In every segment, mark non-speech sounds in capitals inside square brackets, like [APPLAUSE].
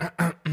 Uh-uh. [CLEARS THROAT]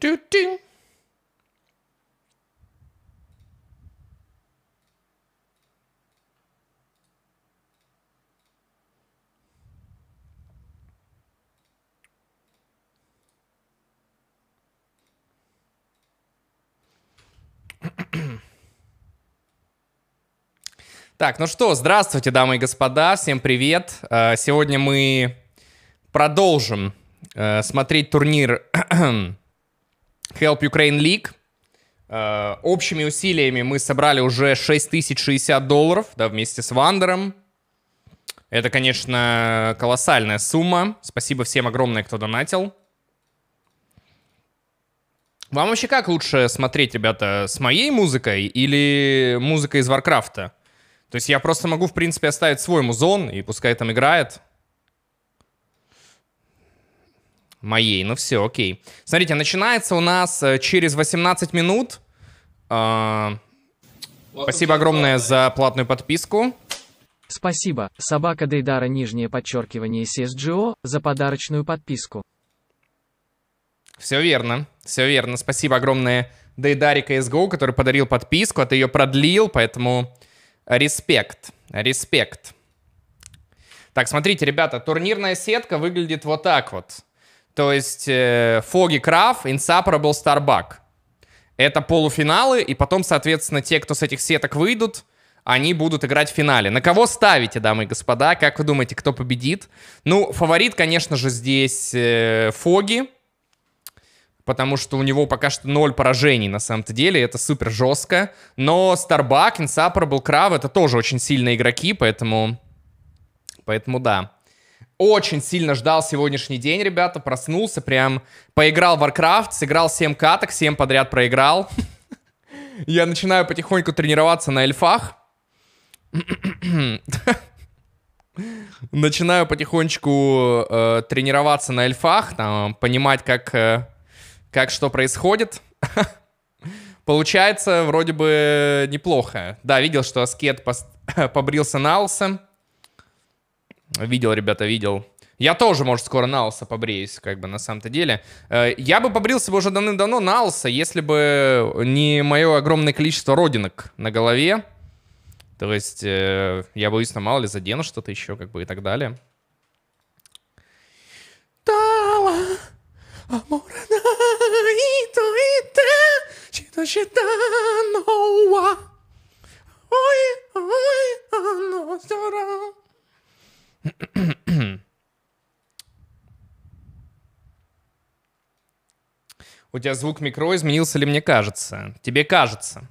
Тю-тинь. Так, ну что, здравствуйте, дамы и господа, всем привет. Э, сегодня мы продолжим э, смотреть турнир Help Ukraine League. Э, общими усилиями мы собрали уже 6060 долларов, да, вместе с Вандером. Это, конечно, колоссальная сумма. Спасибо всем огромное, кто донатил. Вам вообще как лучше смотреть, ребята, с моей музыкой или музыкой из Варкрафта? То есть я просто могу, в принципе, оставить свой музон, и пускай там играет. Моей, ну все, окей. Смотрите, начинается у нас э, через 18 минут. А, спасибо огромное за платную подписку. Спасибо, собака Дейдара, нижнее подчеркивание CSGO, за подарочную подписку. Все верно, все верно. Спасибо огромное Дейдарика CSGO, который подарил подписку, а ты ее продлил, поэтому респект, респект. Так, смотрите, ребята, турнирная сетка выглядит вот так вот. То есть Фоги Краф, Insupportable Старбак. Это полуфиналы, и потом, соответственно, те, кто с этих сеток выйдут, они будут играть в финале. На кого ставите, дамы и господа? Как вы думаете, кто победит? Ну, фаворит, конечно же, здесь э, Фоги, потому что у него пока что ноль поражений, на самом-то деле, это супер жестко. Но Starbuck, Insupportable Крав. это тоже очень сильные игроки, поэтому... Поэтому да очень сильно ждал сегодняшний день, ребята, проснулся, прям поиграл в Warcraft, сыграл 7 каток, 7 подряд проиграл. [LAUGHS] Я начинаю потихоньку тренироваться на эльфах. Начинаю потихонечку э, тренироваться на эльфах, там, понимать, как, э, как что происходит. [LAUGHS] Получается вроде бы неплохо. Да, видел, что аскет [LAUGHS] побрился на лысо. Видел, ребята, видел. Я тоже, может, скоро на лысо побреюсь, как бы, на самом-то деле. Э, я бы побрился бы уже давным-давно на лысо, если бы не мое огромное количество родинок на голове. То есть, э, я боюсь, на мало ли задену что-то еще, как бы, и так далее. Ой, ой, оно здорово. У тебя звук микро изменился ли, мне кажется? Тебе кажется.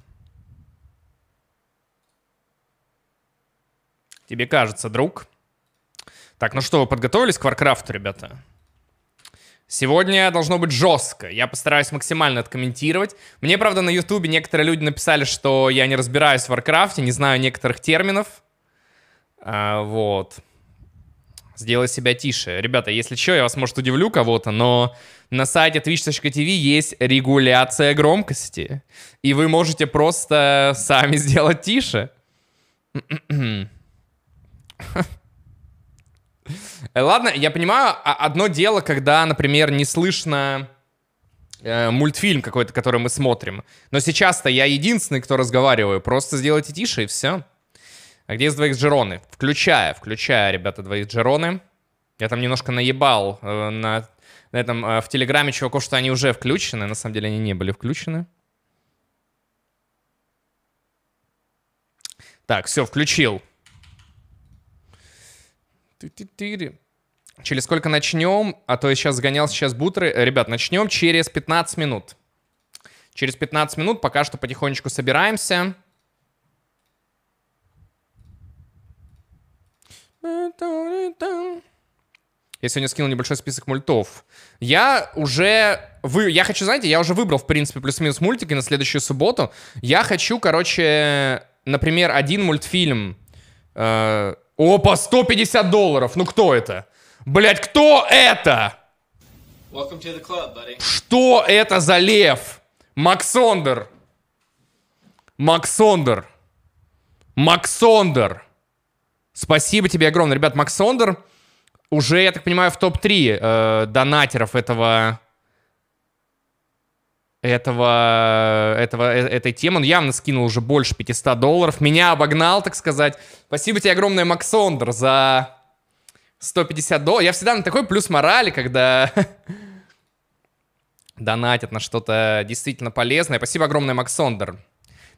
Тебе кажется, друг. Так, ну что, вы подготовились к Варкрафту, ребята? Сегодня должно быть жестко. Я постараюсь максимально откомментировать. Мне, правда, на Ютубе некоторые люди написали, что я не разбираюсь в Варкрафте, не знаю некоторых терминов. А, вот сделай себя тише. Ребята, если что, я вас, может, удивлю кого-то, но на сайте twitch.tv есть регуляция громкости, и вы можете просто сами сделать тише. Э, ладно, я понимаю, а, одно дело, когда, например, не слышно э, мультфильм какой-то, который мы смотрим. Но сейчас-то я единственный, кто разговариваю. Просто сделайте тише, и все. А где из двоих Джероны? Включая, включая, ребята, двоих Джероны. Я там немножко наебал э, на, на этом э, в Телеграме чуваков, что они уже включены. На самом деле они не были включены. Так, все, включил. Через сколько начнем? А то я сейчас сгонял, сейчас Бутры, э, Ребят, начнем через 15 минут. Через 15 минут пока что потихонечку собираемся. Я сегодня скинул небольшой список мультов. Я уже... Вы, я хочу, знаете, я уже выбрал, в принципе, плюс-минус мультики на следующую субботу. Я хочу, короче, например, один мультфильм. Э, опа, 150 долларов. Ну кто это? Блять, кто это? Club, Что это за лев? Максондер. Максондер. Максондер. Спасибо тебе огромное, ребят. Макс Сондер уже, я так понимаю, в топ-3 э, донатеров этого этого, этого, э, этой темы. Он явно скинул уже больше 500 долларов. Меня обогнал, так сказать. Спасибо тебе огромное, Максондер, за 150 долларов. Я всегда на такой плюс морали, когда [LAUGHS] донатят на что-то действительно полезное. Спасибо огромное, Максондер.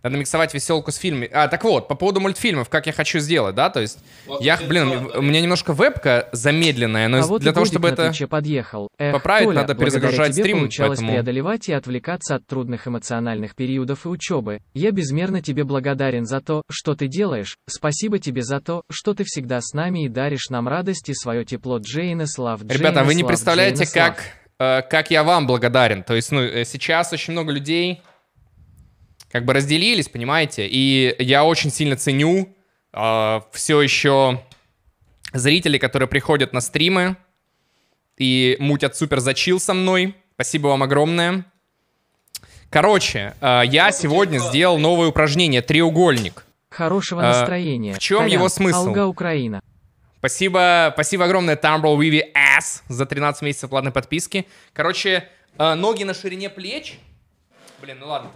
Надо миксовать веселку с фильмами. А, так вот, по поводу мультфильмов, как я хочу сделать, да, то есть... Вот я, блин, у меня немножко вебка замедленная, но а вот для того, чтобы это подъехал. Эх, поправить, Толя, надо перезагружать стрим, получалось поэтому... преодолевать и отвлекаться от трудных эмоциональных периодов и учебы. Я безмерно тебе благодарен за то, что ты делаешь. Спасибо тебе за то, что ты всегда с нами и даришь нам радость и свое тепло, Джейн и Слав. Джейн. Ребята, вы не представляете, Джейна, как, э, как я вам благодарен. То есть, ну, э, сейчас очень много людей как бы разделились, понимаете? И я очень сильно ценю э, а, все еще зрителей, которые приходят на стримы и мутят супер зачил со мной. Спасибо вам огромное. Короче, э, я Что сегодня сделал новое упражнение треугольник. Хорошего а, настроения. Э, в чем Колян, его смысл? Алга Украина. Спасибо, спасибо огромное Tumble Vivi Ass за 13 месяцев платной подписки. Короче, э, ноги на ширине плеч. Блин, ну ладно,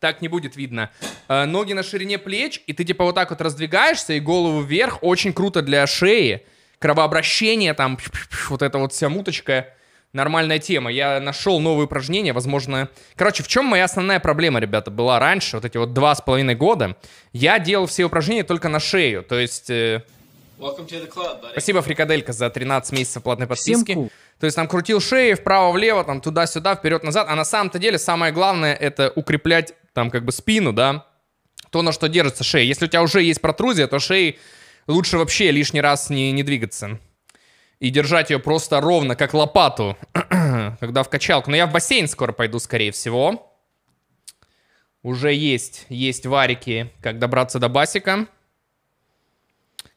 так не будет видно. Э, ноги на ширине плеч, и ты типа вот так вот раздвигаешься, и голову вверх, очень круто для шеи. Кровообращение там, вот эта вот вся муточка. Нормальная тема. Я нашел новые упражнения, возможно... Короче, в чем моя основная проблема, ребята, была раньше, вот эти вот два с половиной года. Я делал все упражнения только на шею, то есть... Э... Club, Спасибо, Фрикаделька, за 13 месяцев платной подписки. Всем то есть там крутил шеи вправо-влево, там туда-сюда, вперед-назад. А на самом-то деле самое главное это укреплять там как бы спину, да, то, на что держится шея. Если у тебя уже есть протрузия, то шеи лучше вообще лишний раз не, не двигаться. И держать ее просто ровно, как лопату, [CLEARS THROAT] когда в качалку. Но я в бассейн скоро пойду, скорее всего. Уже есть, есть варики, как добраться до басика.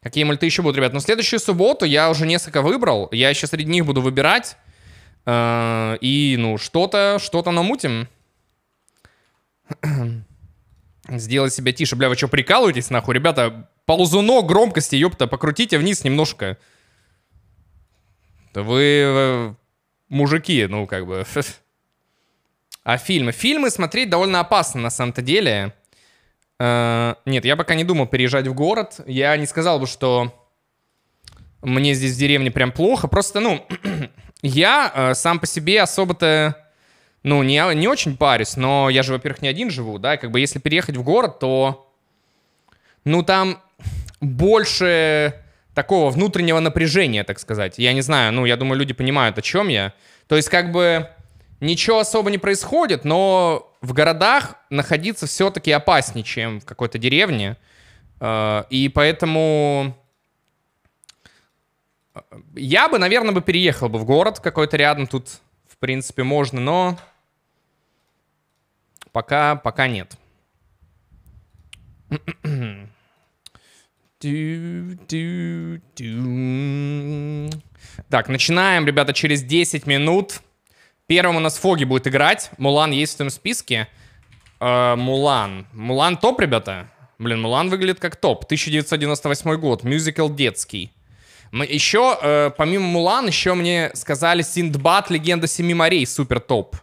Какие мульты еще будут, ребят? Но следующую субботу я уже несколько выбрал. Я еще среди них буду выбирать. Э, и, ну, что-то, что-то намутим. [CLEARS THROAT] Сделать себя тише. Бля, вы что, прикалываетесь нахуй? Ребята, ползуно громкости, ёпта, покрутите вниз немножко. Вы э, мужики, ну как бы. [LAUGHS] А фильмы? Фильмы смотреть довольно опасно на самом-то деле. Э нет, я пока не думал переезжать в город. Я не сказал бы, что мне здесь в деревне прям плохо. Просто, ну, [CLEARS THROAT] я э сам по себе особо-то ну, не, не очень парюсь, но я же, во-первых, не один живу, да, как бы если переехать в город, то, ну, там больше такого внутреннего напряжения, так сказать. Я не знаю, ну, я думаю, люди понимают, о чем я. То есть, как бы, ничего особо не происходит, но в городах находиться все-таки опаснее, чем в какой-то деревне. Э, и поэтому э, я бы, наверное, бы переехал бы в город какой-то рядом, тут, в принципе, можно, но Пока, пока нет. Так, начинаем, ребята, через 10 минут. Первым у нас Фоги будет играть. Мулан есть в этом списке. Э, Мулан. Мулан топ, ребята? Блин, Мулан выглядит как топ. 1998 год. Мюзикл детский. Мы еще, э, помимо Мулан, еще мне сказали Синдбад, Легенда Семи морей, супер топ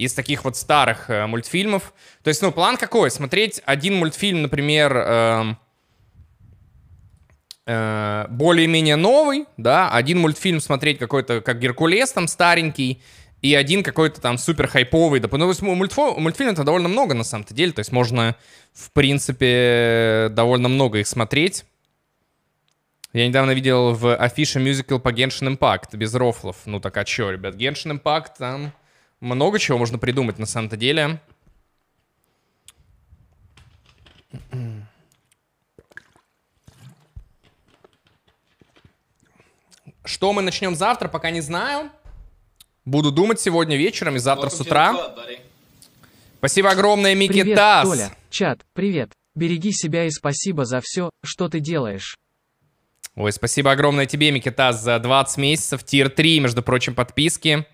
из таких вот старых э, мультфильмов. То есть, ну, план какой? Смотреть один мультфильм, например, э, э, более-менее новый, да, один мультфильм смотреть какой-то, как Геркулес там старенький, и один какой-то там супер хайповый. Да, ну, то есть мультфо, мультфильмов это довольно много на самом-то деле. То есть можно, в принципе, довольно много их смотреть. Я недавно видел в афише мюзикл по Genshin Impact без рофлов. Ну так а чё, ребят, Genshin Impact там много чего можно придумать на самом-то деле. Что мы начнем завтра, пока не знаю. Буду думать сегодня вечером и завтра Welcome с утра. Спасибо огромное, Микки привет, Тасс. Толя, чат, привет. Береги себя и спасибо за все, что ты делаешь. Ой, спасибо огромное тебе, Микитас, за 20 месяцев. Тир 3, между прочим, подписки.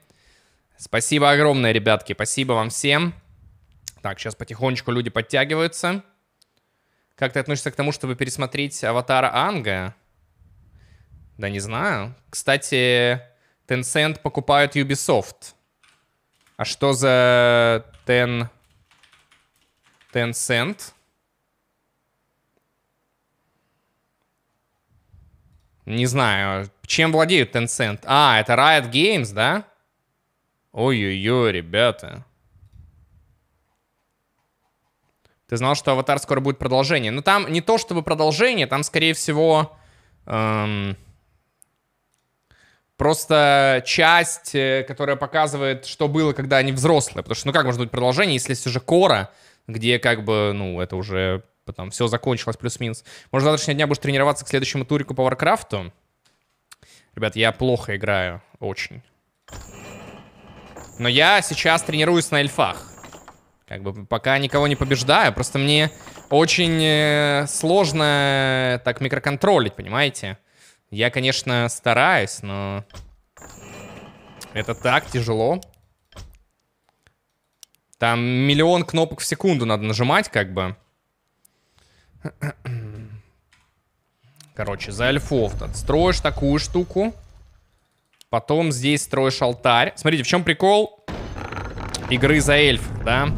Спасибо огромное, ребятки. Спасибо вам всем. Так, сейчас потихонечку люди подтягиваются. Как ты относишься к тому, чтобы пересмотреть «Аватара Анга»? Да не знаю. Кстати, Tencent покупает Ubisoft. А что за Ten... Tencent? Не знаю. Чем владеют Tencent? А, это Riot Games, да? Ой-ой-ой, ребята. Ты знал, что Аватар скоро будет продолжение. Но ну, там не то чтобы продолжение, там скорее всего... Эм, просто часть, э, которая показывает, что было, когда они взрослые. Потому что, ну как может быть продолжение, если все уже кора, где как бы, ну, это уже потом все закончилось плюс-минус. Может, завтрашнего дня будешь тренироваться к следующему турику по Варкрафту? Ребят, я плохо играю, очень. Но я сейчас тренируюсь на эльфах. Как бы пока никого не побеждаю, просто мне очень э, сложно так микроконтролить, понимаете? Я, конечно, стараюсь, но это так тяжело. Там миллион кнопок в секунду надо нажимать, как бы. Короче, за эльфов тут строишь такую штуку. Потом здесь строишь алтарь. Смотрите, в чем прикол игры за эльф, да?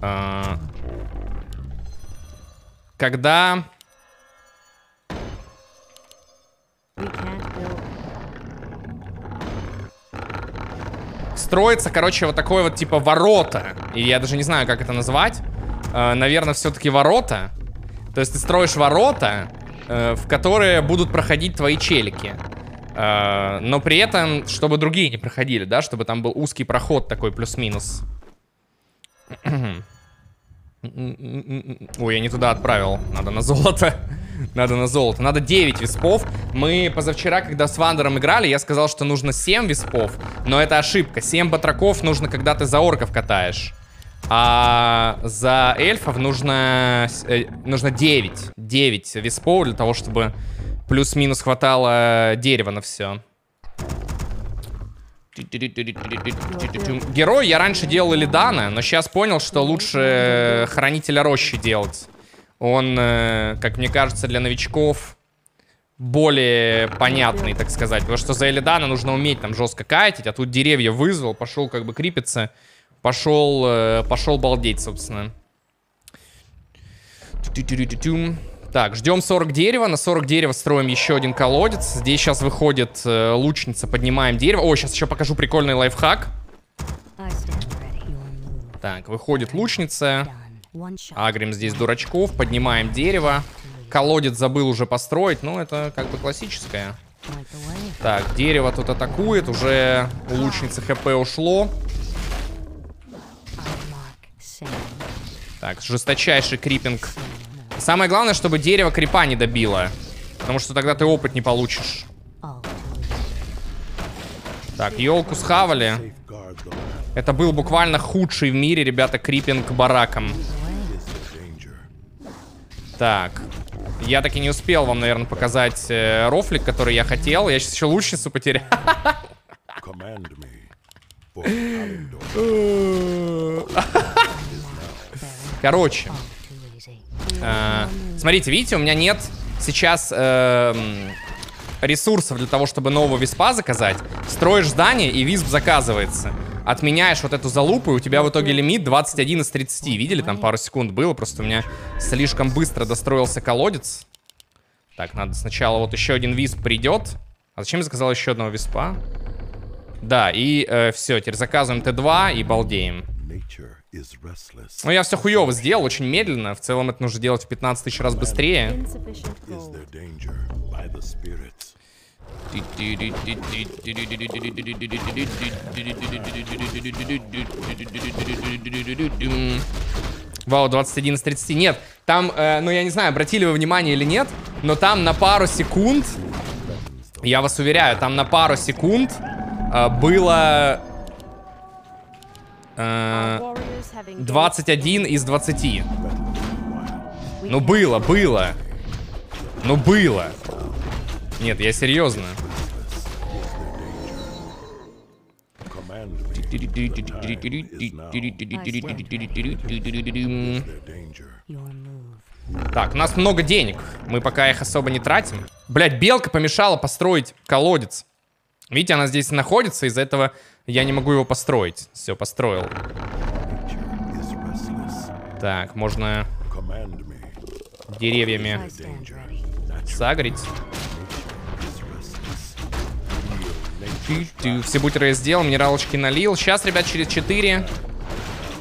А... Когда... Строится, короче, вот такое вот типа ворота. И я даже не знаю, как это назвать. А, наверное, все-таки ворота. То есть ты строишь ворота, э, в которые будут проходить твои челики. Э, но при этом, чтобы другие не проходили, да, чтобы там был узкий проход такой плюс-минус. Ой, я не туда отправил. Надо на золото. [LAUGHS] Надо на золото. Надо 9 виспов. Мы позавчера, когда с Вандером играли, я сказал, что нужно 7 виспов. Но это ошибка. 7 батраков нужно, когда ты за орков катаешь. А за эльфов нужно, э, нужно 9. 9 виспов для того, чтобы плюс-минус хватало дерева на все. Герой я раньше делал Элидана, но сейчас понял, что лучше Хранителя Рощи делать. Он, э, как мне кажется, для новичков более понятный, так сказать. Потому что за Элидана нужно уметь там жестко кайтить, а тут деревья вызвал, пошел как бы крепиться, пошел, э, пошел балдеть, собственно. Так, ждем 40 дерева. На 40 дерева строим еще один колодец. Здесь сейчас выходит э, лучница, поднимаем дерево. О, сейчас еще покажу прикольный лайфхак. Так, выходит лучница. Агрим здесь дурачков, поднимаем дерево. Колодец забыл уже построить, но это как бы классическое. Так, дерево тут атакует, уже у лучницы хп ушло. Так, жесточайший крипинг Самое главное, чтобы дерево крипа не добило. Потому что тогда ты опыт не получишь. Так, елку схавали. Это был буквально худший в мире, ребята, крипинг бараком. Так. Я так и не успел вам, наверное, показать э, рофлик, который я хотел. Я сейчас еще лучницу потерял. Короче, Э, смотрите, видите, у меня нет сейчас э, ресурсов для того, чтобы нового виспа заказать. Строишь здание, и висп заказывается. Отменяешь вот эту залупу, и у тебя в итоге лимит 21 из 30. Видели, там пару секунд было, просто у меня слишком быстро достроился колодец. Так, надо сначала вот еще один висп придет. А зачем я заказал еще одного виспа? Да, и э, все, теперь заказываем Т2 и балдеем. Но ну, я все хуево сделал, очень медленно. В целом это нужно делать в 15 тысяч раз быстрее. Вау, 21 из 30. Нет, там, э, ну я не знаю, обратили вы внимание или нет, но там на пару секунд, я вас уверяю, там на пару секунд э, было 21 э, из 20. Ну было, было. Ну было. Нет, я серьезно. Так, у нас много денег. Мы пока их особо не тратим. Блять, белка помешала построить колодец. Видите, она здесь находится, из-за этого я не могу его построить. Все, построил. Так, можно деревьями сагрить. Все бутеры сделал, минералочки налил. Сейчас, ребят, через 4...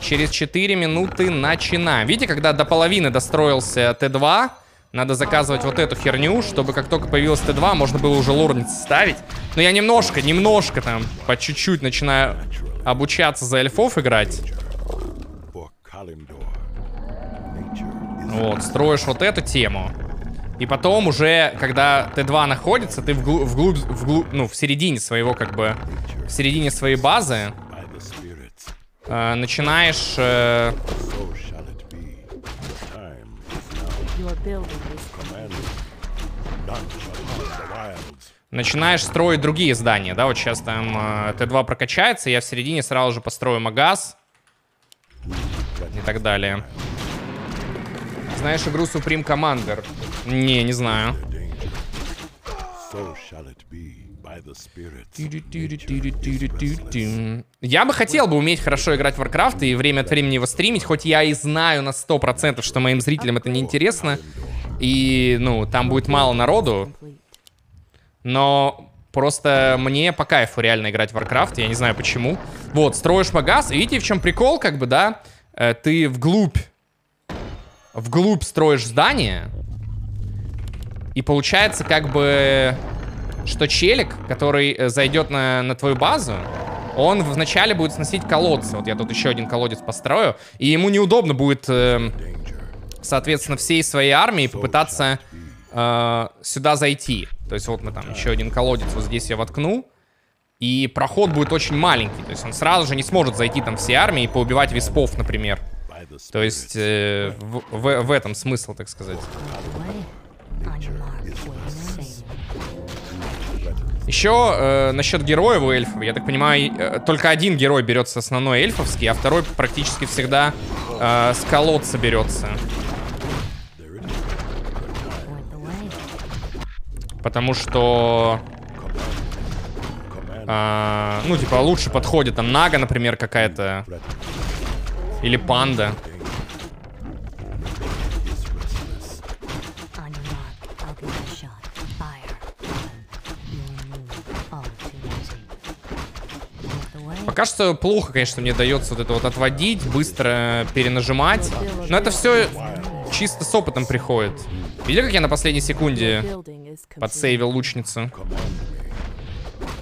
Через 4 минуты начинаем. Видите, когда до половины достроился Т2, надо заказывать вот эту херню, чтобы как только появилась Т2, можно было уже лорниц ставить. Но я немножко, немножко там, по чуть-чуть начинаю обучаться за эльфов играть. Вот, строишь вот эту тему. И потом уже, когда Т2 находится, ты вглубь, вглубь, вглубь, ну, в середине своего, как бы, в середине своей базы э, начинаешь э, Начинаешь строить другие здания, да? Вот сейчас там э, Т2 прокачается, я в середине сразу же построю магаз. И так далее. Знаешь игру Supreme Commander? Не, не знаю. So shall it be. Я бы хотел бы уметь хорошо играть в Warcraft и время от времени его стримить, хоть я и знаю на 100%, что моим зрителям это неинтересно, и, ну, там будет мало народу, но Просто мне по кайфу реально играть в Warcraft, я не знаю почему. Вот, строишь магаз, и видите, в чем прикол, как бы, да? Э, ты вглубь, вглубь строишь здание, и получается, как бы, что челик, который э, зайдет на, на твою базу, он вначале будет сносить колодцы. Вот я тут еще один колодец построю. И ему неудобно будет, э, соответственно, всей своей армии попытаться э, сюда зайти. То есть вот мы там еще один колодец вот здесь я воткну. И проход будет очень маленький. То есть он сразу же не сможет зайти там всей армии и поубивать виспов, например. То есть э, в, в, в этом смысл, так сказать. Ну. Еще э, насчет героев у эльфов. Я так понимаю, э, только один герой берется основной эльфовский, а второй практически всегда э, с колодца берется. Потому что... Э, ну, типа, лучше подходит там Нага, например, какая-то. Или панда. Пока что плохо, конечно, мне дается вот это вот отводить, быстро перенажимать. Но это все чисто с опытом приходит. Видели, как я на последней секунде подсейвил лучницу?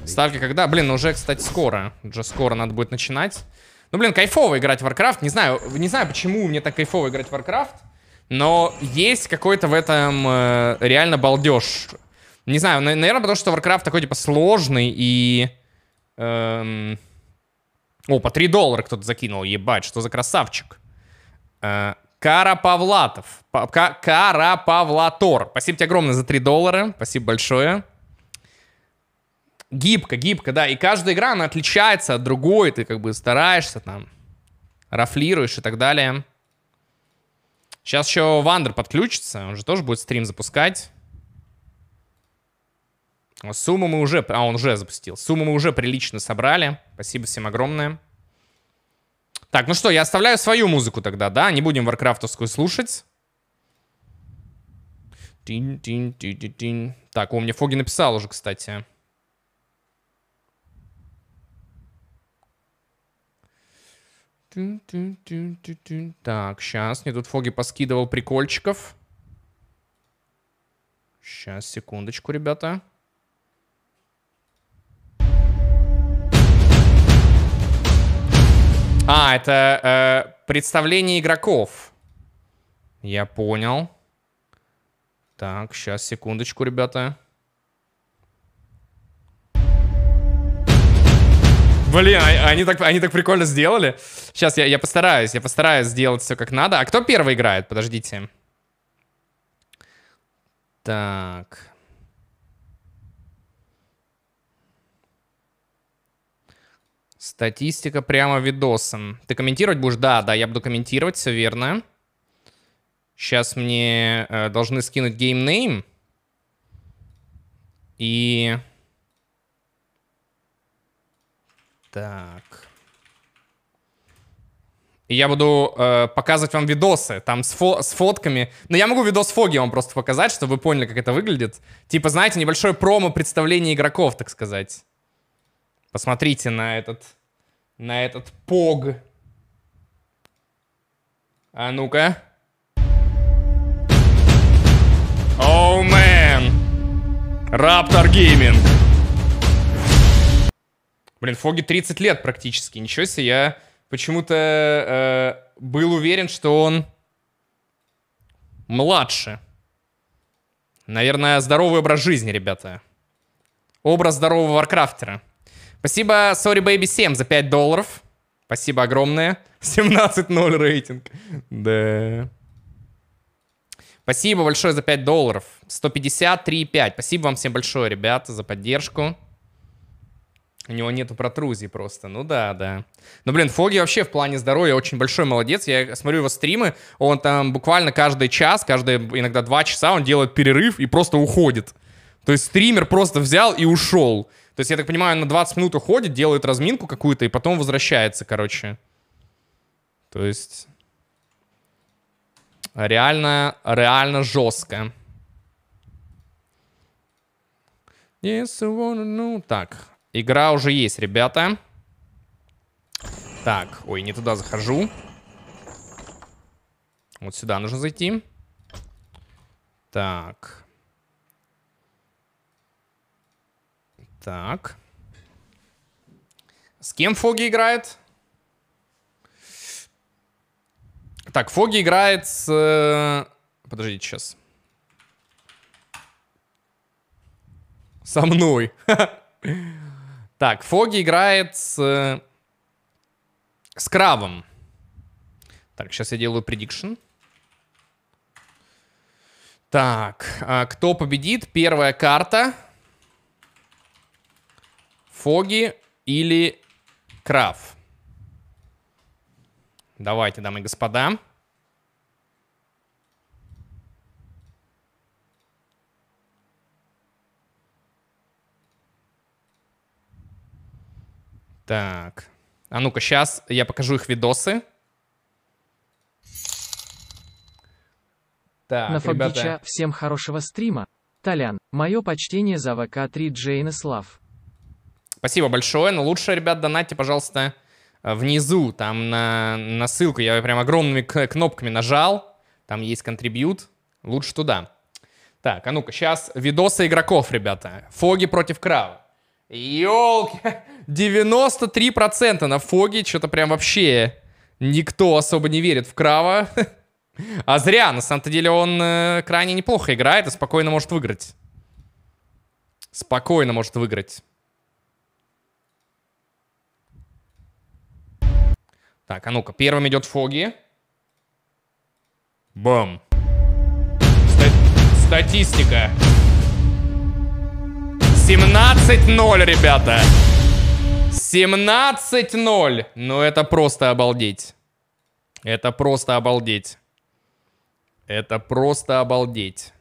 Ставки когда? Блин, ну уже, кстати, скоро. Уже скоро надо будет начинать. Ну, блин, кайфово играть в Warcraft. Не знаю, не знаю, почему мне так кайфово играть в Warcraft. Но есть какой-то в этом э, реально балдеж. Не знаю, наверное, потому что Warcraft такой, типа, сложный и... Эм, о, по 3 доллара кто-то закинул, ебать, что за красавчик. Э, Кара Павлатов. Кара Павлатор. Спасибо тебе огромное за 3 доллара. Спасибо большое. Гибко, гибко, да. И каждая игра, она отличается от другой. Ты как бы стараешься там, рафлируешь и так далее. Сейчас еще Вандер подключится. Он же тоже будет стрим запускать. Сумму мы уже... А, он уже запустил. Сумму мы уже прилично собрали. Спасибо всем огромное. Так, ну что, я оставляю свою музыку тогда, да? Не будем варкрафтовскую слушать. Так, о, мне Фоги написал уже, кстати. Так, сейчас. Мне тут Фоги поскидывал прикольчиков. Сейчас, секундочку, ребята. А, это э, представление игроков. Я понял. Так, сейчас, секундочку, ребята. Блин, а, они так, они так прикольно сделали. Сейчас я, я постараюсь, я постараюсь сделать все как надо. А кто первый играет? Подождите. Так. Статистика прямо видосом. Ты комментировать будешь? Да, да, я буду комментировать, все верно. Сейчас мне э, должны скинуть геймнейм. И... Так. И я буду э, показывать вам видосы, там с, фо с фотками. Но я могу видос Фоги вам просто показать, чтобы вы поняли, как это выглядит. Типа, знаете, небольшое промо-представление игроков, так сказать. Посмотрите на этот на этот пог. А ну-ка. Оу, oh, мэн. Раптор Гейминг. Блин, Фоги 30 лет практически. Ничего себе, я почему-то э, был уверен, что он младше. Наверное, здоровый образ жизни, ребята. Образ здорового варкрафтера. Спасибо Sorry Baby 7 за 5 долларов. Спасибо огромное. 17-0 [LAUGHS] рейтинг. Да. Спасибо большое за 5 долларов. 153,5. Спасибо вам всем большое, ребята, за поддержку. У него нету протрузии просто. Ну да, да. Но, ну, блин, Фоги вообще в плане здоровья очень большой молодец. Я смотрю его стримы, он там буквально каждый час, каждые иногда два часа он делает перерыв и просто уходит. То есть стример просто взял и ушел. То есть, я так понимаю, на 20 минут уходит, делает разминку какую-то и потом возвращается, короче. То есть... Реально, реально жестко. Yes, I wanna know. Так, игра уже есть, ребята. Так, ой, не туда захожу. Вот сюда нужно зайти. Так. Так. С кем Фоги играет? Так, Фоги играет с... Э, подождите, сейчас. Со мной. [LAUGHS] Так, Фоги играет с... Э, с Кравом. Так, сейчас я делаю предикшн. Так, а кто победит? Первая карта. Фоги или Краф? Давайте, дамы и господа. Так. А ну-ка, сейчас я покажу их видосы. Так, На ребята. Фабдича всем хорошего стрима. Толян, мое почтение за ВК-3 и Слав. Спасибо большое. Но ну, лучше, ребят, донатьте, пожалуйста, э, внизу, там на, на ссылку. Я прям огромными кнопками нажал. Там есть контрибьют. Лучше туда. Так, а ну-ка, сейчас видосы игроков, ребята. Фоги против Крау. Ёлки. 93% [LAUGHS] на Фоге. Что-то прям вообще никто особо не верит в Крава. [LAUGHS] А зря, на самом-то деле он э, крайне неплохо играет и спокойно может выиграть. Спокойно может выиграть. Так, а ну-ка, первым идет Фоги. Бам. Стат статистика. 17-0, ребята. 17-0. Ну это просто обалдеть. Это просто обалдеть. Это просто обалдеть.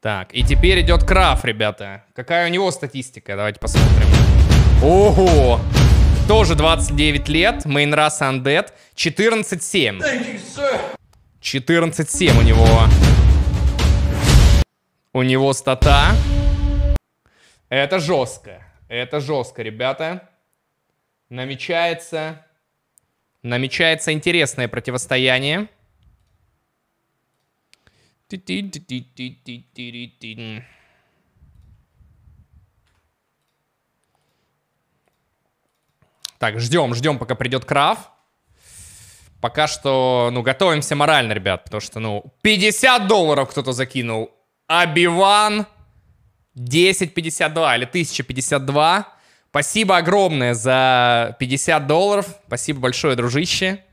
Так, и теперь идет Краф, ребята. Какая у него статистика? Давайте посмотрим. Ого! Тоже 29 лет, Мейнрас Андет, 14-7. 14-7 у него. У него стата. Это жестко. Это жестко, ребята. Намечается... Намечается интересное противостояние. Так, ждем, ждем, пока придет Крав. Пока что, ну, готовимся морально, ребят, потому что, ну, 50 долларов кто-то закинул. Обиван 10.52 или 1052. Спасибо огромное за 50 долларов. Спасибо большое, дружище.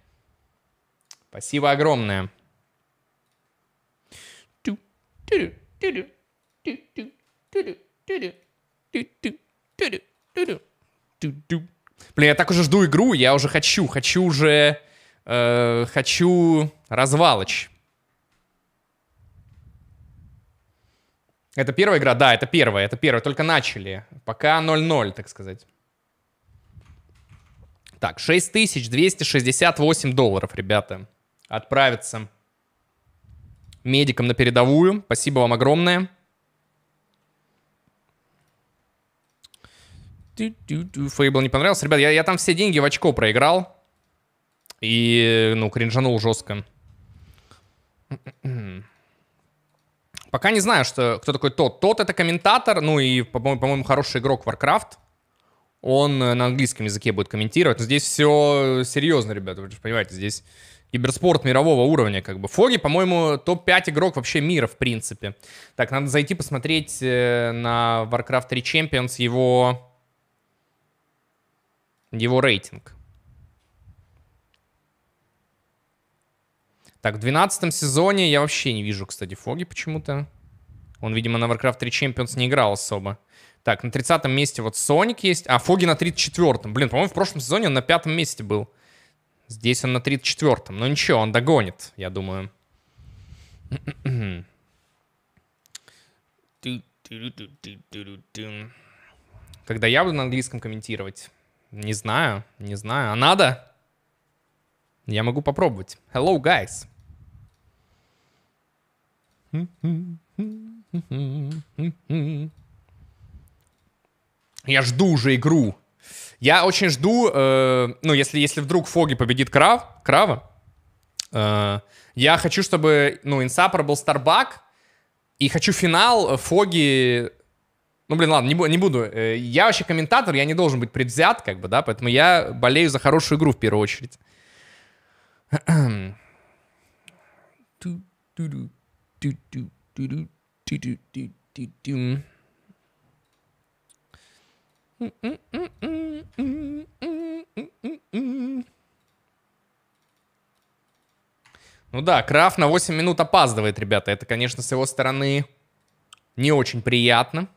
Спасибо огромное. Блин, я так уже жду игру, я уже хочу, хочу уже... Э, хочу развалыч. Это первая игра? Да, это первая, это первая. Только начали. Пока 0-0, так сказать. Так, 6268 долларов, ребята. Отправиться медикам на передовую. Спасибо вам огромное. Фейбл не понравился. Ребят, я, я там все деньги в очко проиграл. И, ну, кринжанул жестко. [CLEARS THROAT] Пока не знаю, что, кто такой Тот. Тот это комментатор, ну и, по-моему, по хороший игрок Warcraft. Он на английском языке будет комментировать. Но здесь все серьезно, ребята, вы же понимаете, здесь киберспорт мирового уровня, как бы. Фоги, по-моему, топ-5 игрок вообще мира, в принципе. Так, надо зайти посмотреть э, на Warcraft 3 Champions его его рейтинг. Так, в 12 сезоне я вообще не вижу, кстати, Фоги почему-то. Он, видимо, на Warcraft 3 Champions не играл особо. Так, на 30 месте вот Соник есть, а Фоги на 34-м. Блин, по-моему, в прошлом сезоне он на пятом месте был. Здесь он на 34-м. Но ну ничего, он догонит, я думаю. Когда я буду на английском комментировать. Не знаю, не знаю. А надо? Я могу попробовать. Hello, guys. Я жду уже игру. Я очень жду, э, ну, если, если вдруг Фоги победит Крав, Крава, э, я хочу, чтобы, ну, Инсапор был Старбак, и хочу финал Фоги ну, блин, ладно, не, не буду. Э, я вообще комментатор, я не должен быть предвзят, как бы, да, поэтому я болею за хорошую игру в первую очередь. Ну да, Краф на 8 минут опаздывает, ребята. Это, конечно, с его стороны не очень приятно.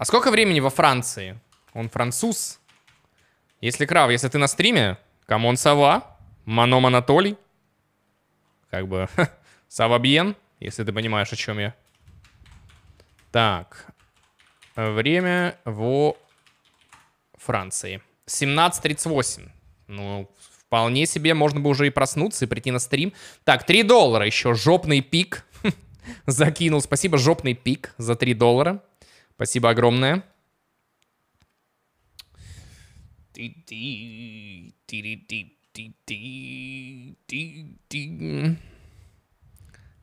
А сколько времени во Франции? Он француз. Если Крав, если ты на стриме, камон сава, Маном Анатолий, как бы [LAUGHS] Сава Бьен, если ты понимаешь, о чем я. Так, время во Франции. 17.38. Ну, вполне себе можно бы уже и проснуться и прийти на стрим. Так, 3 доллара еще, жопный пик. [LAUGHS] Закинул, спасибо, жопный пик за 3 доллара. Спасибо огромное.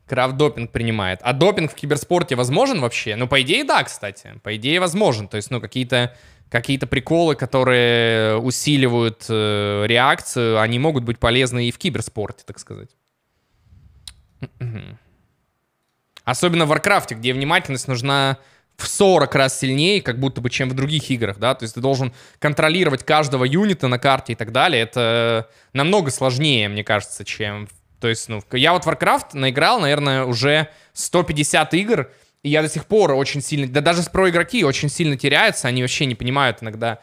Крафт допинг принимает. А допинг в киберспорте возможен вообще? Ну, по идее, да, кстати. По идее, возможен. То есть, ну, какие-то какие-то приколы, которые усиливают э, реакцию, они могут быть полезны и в киберспорте, так сказать. М-м-м. Особенно в Варкрафте, где внимательность нужна в 40 раз сильнее, как будто бы, чем в других играх, да, то есть ты должен контролировать каждого юнита на карте и так далее, это намного сложнее, мне кажется, чем, то есть, ну, я вот Warcraft наиграл, наверное, уже 150 игр, и я до сих пор очень сильно, да даже про игроки очень сильно теряются, они вообще не понимают иногда,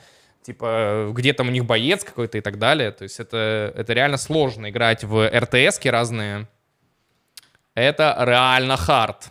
типа, где там у них боец какой-то и так далее, то есть это, это реально сложно играть в РТСки разные, это реально хард.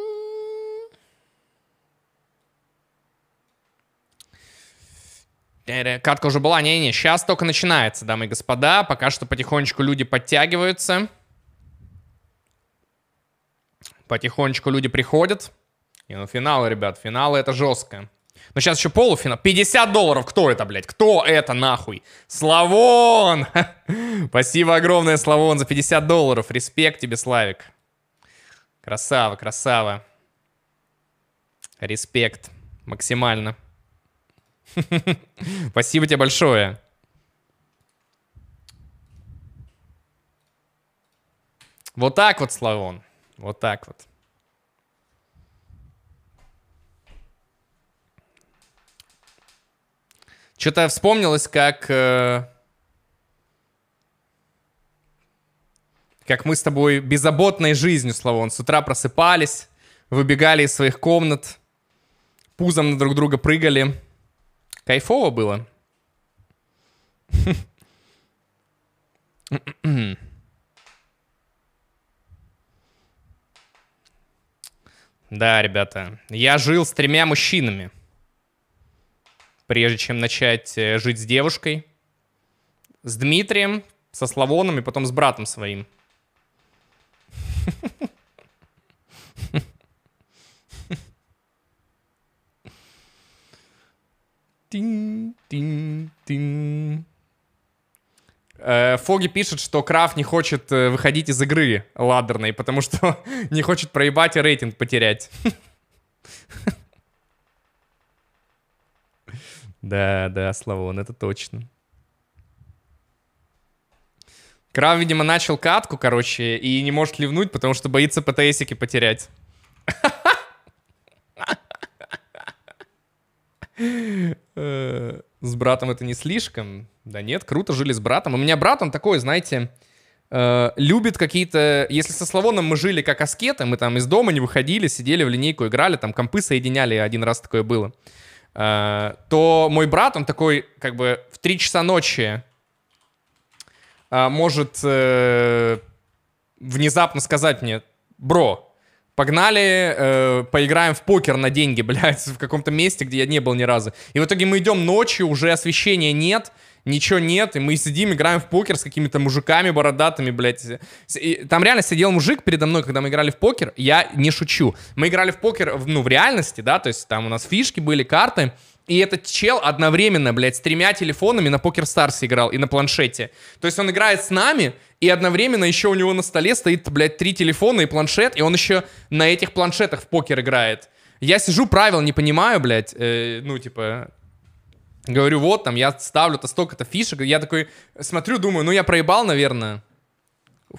Э, Катка уже была. Не-не, сейчас только начинается, дамы и господа. Пока что потихонечку люди подтягиваются. Потихонечку люди приходят. И ну финалы, ребят, финалы это жестко. Но сейчас еще полуфинал. 50 долларов. Кто это, блядь? Кто это, нахуй? Славон! [LAUGHS] Спасибо огромное, Славон, за 50 долларов. Респект тебе, Славик. Красава, красава. Респект. Максимально. [LAUGHS] Спасибо тебе большое. Вот так вот, Славон. Вот так вот. Что-то вспомнилось, как... Э, как мы с тобой беззаботной жизнью, Славон, с утра просыпались, выбегали из своих комнат, пузом на друг друга прыгали, Кайфово было. Да, ребята, я жил с тремя мужчинами, прежде чем начать э, жить с девушкой. С Дмитрием, со Славоном и потом с братом своим. [LAUGHS] Тинь, тинь, тинь. Э, Фоги пишет, что Крафт не хочет э, выходить из игры ладерной, потому что [LAUGHS] не хочет проебать и рейтинг потерять. [LAUGHS] Да, да, Славон, это точно. Крав, видимо, начал катку, короче, и не может ливнуть, потому что боится ПТСики потерять. [LAUGHS] Э, с братом это не слишком. Да нет, круто жили с братом. У меня брат, он такой, знаете, э, любит какие-то... Если со Славоном мы жили как аскеты, мы там из дома не выходили, сидели в линейку, играли, там компы соединяли, один раз такое было, э, то мой брат, он такой как бы в 3 часа ночи а, может внезапно сказать мне, бро, Погнали, э, поиграем в покер на деньги, [LAUGHS] блядь, в каком-то месте, где я не был ни разу. И в итоге мы идем ночью, уже освещения нет, ничего нет, и мы сидим, играем в покер с какими-то мужиками бородатыми, блядь. И там реально сидел мужик передо мной, когда мы играли в покер, я не шучу. Мы играли в покер, ну, в реальности, да, то есть там у нас фишки были, карты, и этот чел одновременно, блядь, с тремя телефонами на Покер Старс играл и на планшете. То есть он играет с нами, и одновременно еще у него на столе стоит, блядь, три телефона и планшет, и он еще на этих планшетах в покер играет. Я сижу, правил не понимаю, блядь, э, ну, типа, говорю, вот, там, я ставлю-то столько-то фишек, я такой смотрю, думаю, ну, я проебал, наверное,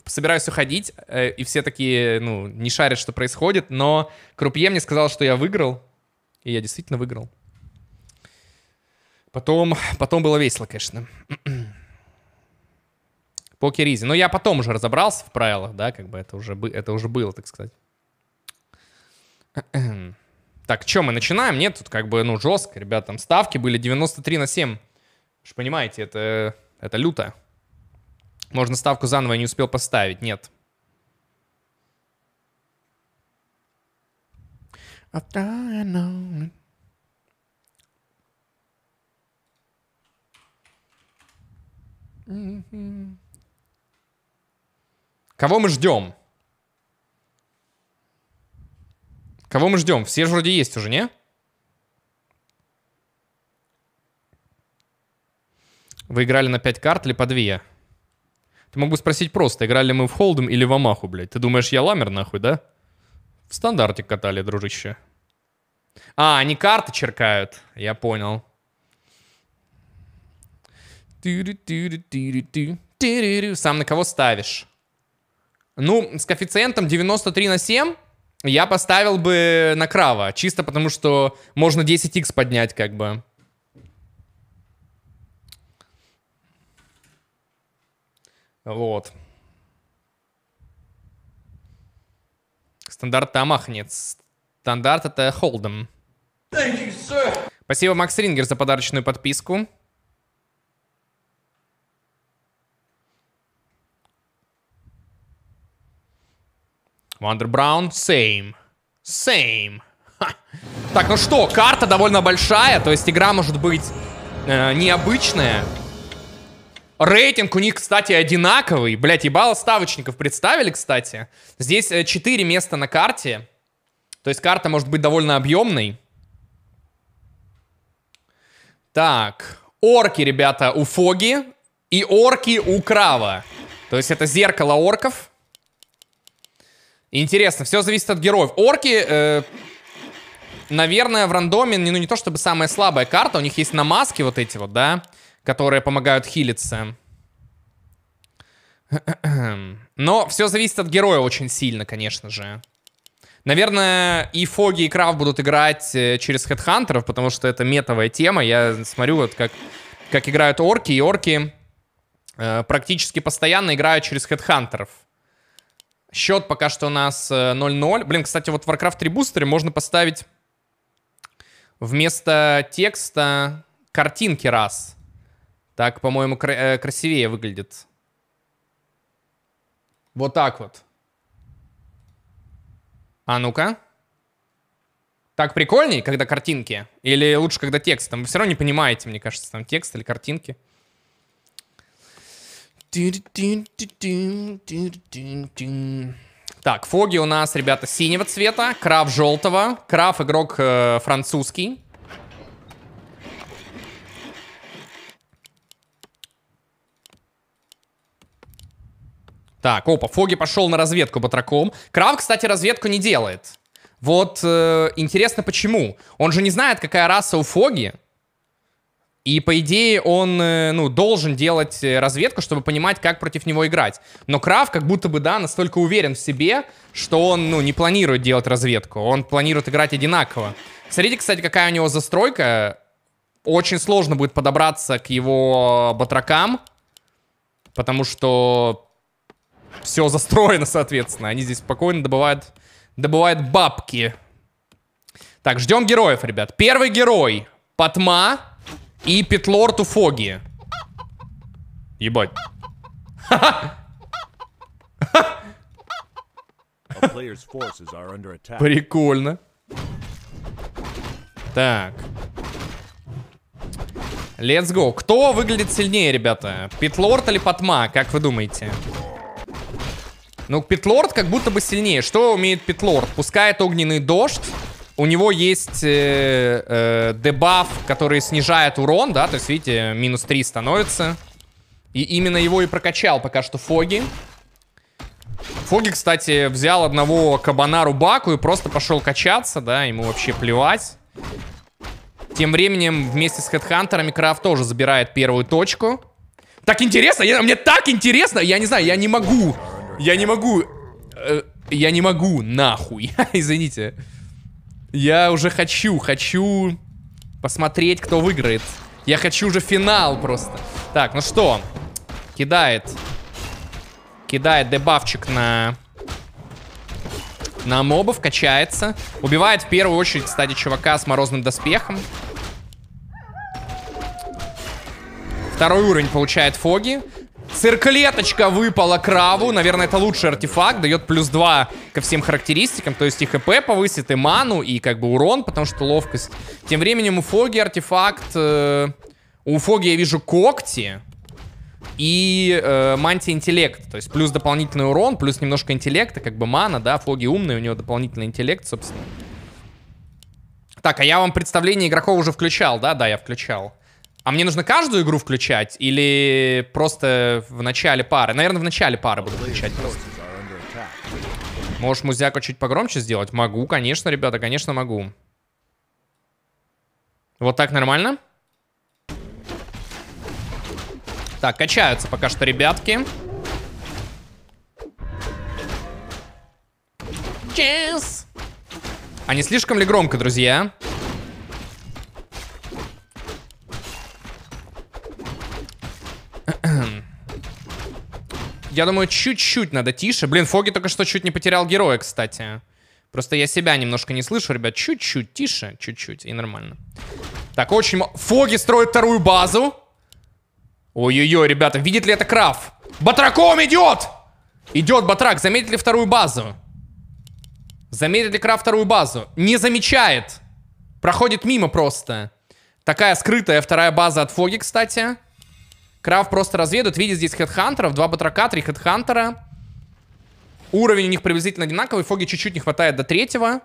собираюсь уходить, э, и все такие, ну, не шарят, что происходит, но крупье мне сказал, что я выиграл, и я действительно выиграл. Потом, потом было весело, конечно. [CLEARS THROAT] Покеризи. Но я потом уже разобрался в правилах, да, как бы это уже, это уже было, так сказать. [CLEARS THROAT] Так, что мы начинаем? Нет, тут как бы, ну, жестко, ребят, там ставки были 93 на 7. Вы понимаете, это, это люто. Можно ставку заново не успел поставить, нет. Mm-hmm. Кого мы ждем? Кого мы ждем? Все же вроде есть уже, не? Вы играли на 5 карт или по 2? Ты мог бы спросить просто, играли ли мы в холдом или в Амаху, блядь. Ты думаешь, я ламер нахуй, да? В стандарте катали, дружище. А, они карты черкают. Я понял. Сам на кого ставишь? Ну, с коэффициентом 93 на 7 я поставил бы на крава, чисто потому что можно 10x поднять как бы. Вот. Стандарт Тамах нет. Стандарт это холдом. Спасибо, Макс Рингер, за подарочную подписку. Вандер Браун, same. Same. Ха. Так, ну что, карта довольно большая, то есть игра может быть э, необычная. Рейтинг у них, кстати, одинаковый. Блять, ебало ставочников представили, кстати. Здесь 4 э, места на карте. То есть карта может быть довольно объемной. Так, орки, ребята, у Фоги и орки у Крава. То есть это зеркало орков. Интересно, все зависит от героев. Орки, э, наверное, в рандоме, ну не то чтобы самая слабая карта, у них есть намазки вот эти вот, да, которые помогают хилиться. [CLEARS THROAT] Но все зависит от героя очень сильно, конечно же. Наверное, и Фоги, и Крафт будут играть э, через хедхантеров, потому что это метовая тема. Я смотрю, вот как, как играют орки, и орки э, практически постоянно играют через хедхантеров. Счет пока что у нас 0-0. Э, Блин, кстати, вот в Warcraft 3 бустере можно поставить вместо текста картинки раз. Так, по-моему, кра- э, красивее выглядит. Вот так вот. А ну-ка. Так прикольней, когда картинки? Или лучше, когда текст? Там вы все равно не понимаете, мне кажется, там текст или картинки. Так, Фоги у нас, ребята, синего цвета, Крав желтого, Крав игрок э, французский. Так, опа, Фоги пошел на разведку батраком. Крав, кстати, разведку не делает. Вот э, интересно почему. Он же не знает, какая раса у Фоги. И, по идее, он, э, ну, должен делать э, разведку, чтобы понимать, как против него играть. Но Крав как будто бы, да, настолько уверен в себе, что он, ну, не планирует делать разведку. Он планирует играть одинаково. Смотрите, кстати, какая у него застройка. Очень сложно будет подобраться к его батракам, потому что все застроено, соответственно. Они здесь спокойно добывают, добывают бабки. Так, ждем героев, ребят. Первый герой. Патма. И Петлорту Фоги. Ебать. Прикольно. Так. Let's go. Кто выглядит сильнее, ребята? Питлорд или Патма? Как вы думаете? Ну, Питлорд как будто бы сильнее. Что умеет Питлорд? Пускает огненный дождь. У него есть э, э, дебаф, который снижает урон, да, то есть, видите, минус 3 становится. И именно его и прокачал пока что Фоги. Фоги, кстати, взял одного кабана рубаку и просто пошел качаться, да, ему вообще плевать. Тем временем вместе с Хедхантерами Крафт тоже забирает первую точку. Так интересно, я, мне так интересно, я не знаю, я не могу, я не могу, э, я не могу, нахуй, [LAUGHS] извините. Я уже хочу, хочу посмотреть, кто выиграет. Я хочу уже финал просто. Так, ну что? Кидает. Кидает дебавчик на... На мобов, качается. Убивает в первую очередь, кстати, чувака с морозным доспехом. Второй уровень получает Фоги. Цирклеточка выпала Краву. Наверное, это лучший артефакт. Дает плюс 2 ко всем характеристикам. То есть и ХП повысит, и ману, и как бы урон, потому что ловкость. Тем временем у Фоги артефакт... Э, у Фоги я вижу когти и э, мантия интеллект. То есть плюс дополнительный урон, плюс немножко интеллекта, как бы мана, да, Фоги умный, у него дополнительный интеллект, собственно. Так, а я вам представление игроков уже включал, да? Да, я включал. А мне нужно каждую игру включать или просто в начале пары? Наверное, в начале пары буду включать просто. Можешь музяка чуть погромче сделать? Могу, конечно, ребята, конечно могу. Вот так нормально? Так, качаются пока что ребятки. Чес! А не слишком ли громко, друзья? Друзья. Я думаю, чуть-чуть надо тише. Блин, Фоги только что чуть не потерял героя, кстати. Просто я себя немножко не слышу, ребят. Чуть-чуть тише, чуть-чуть, и нормально. Так, очень... Фоги строит вторую базу. Ой-ой-ой, ребята, видит ли это Краф? Батраком идет! Идет Батрак, заметит ли вторую базу? Заметит ли Краф вторую базу? Не замечает. Проходит мимо просто. Такая скрытая вторая база от Фоги, кстати. Крав просто разведут. Видит здесь хедхантеров. Два батрака, три хедхантера. Уровень у них приблизительно одинаковый. Фоги чуть-чуть не хватает до третьего.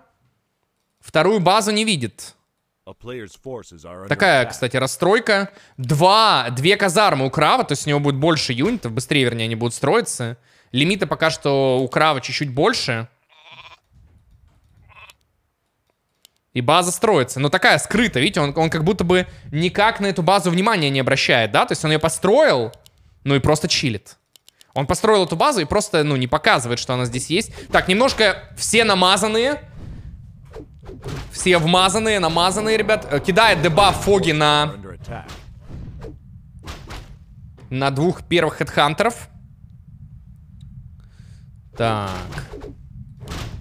Вторую базу не видит. Такая, кстати, расстройка. Два, две казармы у Крава, то есть у него будет больше юнитов, быстрее, вернее, они будут строиться. Лимиты пока что у Крава чуть-чуть больше. И база строится. Но такая скрыта, видите, он, он как будто бы никак на эту базу внимания не обращает, да? То есть он ее построил, ну и просто чилит. Он построил эту базу и просто, ну, не показывает, что она здесь есть. Так, немножко все намазанные. Все вмазанные, намазанные, ребят. Э, кидает деба Фоги на... На двух первых хедхантеров. Так.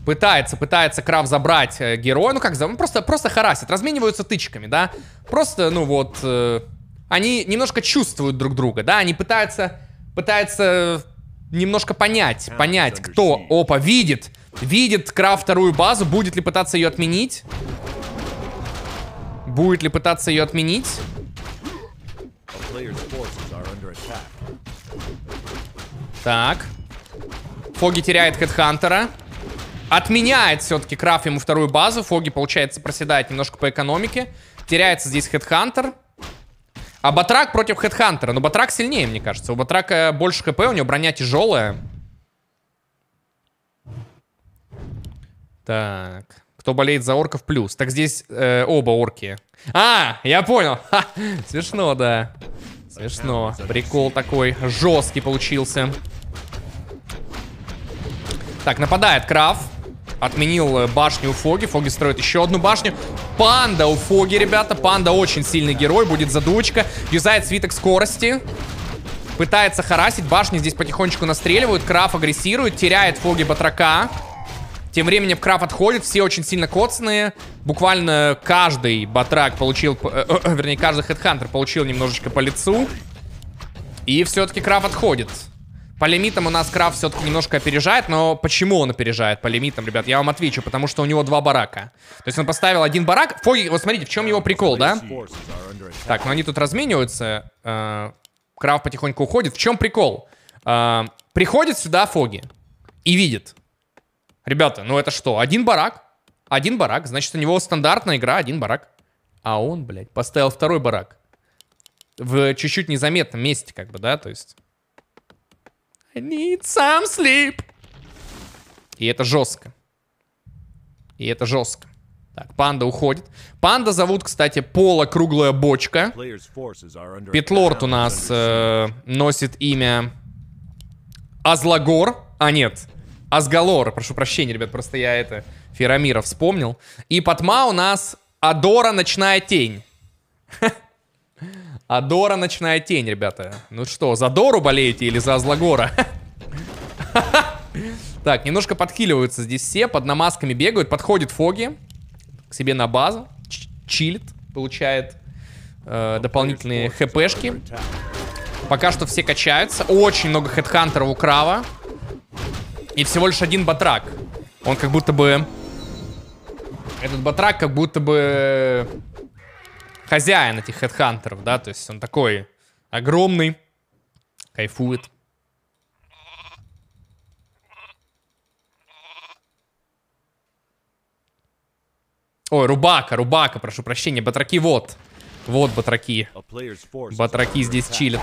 Пытается, пытается Крав забрать э, героя. Ну как, ну, просто, просто харасит, размениваются тычками, да. Просто, ну вот, э, они немножко чувствуют друг друга, да. Они пытаются, пытаются немножко понять, понять, кто. Опа, видит, видит Крав вторую базу, будет ли пытаться ее отменить. Будет ли пытаться ее отменить. Так. Фоги теряет Хедхантера. Отменяет все-таки Краф ему вторую базу. Фоги, получается, проседает немножко по экономике. Теряется здесь Хедхантер. А Батрак против Хедхантера. Но Батрак сильнее, мне кажется. У Батрака больше хп, у него броня тяжелая. Так. Кто болеет за орков плюс. Так здесь э, оба орки. А, я понял. [LAUGHS] Ха, смешно, да. Смешно. Прикол такой жесткий получился. Так, нападает Краф отменил э, башню у Фоги. Фоги строит еще одну башню. Панда у Фоги, ребята. Панда очень сильный герой, будет задучка. Юзает свиток скорости. Пытается харасить. Башни здесь потихонечку настреливают. Краф агрессирует. Теряет Фоги батрака. Тем временем Краф отходит, все очень сильно коцные. Буквально каждый батрак получил, э, э, вернее, каждый хедхантер получил немножечко по лицу. И все-таки Краф отходит. По лимитам у нас Крафт все-таки немножко опережает, но почему он опережает по лимитам, ребят, я вам отвечу, потому что у него два барака. То есть он поставил один барак, Фоги, вот смотрите, в чем его прикол, да? Так, ну они тут размениваются, э, Крафт потихоньку уходит, в чем прикол? Э, приходит сюда Фоги и видит. Ребята, ну это что, один барак? Один барак, значит у него стандартная игра, один барак. А он, блядь, поставил второй барак. В чуть-чуть незаметном месте, как бы, да, то есть need some sleep. И это жестко. И это жестко. Так, панда уходит. Панда зовут, кстати, Пола Круглая Бочка. Питлорд у нас э, носит имя Азлагор. А, нет, Азгалор. Прошу прощения, ребят, просто я это Ферамира вспомнил. И Патма у нас Адора Ночная Тень. [LAUGHS] Адора ночная тень, ребята. Ну что, за Дору болеете или за Злогора? [LAUGHS] Так, немножко подхиливаются здесь все, под намазками бегают. Подходит Фоги к себе на базу, чилит, получает э, дополнительные хпшки. Пока что все качаются. Очень много хедхантеров у Крава. И всего лишь один батрак. Он как будто бы... Этот батрак как будто бы хозяин этих хедхантеров, да, то есть он такой огромный, кайфует. Ой, рубака, рубака, прошу прощения, батраки вот. Вот батраки. Батраки здесь чилят.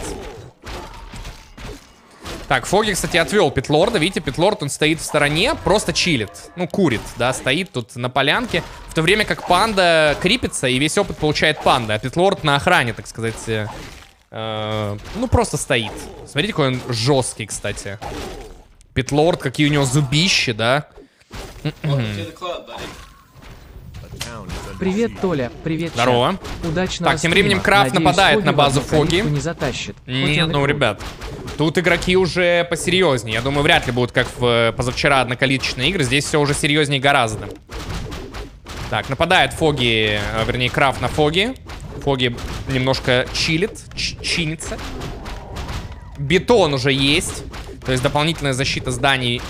Так, Фоги, кстати, отвел Питлорда. Видите, Питлорд, он стоит в стороне, просто чилит. Ну, курит, да, стоит тут на полянке. В то время как панда крепится и весь опыт получает панда. А Питлорд на охране, так сказать, э, э, ну, просто стоит. Смотрите, какой он жесткий, кстати. Питлорд, какие у него зубищи, да? Mm Привет, Толя. Привет, Здорово. Удачно. Так, тем временем Крафт нападает Фоги на базу Фоги. Не затащит. Нет, ну, ребят, Тут игроки уже посерьезнее. Я думаю, вряд ли будут как в э, позавчера одноколичественные игры. Здесь все уже серьезнее гораздо. Так, нападает Фоги, э, вернее, Крафт на Фоги. Фоги немножко чилит, чинится. Бетон уже есть. То есть дополнительная защита зданий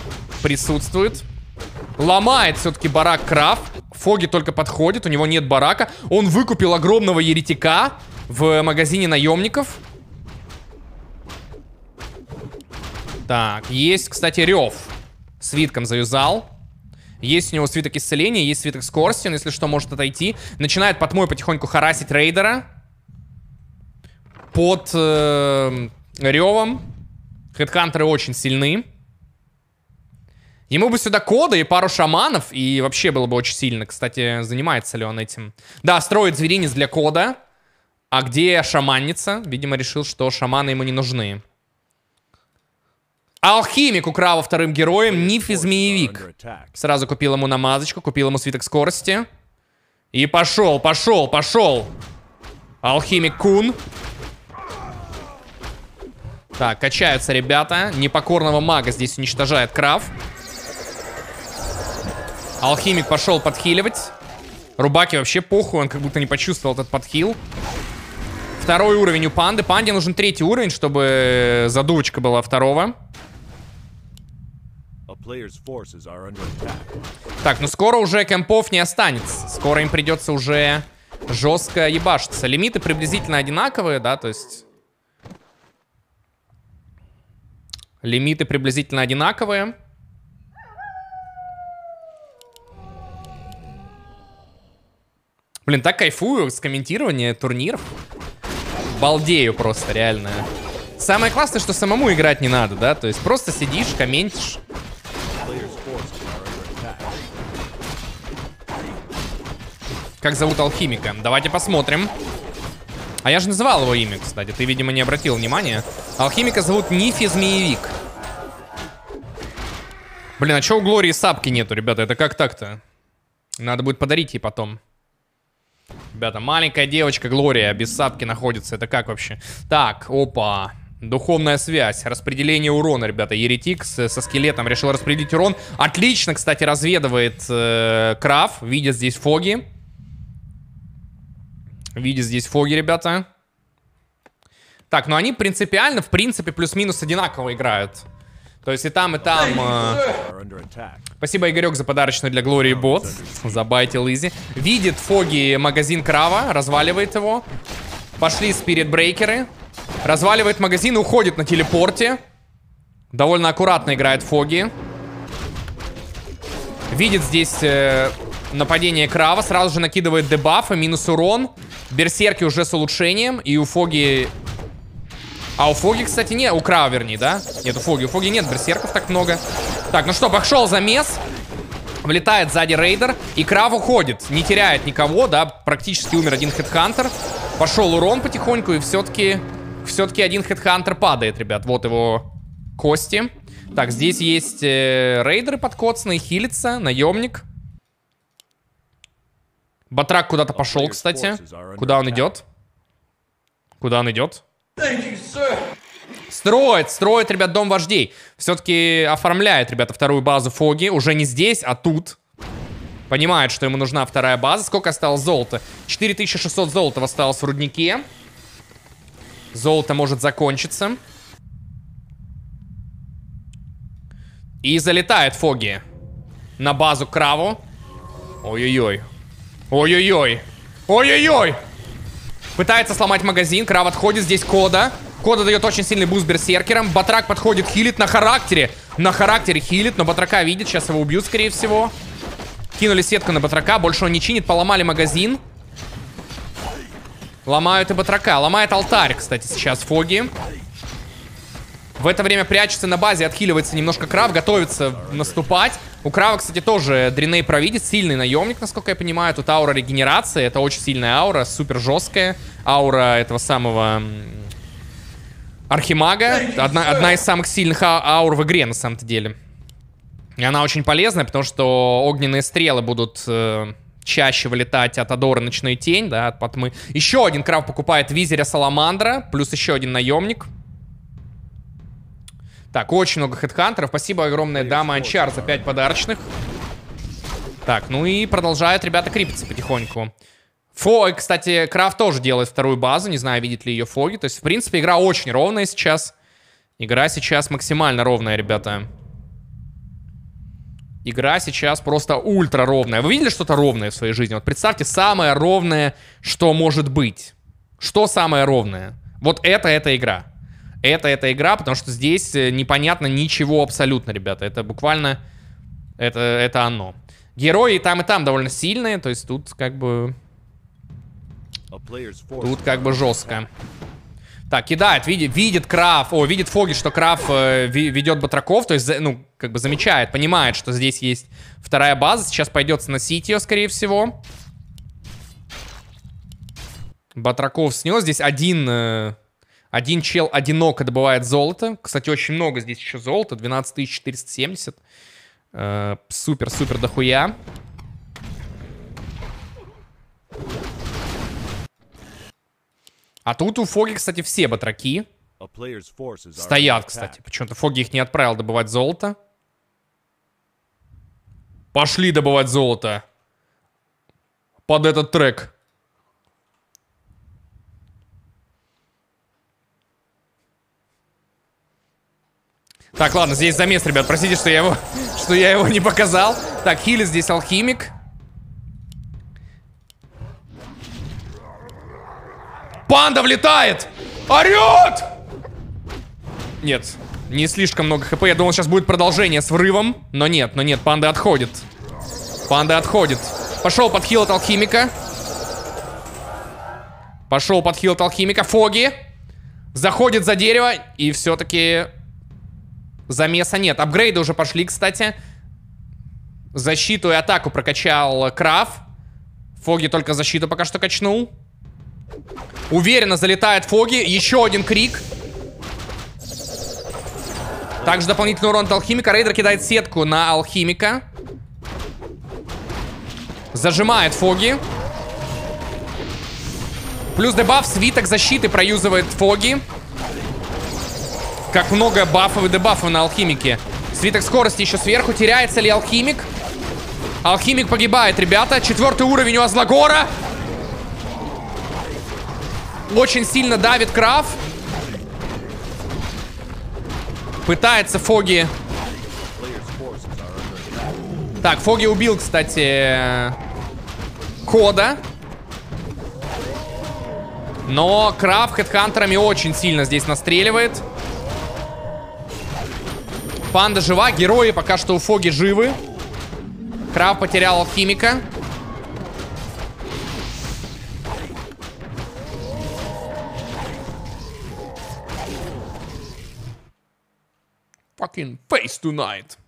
присутствует. Ломает все-таки барак Краф. Фоги только подходит, у него нет барака. Он выкупил огромного еретика в магазине наемников. Так, есть, кстати, рев. Свитком завязал. Есть у него свиток исцеления, есть свиток скорости. Он, если что, может отойти. Начинает под мой потихоньку харасить рейдера. Под э, ревом. Хедхантеры очень сильны. Ему бы сюда кода и пару шаманов, и вообще было бы очень сильно. Кстати, занимается ли он этим? Да, строит зверинец для кода. А где шаманница? Видимо, решил, что шаманы ему не нужны. Алхимик украл вторым героем Ниф и Змеевик. Сразу купил ему намазочку, купил ему свиток скорости. И пошел, пошел, пошел. Алхимик Кун. Так, качаются ребята. Непокорного мага здесь уничтожает Крав. Крав. Алхимик пошел подхиливать. Рубаки вообще похуй, он как будто не почувствовал этот подхил. Второй уровень у панды. Панде нужен третий уровень, чтобы э, задувочка была второго. Так, ну скоро уже Кемпов не останется. Скоро им придется уже жестко ебашиться. Лимиты приблизительно одинаковые, да, то есть... Лимиты приблизительно одинаковые. Блин, так кайфую с комментирования турниров, Балдею просто, реально. Самое классное, что самому играть не надо, да? То есть просто сидишь, комментишь. Как зовут алхимика? Давайте посмотрим. А я же называл его имя, кстати. Ты, видимо, не обратил внимания. Алхимика зовут Нифи Змеевик. Блин, а чё у Глории сапки нету, ребята? Это как так-то? Надо будет подарить ей потом. Ребята, маленькая девочка Глория без сапки находится. Это как вообще? Так, опа. Духовная связь, распределение урона, ребята. Еретик с, со скелетом решил распределить урон. Отлично, кстати, разведывает э, Краф. Видит здесь фоги. Видит здесь фоги, ребята. Так, ну они принципиально, в принципе, плюс-минус одинаково играют. То есть и там, и там... Э... Спасибо, Игорек, за подарочную для Глории бот. Забайтил Изи. Видит Фоги магазин Крава, разваливает его. Пошли спирит-брейкеры. Разваливает магазин, и уходит на телепорте. Довольно аккуратно играет Фоги. Видит здесь э, нападение Крава, сразу же накидывает дебафы, минус урон. Берсерки уже с улучшением, и у Фоги а у Фоги, кстати, нет. У Крау, вернее, да? Нет, у Фоги. У Фоги нет берсерков так много. Так, ну что, пошел замес. Влетает сзади рейдер. И Крав уходит. Не теряет никого, да? Практически умер один хедхантер. Пошел урон потихоньку. И все-таки... Все-таки один хедхантер падает, ребят. Вот его кости. Так, здесь есть э, рейдеры подкоцанные. Хилится. Наемник. Батрак куда-то пошел, кстати. Куда он идет? Куда он идет? Строит, строит, ребят, дом вождей. Все-таки оформляет, ребята, вторую базу Фоги. Уже не здесь, а тут. Понимает, что ему нужна вторая база. Сколько осталось золота? 4600 золота осталось в руднике. Золото может закончиться. И залетает Фоги на базу Краву. Ой-ой-ой. Ой-ой-ой. Ой-ой-ой. Пытается сломать магазин. Крав отходит. Здесь Кода. Кода дает очень сильный буст берсеркером. Батрак подходит, хилит на характере. На характере хилит, но Батрака видит. Сейчас его убьют, скорее всего. Кинули сетку на Батрака. Больше он не чинит. Поломали магазин. Ломают и Батрака. Ломает алтарь, кстати, сейчас Фоги. В это время прячется на базе, отхиливается немножко Крав, готовится наступать. У Крава, кстати, тоже Дриней провидит. Сильный наемник, насколько я понимаю. Тут аура регенерации. Это очень сильная аура, супер жесткая. Аура этого самого... Архимага. Одна, одна из самых сильных аур в игре, на самом-то деле. И она очень полезная, потому что огненные стрелы будут... Э чаще вылетать от Адора Ночной Тень, да, от Патмы. Еще один крав покупает Визеря Саламандра, плюс еще один наемник. Так, очень много хедхантеров. Спасибо огромное, дама Анчар, за 5 подарочных. Так, ну и продолжают ребята крипиться потихоньку. Фой, кстати, Крафт тоже делает вторую базу. Не знаю, видит ли ее Фоги. То есть, в принципе, игра очень ровная сейчас. Игра сейчас максимально ровная, ребята. Игра сейчас просто ультра ровная. Вы видели что-то ровное в своей жизни? Вот представьте, самое ровное, что может быть. Что самое ровное? Вот это эта игра это эта игра, потому что здесь э, непонятно ничего абсолютно, ребята. Это буквально... Это, это оно. Герои там, и там довольно сильные, то есть тут как бы... А тут как бы жестко. Так, кидает, видит, видит Краф, о, видит Фоги, что Краф э, ведет батраков, то есть, ну, как бы замечает, понимает, что здесь есть вторая база, сейчас пойдет сносить ее, скорее всего. Батраков снес, здесь один э, один чел одиноко добывает золото. Кстати, очень много здесь еще золота. 12 470. Э, супер-супер дохуя. А тут у Фоги, кстати, все батраки. Стоят, кстати. Почему-то Фоги их не отправил добывать золото. Пошли добывать золото. Под этот трек. Так, ладно, здесь замес, ребят. Простите, что я его, [LAUGHS] что я его не показал. Так, хилит здесь алхимик. Панда влетает! Орет! Нет, не слишком много хп. Я думал, сейчас будет продолжение с врывом. Но нет, но нет, панда отходит. Панда отходит. Пошел под хил от алхимика. Пошел под хил от алхимика. Фоги. Заходит за дерево. И все-таки Замеса нет. Апгрейды уже пошли, кстати. Защиту и атаку прокачал Краф. Фоги только защиту пока что качнул. Уверенно залетает Фоги. Еще один крик. Также дополнительный урон от Алхимика. Рейдер кидает сетку на Алхимика. Зажимает Фоги. Плюс дебаф, свиток защиты проюзывает Фоги. Как много бафов и дебафов на алхимике. Свиток скорости еще сверху. Теряется ли алхимик? Алхимик погибает, ребята. Четвертый уровень у Азлагора. Очень сильно давит Краф. Пытается Фоги. Так, Фоги убил, кстати, Кода. Но Краф хедхантерами очень сильно здесь настреливает. Панда жива, герои пока что у Фоги живы. Крав потерял алхимика. Fucking face tonight.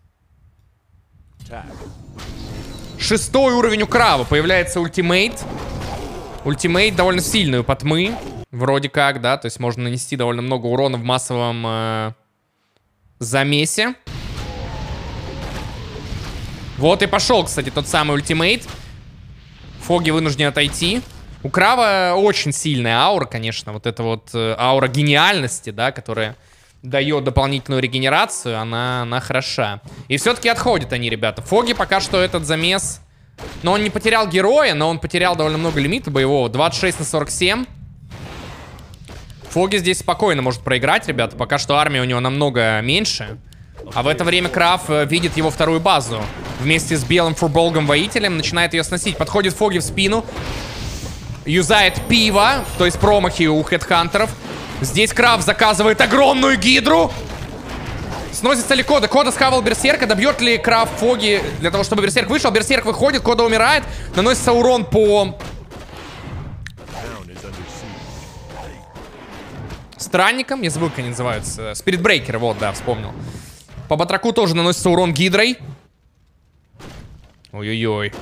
Шестой уровень у Крава. Появляется ультимейт. Ультимейт довольно сильную под мы. Вроде как, да. То есть можно нанести довольно много урона в массовом... Э Замесе. Вот и пошел, кстати, тот самый ультимейт. Фоги вынужден отойти. У Крава очень сильная аура, конечно. Вот эта вот э, аура гениальности, да, которая дает дополнительную регенерацию, она, она хороша. И все-таки отходят они, ребята. Фоги пока что этот замес... Но он не потерял героя, но он потерял довольно много лимита боевого. 26 на 47. Фоги здесь спокойно может проиграть, ребята. Пока что армия у него намного меньше. А в это время Краф э, видит его вторую базу. Вместе с белым фурболгом-воителем начинает ее сносить. Подходит Фоги в спину. Юзает пиво, то есть промахи у хедхантеров. Здесь Краф заказывает огромную гидру. Сносится ли Кода? Кода схавал Берсерка. Добьет ли Краф Фоги для того, чтобы Берсерк вышел? Берсерк выходит, Кода умирает. Наносится урон по странником. Я забыл, как они называются. Спиритбрейкер, э, вот, да, вспомнил. По батраку тоже наносится урон гидрой. Ой-ой-ой.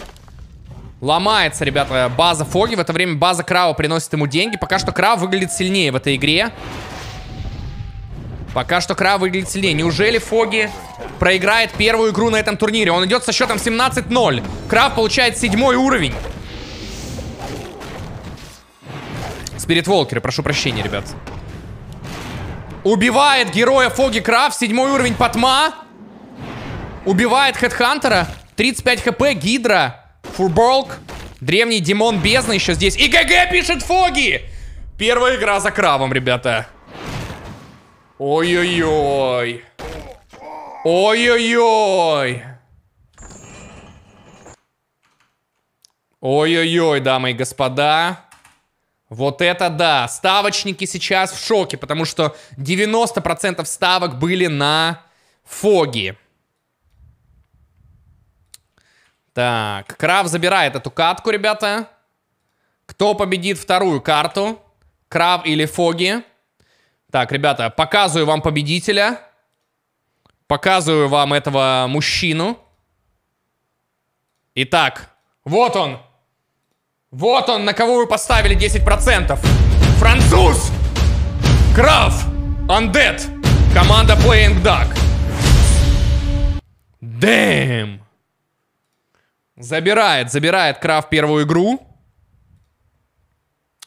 Ломается, ребята, база Фоги. В это время база Крава приносит ему деньги. Пока что Крав выглядит сильнее в этой игре. Пока что Крав выглядит сильнее. Неужели Фоги проиграет первую игру на этом турнире? Он идет со счетом 17-0. Крав получает седьмой уровень. Спирит Волкеры, прошу прощения, ребят. Убивает героя Фоги Крафт. Седьмой уровень Патма. Убивает Хедхантера. 35 хп. Гидра. Фурболк. Древний Димон Бездна еще здесь. И ГГ пишет Фоги! Первая игра за Кравом, ребята. Ой-ой-ой. Ой-ой-ой. Ой-ой-ой, дамы и господа. Вот это да! Ставочники сейчас в шоке, потому что 90% ставок были на Фоги. Так, Крав забирает эту катку, ребята. Кто победит вторую карту? Крав или Фоги? Так, ребята, показываю вам победителя. Показываю вам этого мужчину. Итак, вот он, вот он, на кого вы поставили 10%. Француз! Краф! Undead! Команда Playing Duck. Дэм! Забирает, забирает Краф первую игру.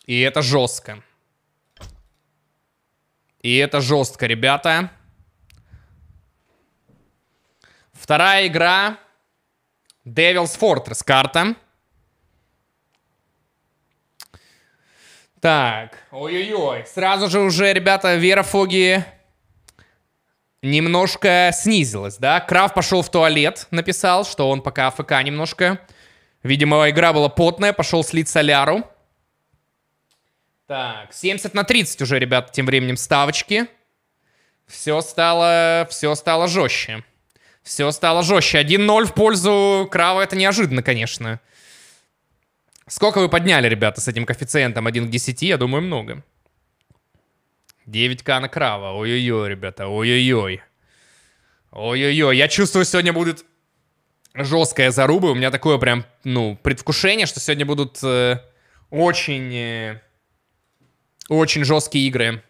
И это жестко. И это жестко, ребята. Вторая игра. Devil's Fortress карта. Так, ой-ой-ой. Сразу же уже, ребята, Вера Фоги немножко снизилась, да? Крав пошел в туалет, написал, что он пока АФК немножко. Видимо, игра была потная, пошел слить соляру. Так, 70 на 30 уже, ребята, тем временем ставочки. Все стало, все стало жестче. Все стало жестче. 1-0 в пользу Крава, это неожиданно, конечно. Конечно. Сколько вы подняли, ребята, с этим коэффициентом 1 к 10? Я думаю, много. 9к на крава. Ой-ой-ой, ребята, ой-ой-ой. Ой-ой-ой, я чувствую, сегодня будет жесткая заруба. У меня такое прям, ну, предвкушение, что сегодня будут э, очень, э, очень жесткие игры.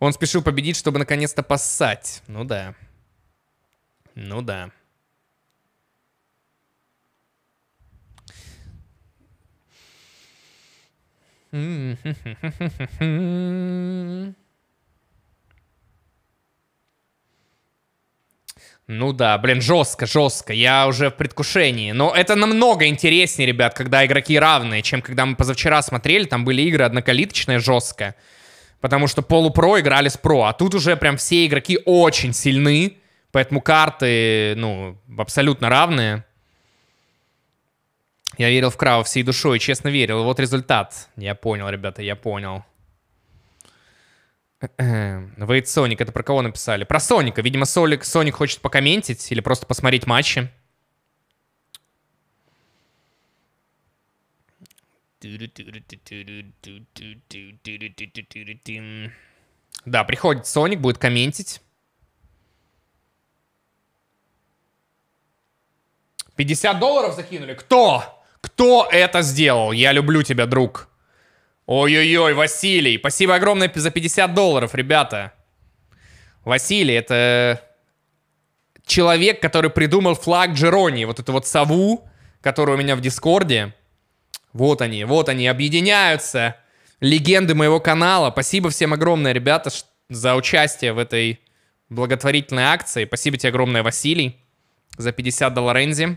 Он спешил победить, чтобы наконец-то поссать. Ну да. Ну да. Ну да, блин, жестко, жестко. Я уже в предвкушении. Но это намного интереснее, ребят, когда игроки равные, чем когда мы позавчера смотрели, там были игры однокалиточные жестко. Потому что полупро играли с про. А тут уже прям все игроки очень сильны. Поэтому карты, ну, абсолютно равные. Я верил в Крау всей душой, честно верил. Вот результат. Я понял, ребята, я понял. [CLEARS THROAT] Вейт Соник, это про кого написали? Про Соника. Видимо, Солик, Соник хочет покомментить или просто посмотреть матчи. Да, приходит Соник, будет комментить. 50 долларов закинули? Кто? Кто это сделал? Я люблю тебя, друг. Ой-ой-ой, Василий, спасибо огромное за 50 долларов, ребята. Василий, это человек, который придумал флаг Джерони, вот эту вот сову, которая у меня в Дискорде. Вот они, вот они, объединяются. Легенды моего канала. Спасибо всем огромное, ребята, за участие в этой благотворительной акции. Спасибо тебе огромное, Василий, за 50 долларензи.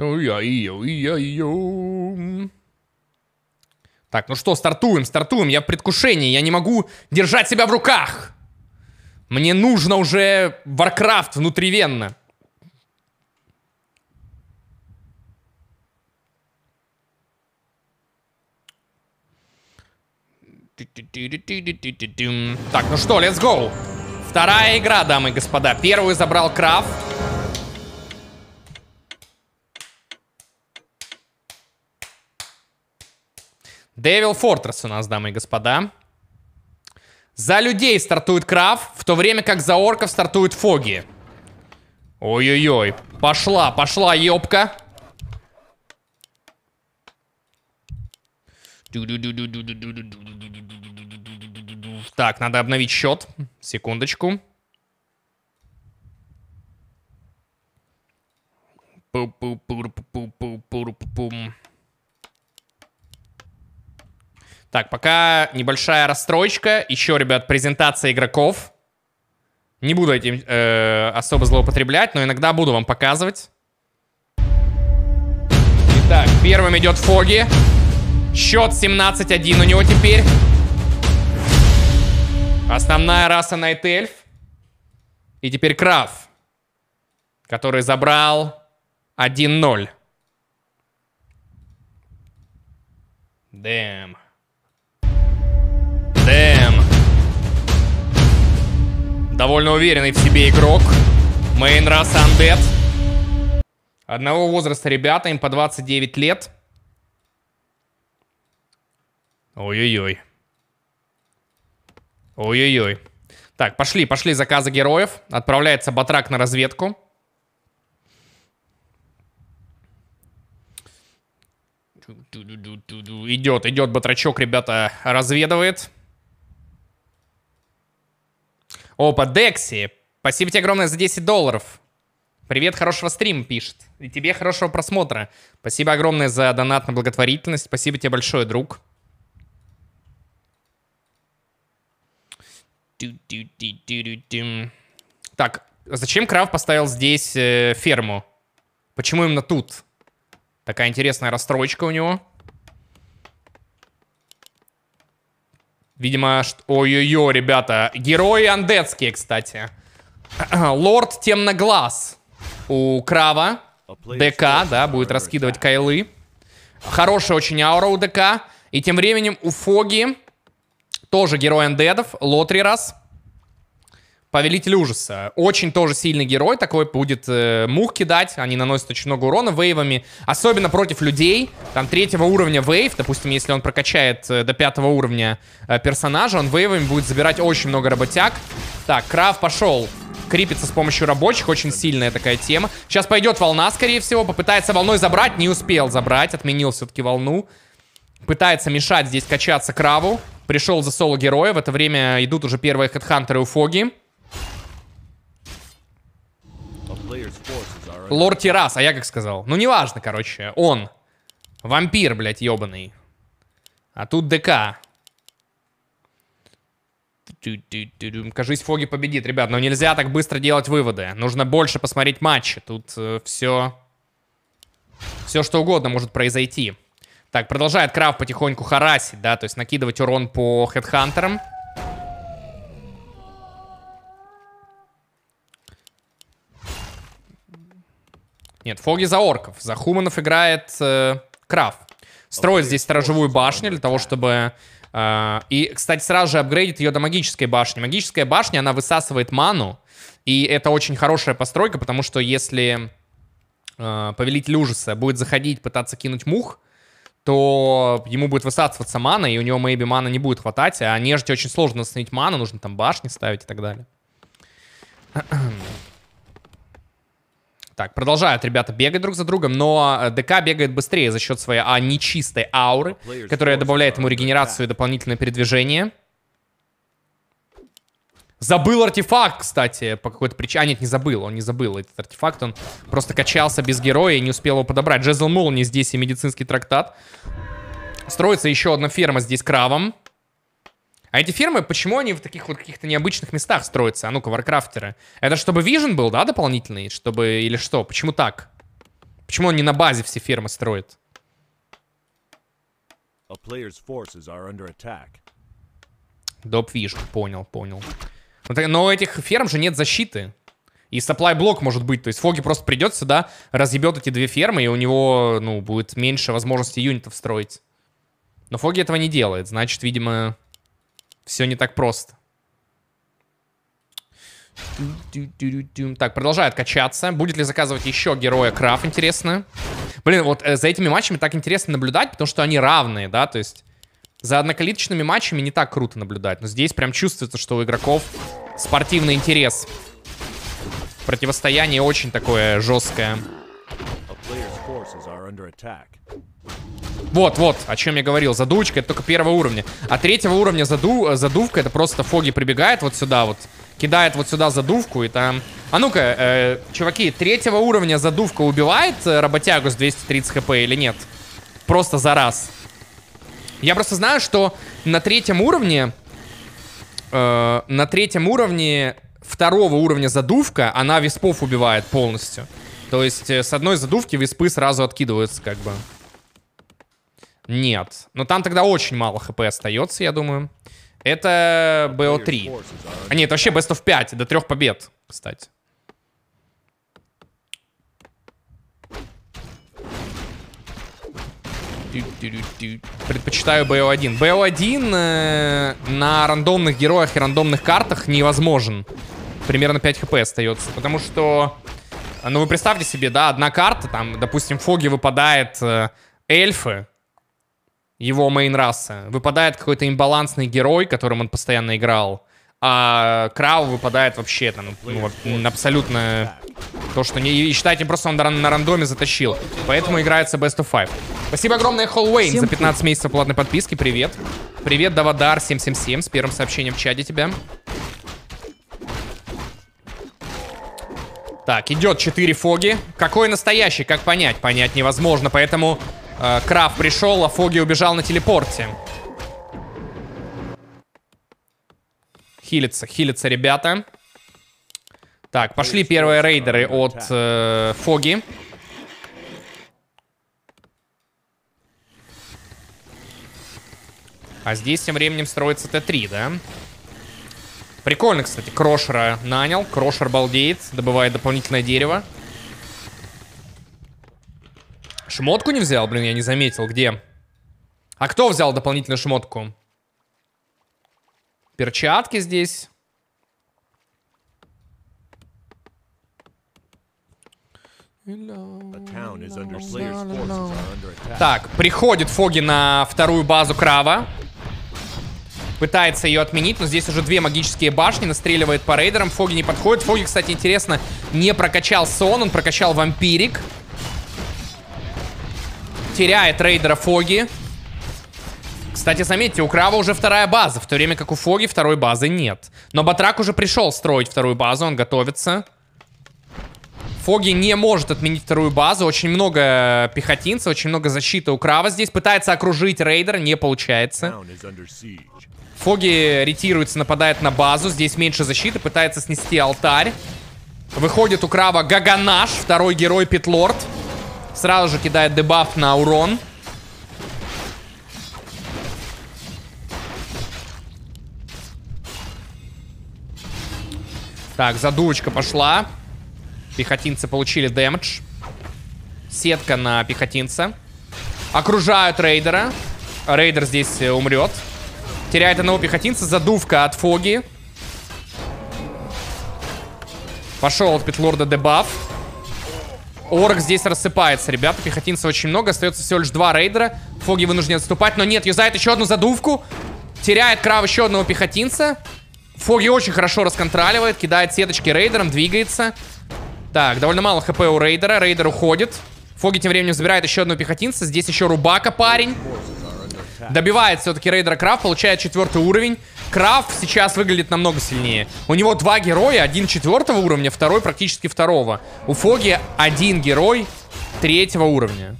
Ой-ой-ой-ой-ой. Так, ну что, стартуем, стартуем. Я в предвкушении, я не могу держать себя в руках. Мне нужно уже Warcraft внутривенно. Так, ну что, let's go. Вторая игра, дамы и господа. Первую забрал Крафт. Дэвил Fortress у нас, дамы и господа. За людей стартует Крав, в то время как за орков стартуют Фоги. Ой-ой-ой. Пошла, пошла, ёбка. Так, надо обновить счет. Секундочку. Пу-пу-пу-пу-пу-пу-пу-пум. -пу -пу -пу -пу -пу -пу -пу. Так, пока небольшая расстройка. Еще, ребят, презентация игроков. Не буду этим э, особо злоупотреблять, но иногда буду вам показывать. Итак, первым идет Фоги. Счет 17-1 у него теперь. Основная раса Найт Эльф. И теперь Краф, который забрал 1-0. Damn. Довольно уверенный в себе игрок. Мейн раз Undead. Одного возраста ребята, им по 29 лет. Ой-ой-ой. Ой-ой-ой. Так, пошли, пошли заказы героев. Отправляется Батрак на разведку. Идет, идет Батрачок, ребята, разведывает. Опа, Декси, спасибо тебе огромное за 10 долларов. Привет, хорошего стрима, пишет. И тебе хорошего просмотра. Спасибо огромное за донат на благотворительность. Спасибо тебе большое, друг. Так, зачем Крав поставил здесь э, ферму? Почему именно тут? Такая интересная расстройка у него. Видимо, что... ой-ой-ой, ребята. Герои андетские, кстати. [CLEARS THROAT] Лорд Темноглаз. У Крава. ДК, да, будет раскидывать кайлы. Хорошая очень аура у ДК. И тем временем у Фоги тоже герой андедов. Лотри раз. Повелитель ужаса. Очень тоже сильный герой, такой будет э, мух кидать, они наносят очень много урона вейвами, особенно против людей. Там третьего уровня вейв, допустим, если он прокачает э, до пятого уровня э, персонажа, он вейвами будет забирать очень много работяг. Так, Крав пошел крепится с помощью рабочих. Очень сильная такая тема. Сейчас пойдет волна, скорее всего. Попытается волной забрать. Не успел забрать. Отменил все-таки волну. Пытается мешать здесь качаться Краву. Пришел за соло героя. В это время идут уже первые хедхантеры у Фоги. Лорд Террас, а я как сказал? Ну, неважно, короче. Он. Вампир, блядь, ебаный. А тут ДК. Кажись, Фоги победит, ребят. Но нельзя так быстро делать выводы. Нужно больше посмотреть матчи. Тут э, все... Все что угодно может произойти. Так, продолжает Крав потихоньку харасить, да, то есть накидывать урон по хедхантерам. Нет, Фоги за орков. За хуманов играет э, Краф. Строит здесь сторожевую башню для того, чтобы... Э, и, кстати, сразу же апгрейдит ее до магической башни. Магическая башня, она высасывает ману. И это очень хорошая постройка, потому что если э, повелитель ужаса будет заходить, пытаться кинуть мух, то ему будет высасываться мана, и у него, maybe, мана не будет хватать. А нежить очень сложно остановить ману, нужно там башни ставить и так далее. Так, продолжают ребята бегать друг за другом, но э, ДК бегает быстрее за счет своей, а, нечистой ауры, которая добавляет ему регенерацию и дополнительное передвижение. Забыл артефакт, кстати, по какой-то причине. А, нет, не забыл, он не забыл этот артефакт. Он просто качался без героя и не успел его подобрать. Джезл Молни здесь и медицинский трактат. Строится еще одна ферма здесь кравом. А эти фирмы, почему они в таких вот каких-то необычных местах строятся? А ну-ка, варкрафтеры. Это чтобы вижен был, да, дополнительный? Чтобы... Или что? Почему так? Почему он не на базе все фирмы строит? Доп вижен, понял, понял. Ну, но у этих ферм же нет защиты. И supply блок может быть. То есть Фоги просто придет сюда, разъебет эти две фермы, и у него, ну, будет меньше возможности юнитов строить. Но Фоги этого не делает. Значит, видимо, все не так просто. Так, продолжает качаться. Будет ли заказывать еще героя Краф, интересно. Блин, вот э, за этими матчами так интересно наблюдать, потому что они равные, да, то есть за одноколичными матчами не так круто наблюдать. Но здесь прям чувствуется, что у игроков спортивный интерес. Противостояние очень такое жесткое. Вот, вот, о чем я говорил. Задувочка это только первого уровня. А третьего уровня заду, задувка это просто Фоги прибегает вот сюда вот, кидает вот сюда задувку и там... А ну-ка, э, чуваки, третьего уровня задувка убивает э, работягу с 230 хп или нет? Просто за раз. Я просто знаю, что на третьем уровне... Э, на третьем уровне второго уровня задувка, она виспов убивает полностью. То есть э, с одной задувки виспы сразу откидываются как бы. Нет. Но там тогда очень мало хп остается, я думаю. Это БО 3 А нет, вообще Best of 5, до трех побед, кстати. Предпочитаю БО 1 БО 1 э, на рандомных героях и рандомных картах невозможен. Примерно 5 хп остается. Потому что... Ну, вы представьте себе, да, одна карта, там, допустим, Фоги выпадает э, эльфы, его мейн-раса. Выпадает какой-то имбалансный герой, которым он постоянно играл. А Крау выпадает вообще там ну, абсолютно то, что не... И считайте, просто он на рандоме затащил. Поэтому играется Best of Five. Спасибо огромное Холлвейн за 15 месяцев платной подписки. Привет. Привет, Давадар 777 с первым сообщением в чате тебя. Так, идет 4 фоги. Какой настоящий, как понять? Понять невозможно, поэтому Э, Краф пришел, а Фоги убежал на телепорте. Хилится, хилится, ребята. Так, пошли первые рейдеры от э, Фоги. А здесь тем временем строится Т3, да? Прикольно, кстати, Крошера нанял. Крошер балдеет, добывает дополнительное дерево. Шмотку не взял? Блин, я не заметил. Где? А кто взял дополнительную шмотку? Перчатки здесь. Так, приходит Фоги на вторую базу Крава. Пытается ее отменить, но здесь уже две магические башни, настреливает по рейдерам. Фоги не подходит. Фоги, кстати, интересно, не прокачал сон, он прокачал вампирик теряет рейдера Фоги. Кстати, заметьте, у Крава уже вторая база, в то время как у Фоги второй базы нет. Но Батрак уже пришел строить вторую базу, он готовится. Фоги не может отменить вторую базу. Очень много э, пехотинцев, очень много защиты у Крава здесь. Пытается окружить рейдера, не получается. Фоги ретируется, нападает на базу. Здесь меньше защиты, пытается снести алтарь. Выходит у Краба Гаганаш, второй герой Питлорд. Сразу же кидает дебаф на урон. Так, задувочка пошла. Пехотинцы получили дэмэдж. Сетка на пехотинца. Окружают рейдера. Рейдер здесь э, умрет. Теряет одного пехотинца. Задувка от Фоги. Пошел от Петлорда дебаф. Орк здесь рассыпается, ребята. Пехотинцев очень много. Остается всего лишь два рейдера. Фоги вынуждены отступать. Но нет, юзает еще одну задувку. Теряет крав еще одного пехотинца. Фоги очень хорошо расконтроливает. Кидает сеточки рейдером, двигается. Так, довольно мало хп у рейдера. Рейдер уходит. Фоги тем временем забирает еще одного пехотинца. Здесь еще рубака парень. Добивает все-таки рейдера Крафт, получает четвертый уровень. Краф сейчас выглядит намного сильнее. У него два героя, один четвертого уровня, второй практически второго. У Фоги один герой третьего уровня.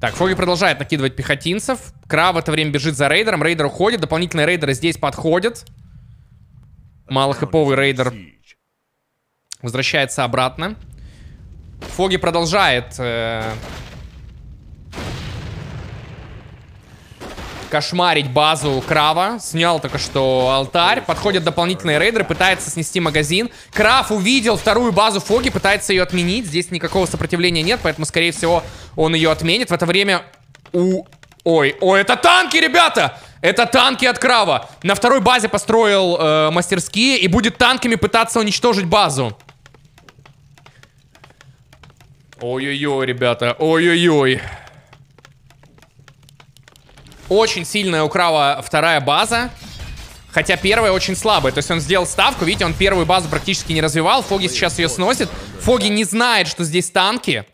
Так, Фоги продолжает накидывать пехотинцев. Кра в это время бежит за рейдером. Рейдер уходит. Дополнительные рейдеры здесь подходят. Малохиповый рейдер возвращается обратно. Фоги продолжает э, кошмарить базу Крава. Снял только что алтарь. Подходят дополнительные рейдеры, пытается снести магазин. Крав увидел вторую базу Фоги, пытается ее отменить. Здесь никакого сопротивления нет, поэтому, скорее всего, он ее отменит. В это время у... Ой, ой, это танки, ребята! Это танки от Крава. На второй базе построил э, мастерские и будет танками пытаться уничтожить базу. Ой-ой-ой, ребята, ой-ой-ой. Очень сильная украла вторая база. Хотя первая очень слабая. То есть он сделал ставку. Видите, он первую базу практически не развивал. Фоги сейчас ее сносит. Фоги не знает, что здесь танки.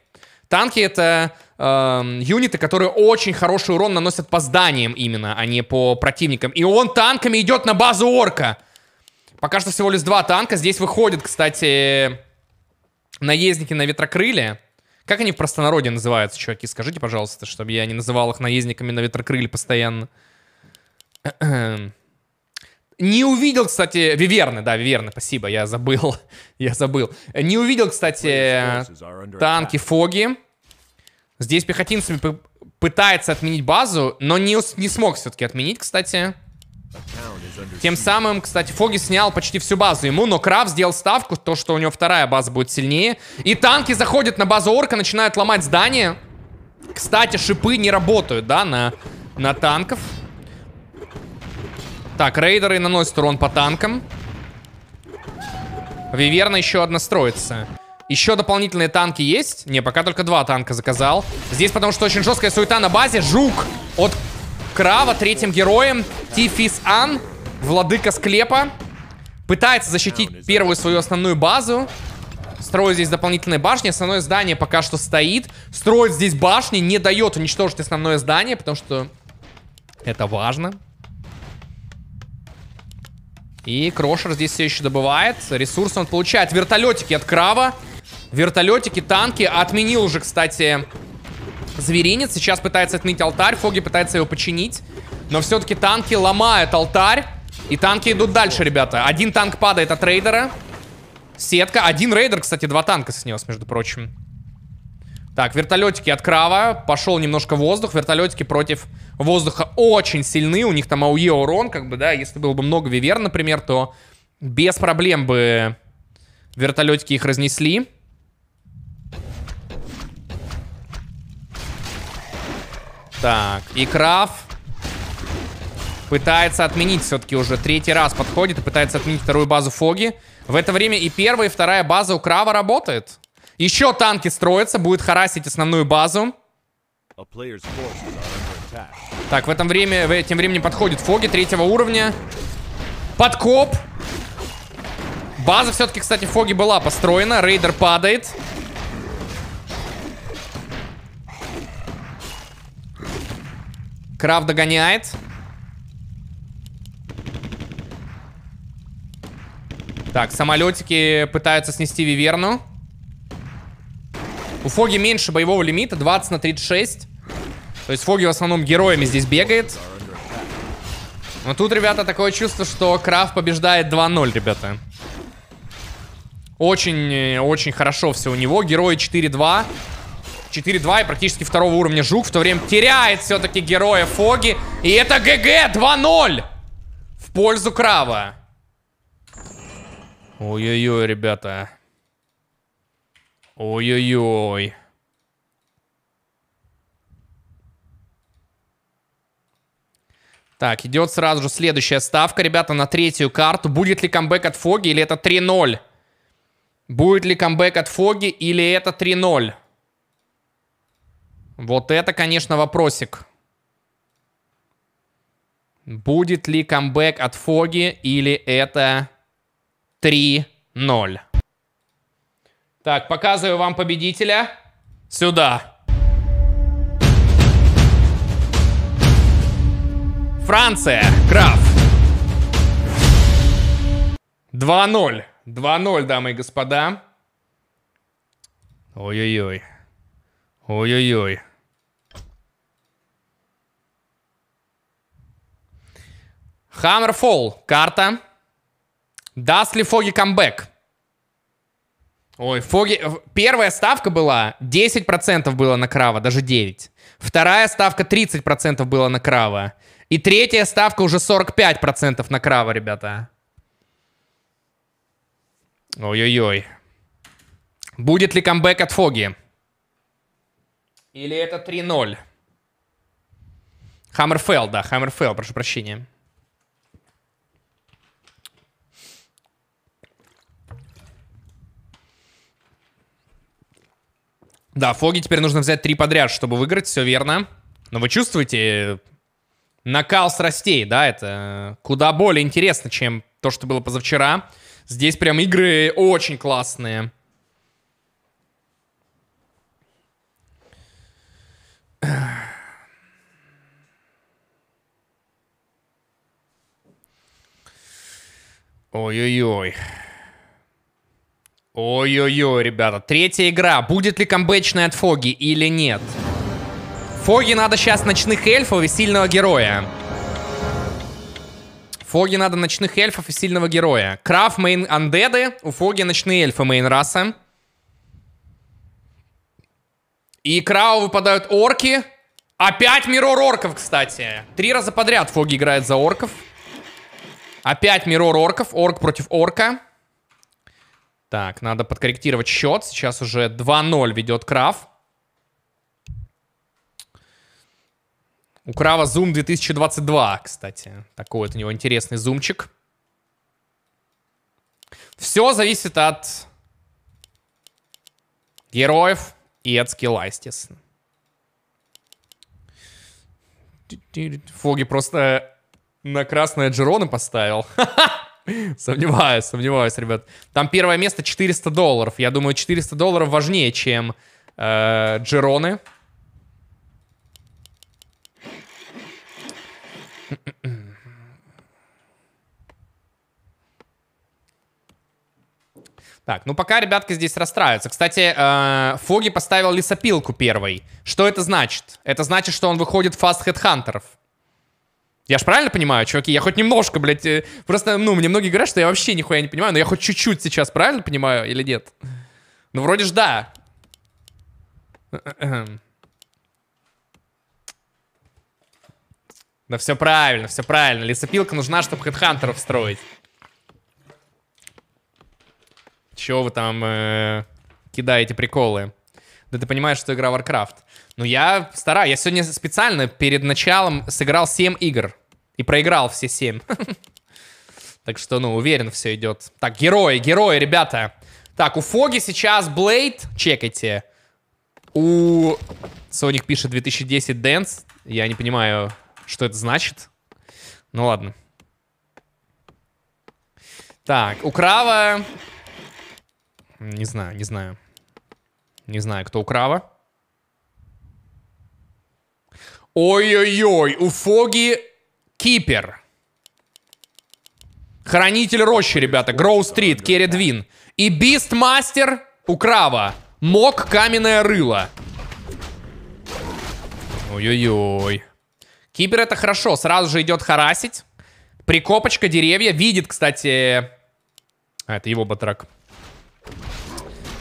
Танки это э, юниты, которые очень хороший урон наносят по зданиям именно, а не по противникам. И он танками идет на базу орка. Пока что всего лишь два танка. Здесь выходят, кстати, наездники на ветрокрыле. Как они в простонародье называются, чуваки? Скажите, пожалуйста, чтобы я не называл их наездниками на ветрокрыле постоянно. [CLEARS THROAT] Не увидел, кстати, Виверны, да, Виверны, спасибо, я забыл, [LAUGHS] я забыл. Не увидел, кстати, танки Фоги. Здесь пехотинцами пытается отменить базу, но не, не смог все-таки отменить, кстати. Тем самым, кстати, Фоги снял почти всю базу ему, но Крав сделал ставку, то, что у него вторая база будет сильнее. И танки заходят на базу Орка, начинают ломать здание. Кстати, шипы не работают, да, на, на танков. Так, рейдеры наносят урон по танкам. Виверна еще одна строится. Еще дополнительные танки есть? Не, пока только два танка заказал. Здесь потому что очень жесткая суета на базе. Жук от Крава третьим героем. Тифис Ан, владыка склепа. Пытается защитить первую свою основную базу. Строит здесь дополнительные башни. Основное здание пока что стоит. Строит здесь башни. Не дает уничтожить основное здание, потому что это важно. И Крошер здесь все еще добывает. Ресурсы он получает. Вертолетики от Крава. Вертолетики, танки. Отменил уже, кстати, Зверинец сейчас пытается отмыть алтарь, Фоги пытается его починить. Но все-таки танки ломают алтарь. И танки идут дальше, ребята. Один танк падает от рейдера. Сетка. Один рейдер, кстати, два танка снес, между прочим. Так, вертолетики от Крава. Пошел немножко воздух. Вертолетики против воздуха очень сильны. У них там АУЕ урон, как бы, да. Если было бы много Вивер, например, то без проблем бы вертолетики их разнесли. Так, и Краф пытается отменить все-таки уже третий раз подходит и пытается отменить вторую базу Фоги. В это время и первая, и вторая база у Крава работает. Еще танки строятся, будет харасить основную базу. Так, в этом время, в тем временем подходит Фоги третьего уровня. Подкоп. База все-таки, кстати, Фоги была построена. Рейдер падает. Крав догоняет. Так, самолетики пытаются снести Виверну. У Фоги меньше боевого лимита, 20 на 36. То есть Фоги в основном героями здесь бегает. Но тут, ребята, такое чувство, что Краф побеждает 2-0, ребята. Очень-очень э, хорошо все у него. Герои 4-2. 4-2 и практически второго уровня Жук. В то время теряет все-таки героя Фоги. И это ГГ 2-0 в пользу Крава. Ой-ой-ой, ребята. Ой-ой-ой. Так, идет сразу же следующая ставка, ребята, на третью карту. Будет ли камбэк от Фоги или это 3-0? Будет ли камбэк от Фоги или это 3-0? Вот это, конечно, вопросик. Будет ли камбэк от Фоги или это 3-0? Так, показываю вам победителя. Сюда. Франция, Краф. 2-0. 2-0, дамы и господа. Ой-ой-ой. Ой-ой-ой. Хаммерфолл. Карта. Даст ли Фоги камбэк? Ой, Фоги... Первая ставка была 10% было на Крава, даже 9. Вторая ставка 30% было на Крава. И третья ставка уже 45% на Крава, ребята. Ой-ой-ой. Будет ли камбэк от Фоги? Или это 3-0? Хаммерфелл, да, Хаммерфелл, прошу прощения. Да, Фоги теперь нужно взять три подряд, чтобы выиграть, все верно. Но вы чувствуете, накал страстей, да, это куда более интересно, чем то, что было позавчера. Здесь прям игры очень классные. Ой-ой-ой. Ой-ой-ой, ребята. Третья игра. Будет ли камбэчная от Фоги или нет? Фоги надо сейчас ночных эльфов и сильного героя. Фоги надо ночных эльфов и сильного героя. Крафт мейн андеды. У Фоги ночные эльфы мейн раса. И Крау выпадают орки. Опять мирор орков, кстати. Три раза подряд Фоги играет за орков. Опять Мирор орков. Орк против орка. Так, надо подкорректировать счет. Сейчас уже 2-0 ведет Крав. У Крава зум 2022, кстати. Такой вот у него интересный зумчик. Все зависит от героев и от скилла, естественно. Фоги просто на красное Джерона поставил. [LAUGHS] Сомневаюсь, сомневаюсь, ребят. Там первое место 400 долларов. Я думаю, 400 долларов важнее, чем э, Джероны. Так, ну пока ребятки здесь расстраиваются. Кстати, э, Фоги поставил лесопилку первой. Что это значит? Это значит, что он выходит фаст хедхантеров. Я ж правильно понимаю, чуваки? Я хоть немножко, блядь, э, просто, ну, мне многие говорят, что я вообще нихуя не понимаю, но я хоть чуть-чуть сейчас правильно понимаю или нет? Ну, вроде ж да. [CLEARS THROAT] Да все правильно, все правильно. Лесопилка нужна, чтобы хедхантеров строить. Чего вы там э, кидаете приколы? Да ты понимаешь, что игра Warcraft. Ну, я стараюсь. Я сегодня специально перед началом сыграл 7 игр. И проиграл все семь. [LAUGHS] Так что, ну, уверен, все идет. Так, герои, герои, ребята. Так, у Фоги сейчас Блейд. Чекайте. У Соник пишет 2010 Дэнс. Я не понимаю, что это значит. Ну ладно. Так, у Крава... Не знаю, не знаю. Не знаю, кто у Крава. Ой-ой-ой, у Фоги Кипер. Хранитель рощи, ребята. Гроу Стрит, Кередвин. И Бистмастер Украва. Мок Каменное Рыло. Ой-ой-ой. Кипер это хорошо. Сразу же идет харасить. Прикопочка деревья. Видит, кстати... А, это его батрак.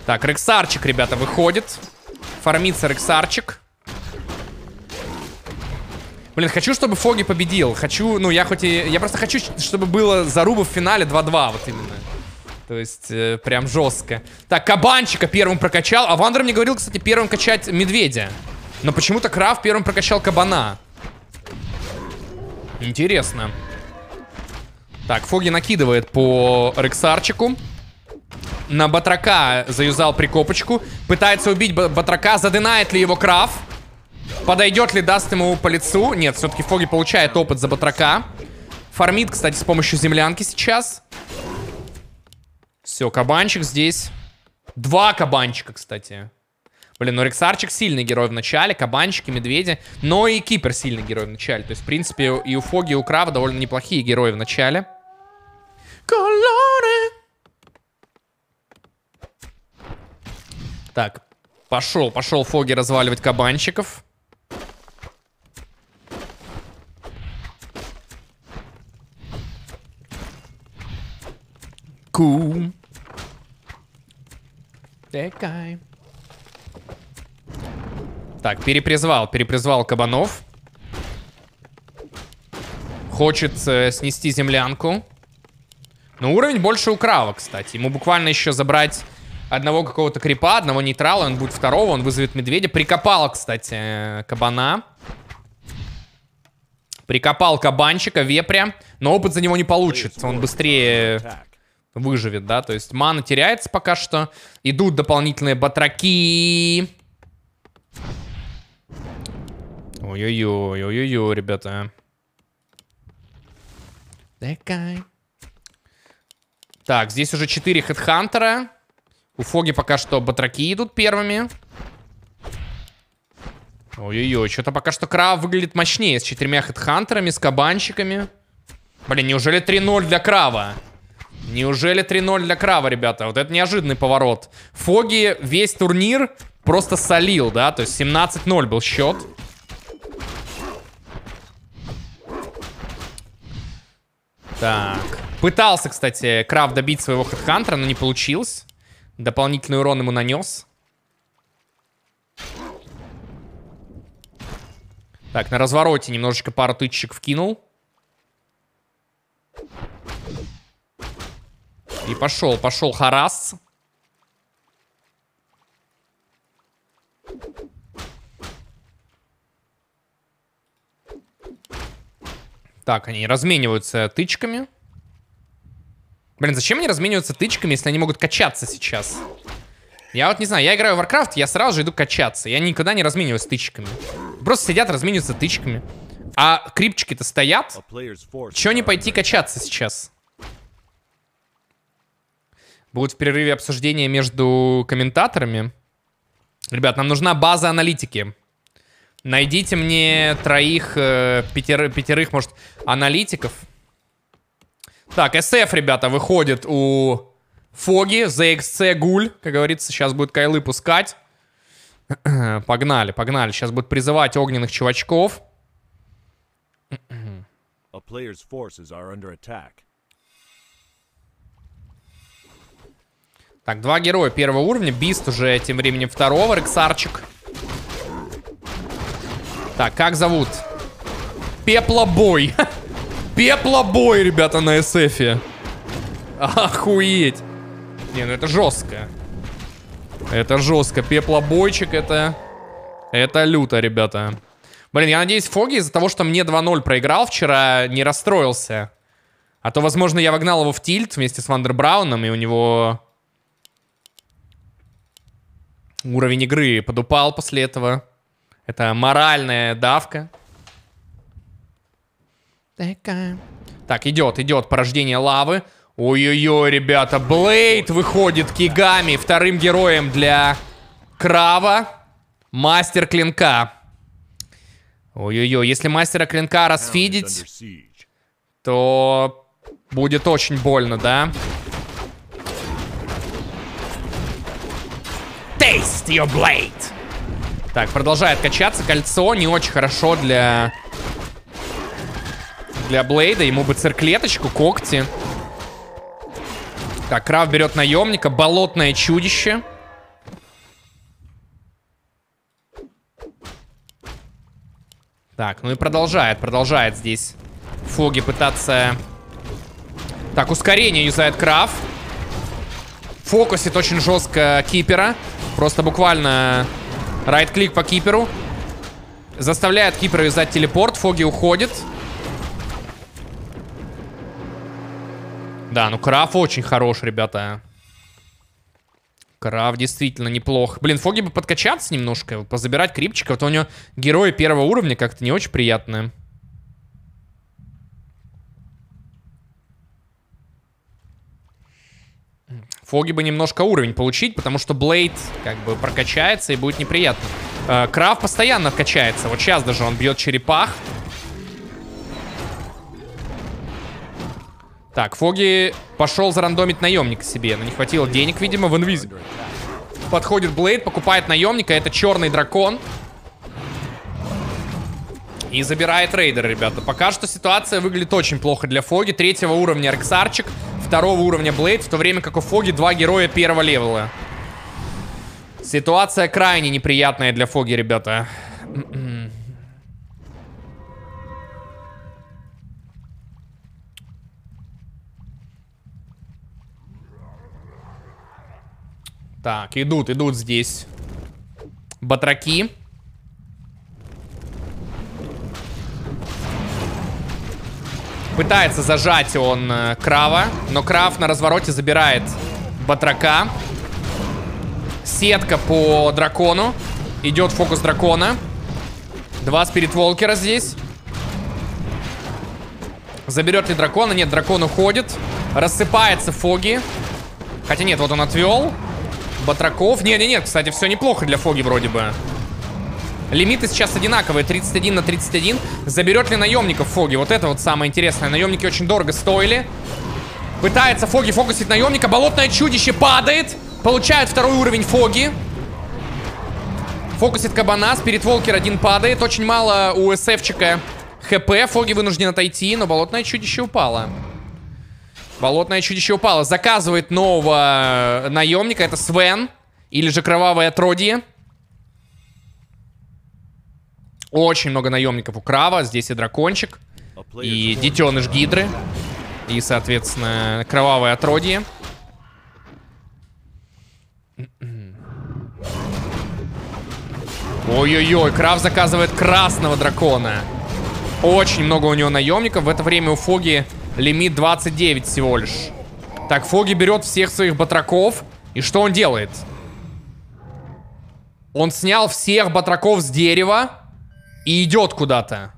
Так, Рексарчик, ребята, выходит. Фармится Рексарчик. Блин, хочу, чтобы Фоги победил. Хочу, ну, я хоть и... Я просто хочу, чтобы было заруба в финале 2-2, вот именно. То есть, э, прям жестко. Так, Кабанчика первым прокачал. А Вандер мне говорил, кстати, первым качать Медведя. Но почему-то Крав первым прокачал Кабана. Интересно. Так, Фоги накидывает по Рексарчику. На Батрака заюзал прикопочку. Пытается убить Батрака. Задынает ли его Крав? Подойдет ли, даст ему по лицу? Нет, все-таки Фоги получает опыт за батрака. Фармит, кстати, с помощью землянки сейчас. Все, кабанчик здесь. Два кабанчика, кстати. Блин, ну Рексарчик сильный герой в начале, кабанчики, медведи, но и Кипер сильный герой в начале. То есть, в принципе, и у Фоги, и у Крава довольно неплохие герои в начале. Колоны! Так, пошел, пошел Фоги разваливать кабанчиков. cool. That guy. Так, перепризвал, перепризвал кабанов. Хочет э, снести землянку. Но ну, уровень больше у Крава, кстати. Ему буквально еще забрать одного какого-то крипа, одного нейтрала, он будет второго, он вызовет медведя. Прикопала, кстати, э, кабана. Прикопал кабанчика, вепря, но опыт за него не получит. Он быстрее э, выживет, да. То есть мана теряется пока что. Идут дополнительные батраки. Ой-ой-ой, ой-ой-ой, ребята. Такая. Так, здесь уже 4 хедхантера. У Фоги пока что батраки идут первыми. Ой-ой-ой, что-то пока что Крав выглядит мощнее. С четырьмя хедхантерами, с кабанчиками. Блин, неужели 3-0 для Крава? Неужели 3-0 для Крава, ребята? Вот это неожиданный поворот. Фоги весь турнир просто солил, да? То есть 17-0 был счет. Так. Пытался, кстати, Крав добить своего хедхантера, но не получилось. Дополнительный урон ему нанес. Так, на развороте немножечко пару тычек вкинул. И пошел, пошел Харас. Так, они размениваются тычками. Блин, зачем они размениваются тычками, если они могут качаться сейчас? Я вот не знаю, я играю в Warcraft, я сразу же иду качаться. Я никогда не размениваюсь тычками. Просто сидят, размениваются тычками. А крипчики-то стоят. Чего не пойти качаться сейчас? Будут в перерыве обсуждения между комментаторами. Ребят, нам нужна база аналитики. Найдите мне троих, э, пятер, пятерых, может, аналитиков. Так, SF, ребята, выходит у Фоги, ZXC, Гуль. Как говорится, сейчас будет кайлы пускать. [CLEARS THROAT] погнали, погнали. Сейчас будет призывать огненных чувачков. Так, два героя первого уровня. Бист уже тем временем второго. Рексарчик. Так, как зовут? Пеплобой. [LAUGHS] Пеплобой, ребята, на эсэфе. Охуеть. Не, ну это жестко. Это жестко. Пеплобойчик это... Это люто, ребята. Блин, я надеюсь, Фоги из-за того, что мне 2-0 проиграл вчера, не расстроился. А то, возможно, я вогнал его в тильт вместе с Вандербрауном, и у него Уровень игры подупал после этого. Это моральная давка. Так, идет, идет порождение лавы. Ой-ой-ой, ребята, Блейд выходит Кигами вторым героем для Крава. Мастер Клинка. Ой-ой-ой, если Мастера Клинка расфидить, то будет очень больно, да? Taste your blade. Так, продолжает качаться. Кольцо не очень хорошо для... Для Блейда. Ему бы цирклеточку, когти. Так, Крав берет наемника. Болотное чудище. Так, ну и продолжает, продолжает здесь Фоги пытаться... Так, ускорение юзает Крав. Фокусит очень жестко Кипера. Просто буквально райт-клик по киперу. Заставляет кипера юзать телепорт. Фоги уходит. Да, ну Краф очень хорош, ребята. Крав действительно неплох. Блин, Фоги бы подкачаться немножко, позабирать крипчиков, то у него герои первого уровня как-то не очень приятные. Фоги бы немножко уровень получить, потому что Блейд как бы прокачается и будет неприятно. Э, Крав постоянно качается. Вот сейчас даже он бьет черепах. Так, Фоги пошел зарандомить наемника себе, но не хватило денег, видимо, в инвизе. Подходит Блейд, покупает наемника, это черный дракон. И забирает рейдер, ребята. Пока что ситуация выглядит очень плохо для Фоги. Третьего уровня Рексарчик второго уровня Блейд, в то время как у Фоги два героя первого левела. Ситуация крайне неприятная для Фоги, ребята. Так, идут, идут здесь. Батраки. Пытается зажать он э, Крава, но Крав на развороте забирает Батрака. Сетка по дракону. Идет фокус дракона. Два спиритволкера здесь. Заберет ли дракона? Нет, дракон уходит. Рассыпается Фоги. Хотя нет, вот он отвел. Батраков. Не-не-нет, кстати, все неплохо для Фоги вроде бы. Лимиты сейчас одинаковые, 31 на 31. Заберет ли наемников Фоги? Вот это вот самое интересное. Наемники очень дорого стоили. Пытается Фоги фокусить наемника. Болотное чудище падает. Получает второй уровень Фоги. Фокусит кабана. Спирит Волкер один падает. Очень мало у СФчика ХП. Фоги вынужден отойти, но болотное чудище упало. Болотное чудище упало. Заказывает нового наемника. Это Свен. Или же Кровавое Отродье. Очень много наемников у Крава. Здесь и Дракончик, и Детеныш Гидры, и, соответственно, кровавые Отродье. Ой-ой-ой, Крав заказывает красного дракона. Очень много у него наемников. В это время у Фоги лимит 29 всего лишь. Так, Фоги берет всех своих батраков. И что он делает? Он снял всех батраков с дерева и идет куда-то.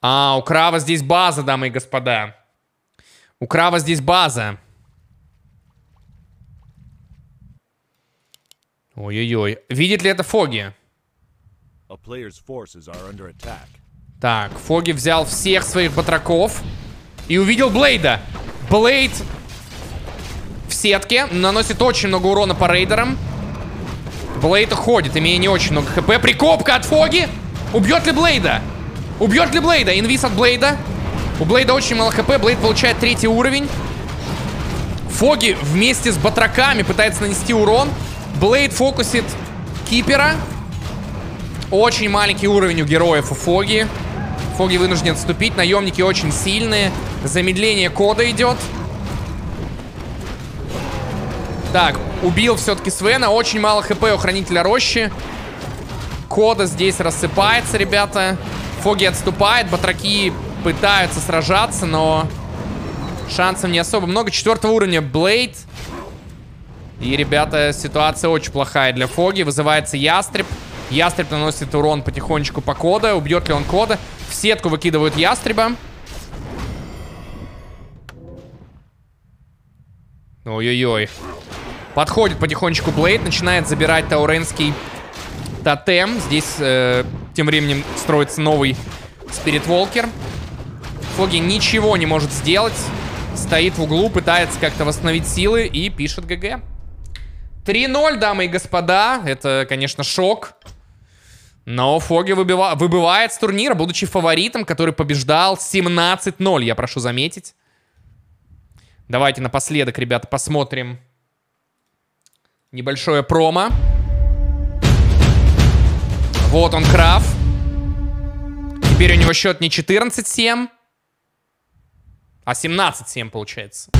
А, у Крава здесь база, дамы и господа. У Крава здесь база. Ой-ой-ой. Видит ли это Фоги? Так, Фоги взял всех своих батраков и увидел Блейда. Блейд в сетке наносит очень много урона по рейдерам. Блейд уходит, имея не очень много хп. Прикопка от Фоги. Убьет ли Блейда? Убьет ли Блейда? Инвиз от Блейда. У Блейда очень мало хп. Блейд получает третий уровень. Фоги вместе с батраками пытается нанести урон. Блейд фокусит Кипера. Очень маленький уровень у героев у Фоги. Фоги вынужден отступить. Наемники очень сильные. Замедление кода идет. Так, убил все-таки Свена. Очень мало хп у Хранителя Рощи. Кода здесь рассыпается, ребята. Фоги отступает. Батраки пытаются сражаться, но шансов не особо много. Четвертого уровня Блейд. И, ребята, ситуация очень плохая для Фоги. Вызывается Ястреб. Ястреб наносит урон потихонечку по Кода. Убьет ли он Кода? В сетку выкидывают Ястреба. Ой-ой-ой. Подходит потихонечку Блейд, начинает забирать тауренский тотем. Здесь э, тем временем строится новый Спирит Волкер. Фоги ничего не может сделать. Стоит в углу, пытается как-то восстановить силы и пишет ГГ. 3-0, дамы и господа. Это, конечно, шок. Но Фоги выбива выбывает с турнира, будучи фаворитом, который побеждал 17-0, я прошу заметить. Давайте напоследок, ребята, посмотрим Небольшое промо. Вот он, Краф. Теперь у него счет не 14-7, а 17-7 получается.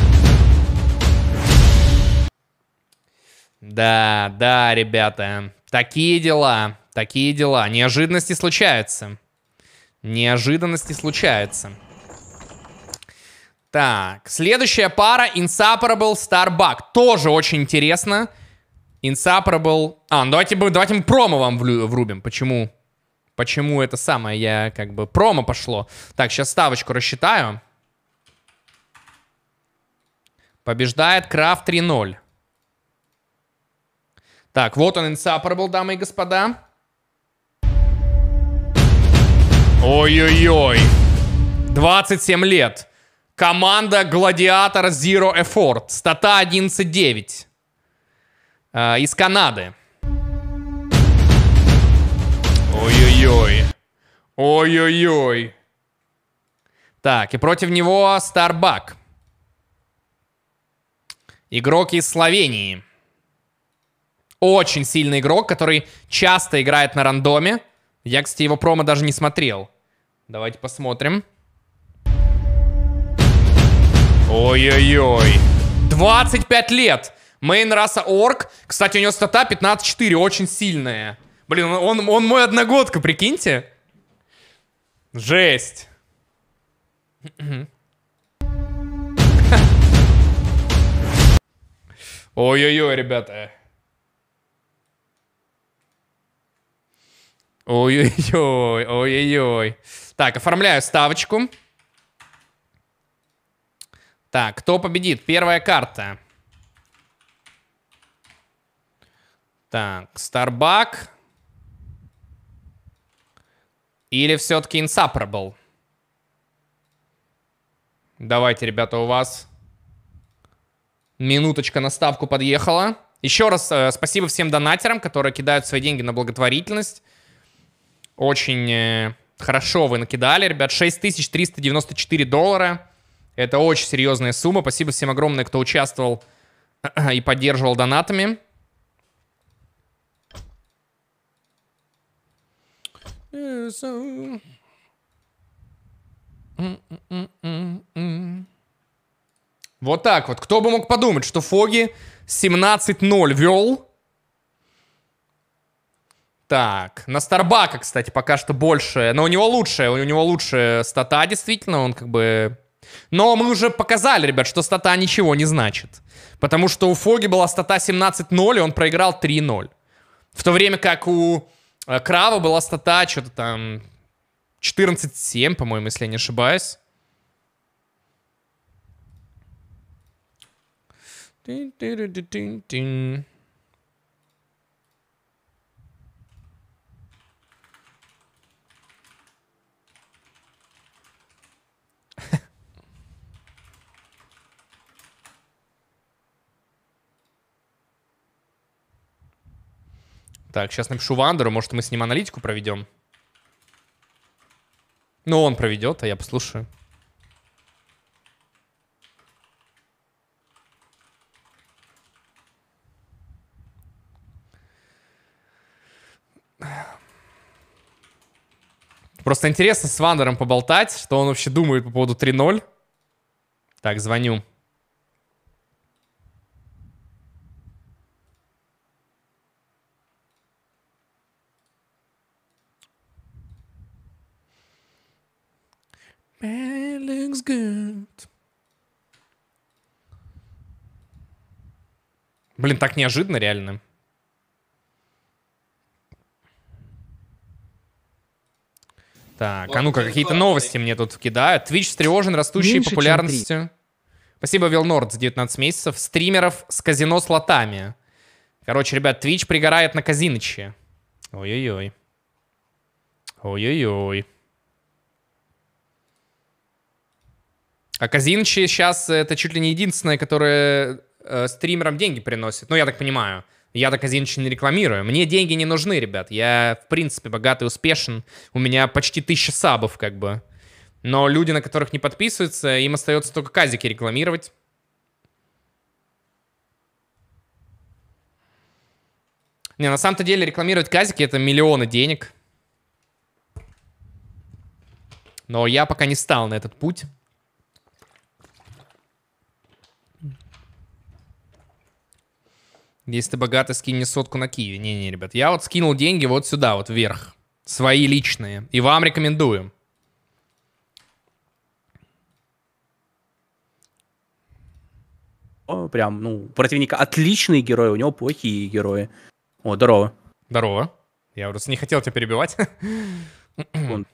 Да, да, ребята. Такие дела. Такие дела. Неожиданности случаются. Неожиданности случаются. Так, следующая пара Insupportable Starbuck. Тоже очень интересно. Интересно. Insapparable... А, ну давайте, давайте мы промо вам врубим. Почему? Почему это самое? Я как бы... Промо пошло. Так, сейчас ставочку рассчитаю. Побеждает Крафт 3-0. Так, вот он, Insapparable, дамы и господа. Ой-ой-ой. 27 лет. Команда Гладиатор Zero Effort. Стата 11-9 э, из Канады. Ой-ой-ой. Ой-ой-ой. Так, и против него Старбак. Игрок из Словении. Очень сильный игрок, который часто играет на рандоме. Я, кстати, его промо даже не смотрел. Давайте посмотрим. Ой-ой-ой. 25 лет. Мейн раса орк. Кстати, у него стата 15-4, очень сильная. Блин, он, он мой одногодка, прикиньте. Жесть. Ой-ой-ой, ребята. Ой-ой-ой, ой-ой-ой. Так, оформляю ставочку. Так, кто победит? Первая карта. Так, Starbuck. Или все-таки Insapparable? Давайте, ребята, у вас минуточка на ставку подъехала. Еще раз э, спасибо всем донатерам, которые кидают свои деньги на благотворительность. Очень э, хорошо вы накидали, ребят. 6394 доллара. Это очень серьезная сумма. Спасибо всем огромное, кто участвовал [CLEARS THROAT] и поддерживал донатами. so. Вот так вот. Кто бы мог подумать, что Фоги 17-0 вел. Так, на Старбака, кстати, пока что больше. Но у него лучшая, у него лучшая стата, действительно, он как бы... Но мы уже показали, ребят, что стата ничего не значит. Потому что у Фоги была стата 17-0, и он проиграл 3-0. В то время как у а, крава была стата что-то там 14-7, по-моему, если я не ошибаюсь. Тин-тин-тин-тин. Так, сейчас напишу Вандеру, может, мы с ним аналитику проведем. Ну, он проведет, а я послушаю. Просто интересно с Вандером поболтать, что он вообще думает по поводу 3-0. Так, звоню. things good. Блин, так неожиданно, реально. Так, а ну-ка, какие-то новости мне тут кидают. Twitch встревожен растущей Меньше, популярностью. Спасибо, Вилнорд, за 19 месяцев. Стримеров с казино с лотами. Короче, ребят, Twitch пригорает на казиноче. Ой-ой-ой. Ой-ой-ой. А Казинчи сейчас э, это чуть ли не единственное, которое э, стримерам деньги приносит. Ну, я так понимаю. я так Казинчи не рекламирую. Мне деньги не нужны, ребят. Я, в принципе, богат и успешен. У меня почти тысяча сабов, как бы. Но люди, на которых не подписываются, им остается только казики рекламировать. Не, на самом-то деле рекламировать казики это миллионы денег. Но я пока не стал на этот путь. Если ты богатый, скинь сотку на Киеве. Не-не, ребят, я вот скинул деньги вот сюда, вот вверх. Свои личные. И вам рекомендую. Прям, ну, противника отличные герои, у него плохие герои. О, здорово. Здорово. Я просто не хотел тебя перебивать. Он.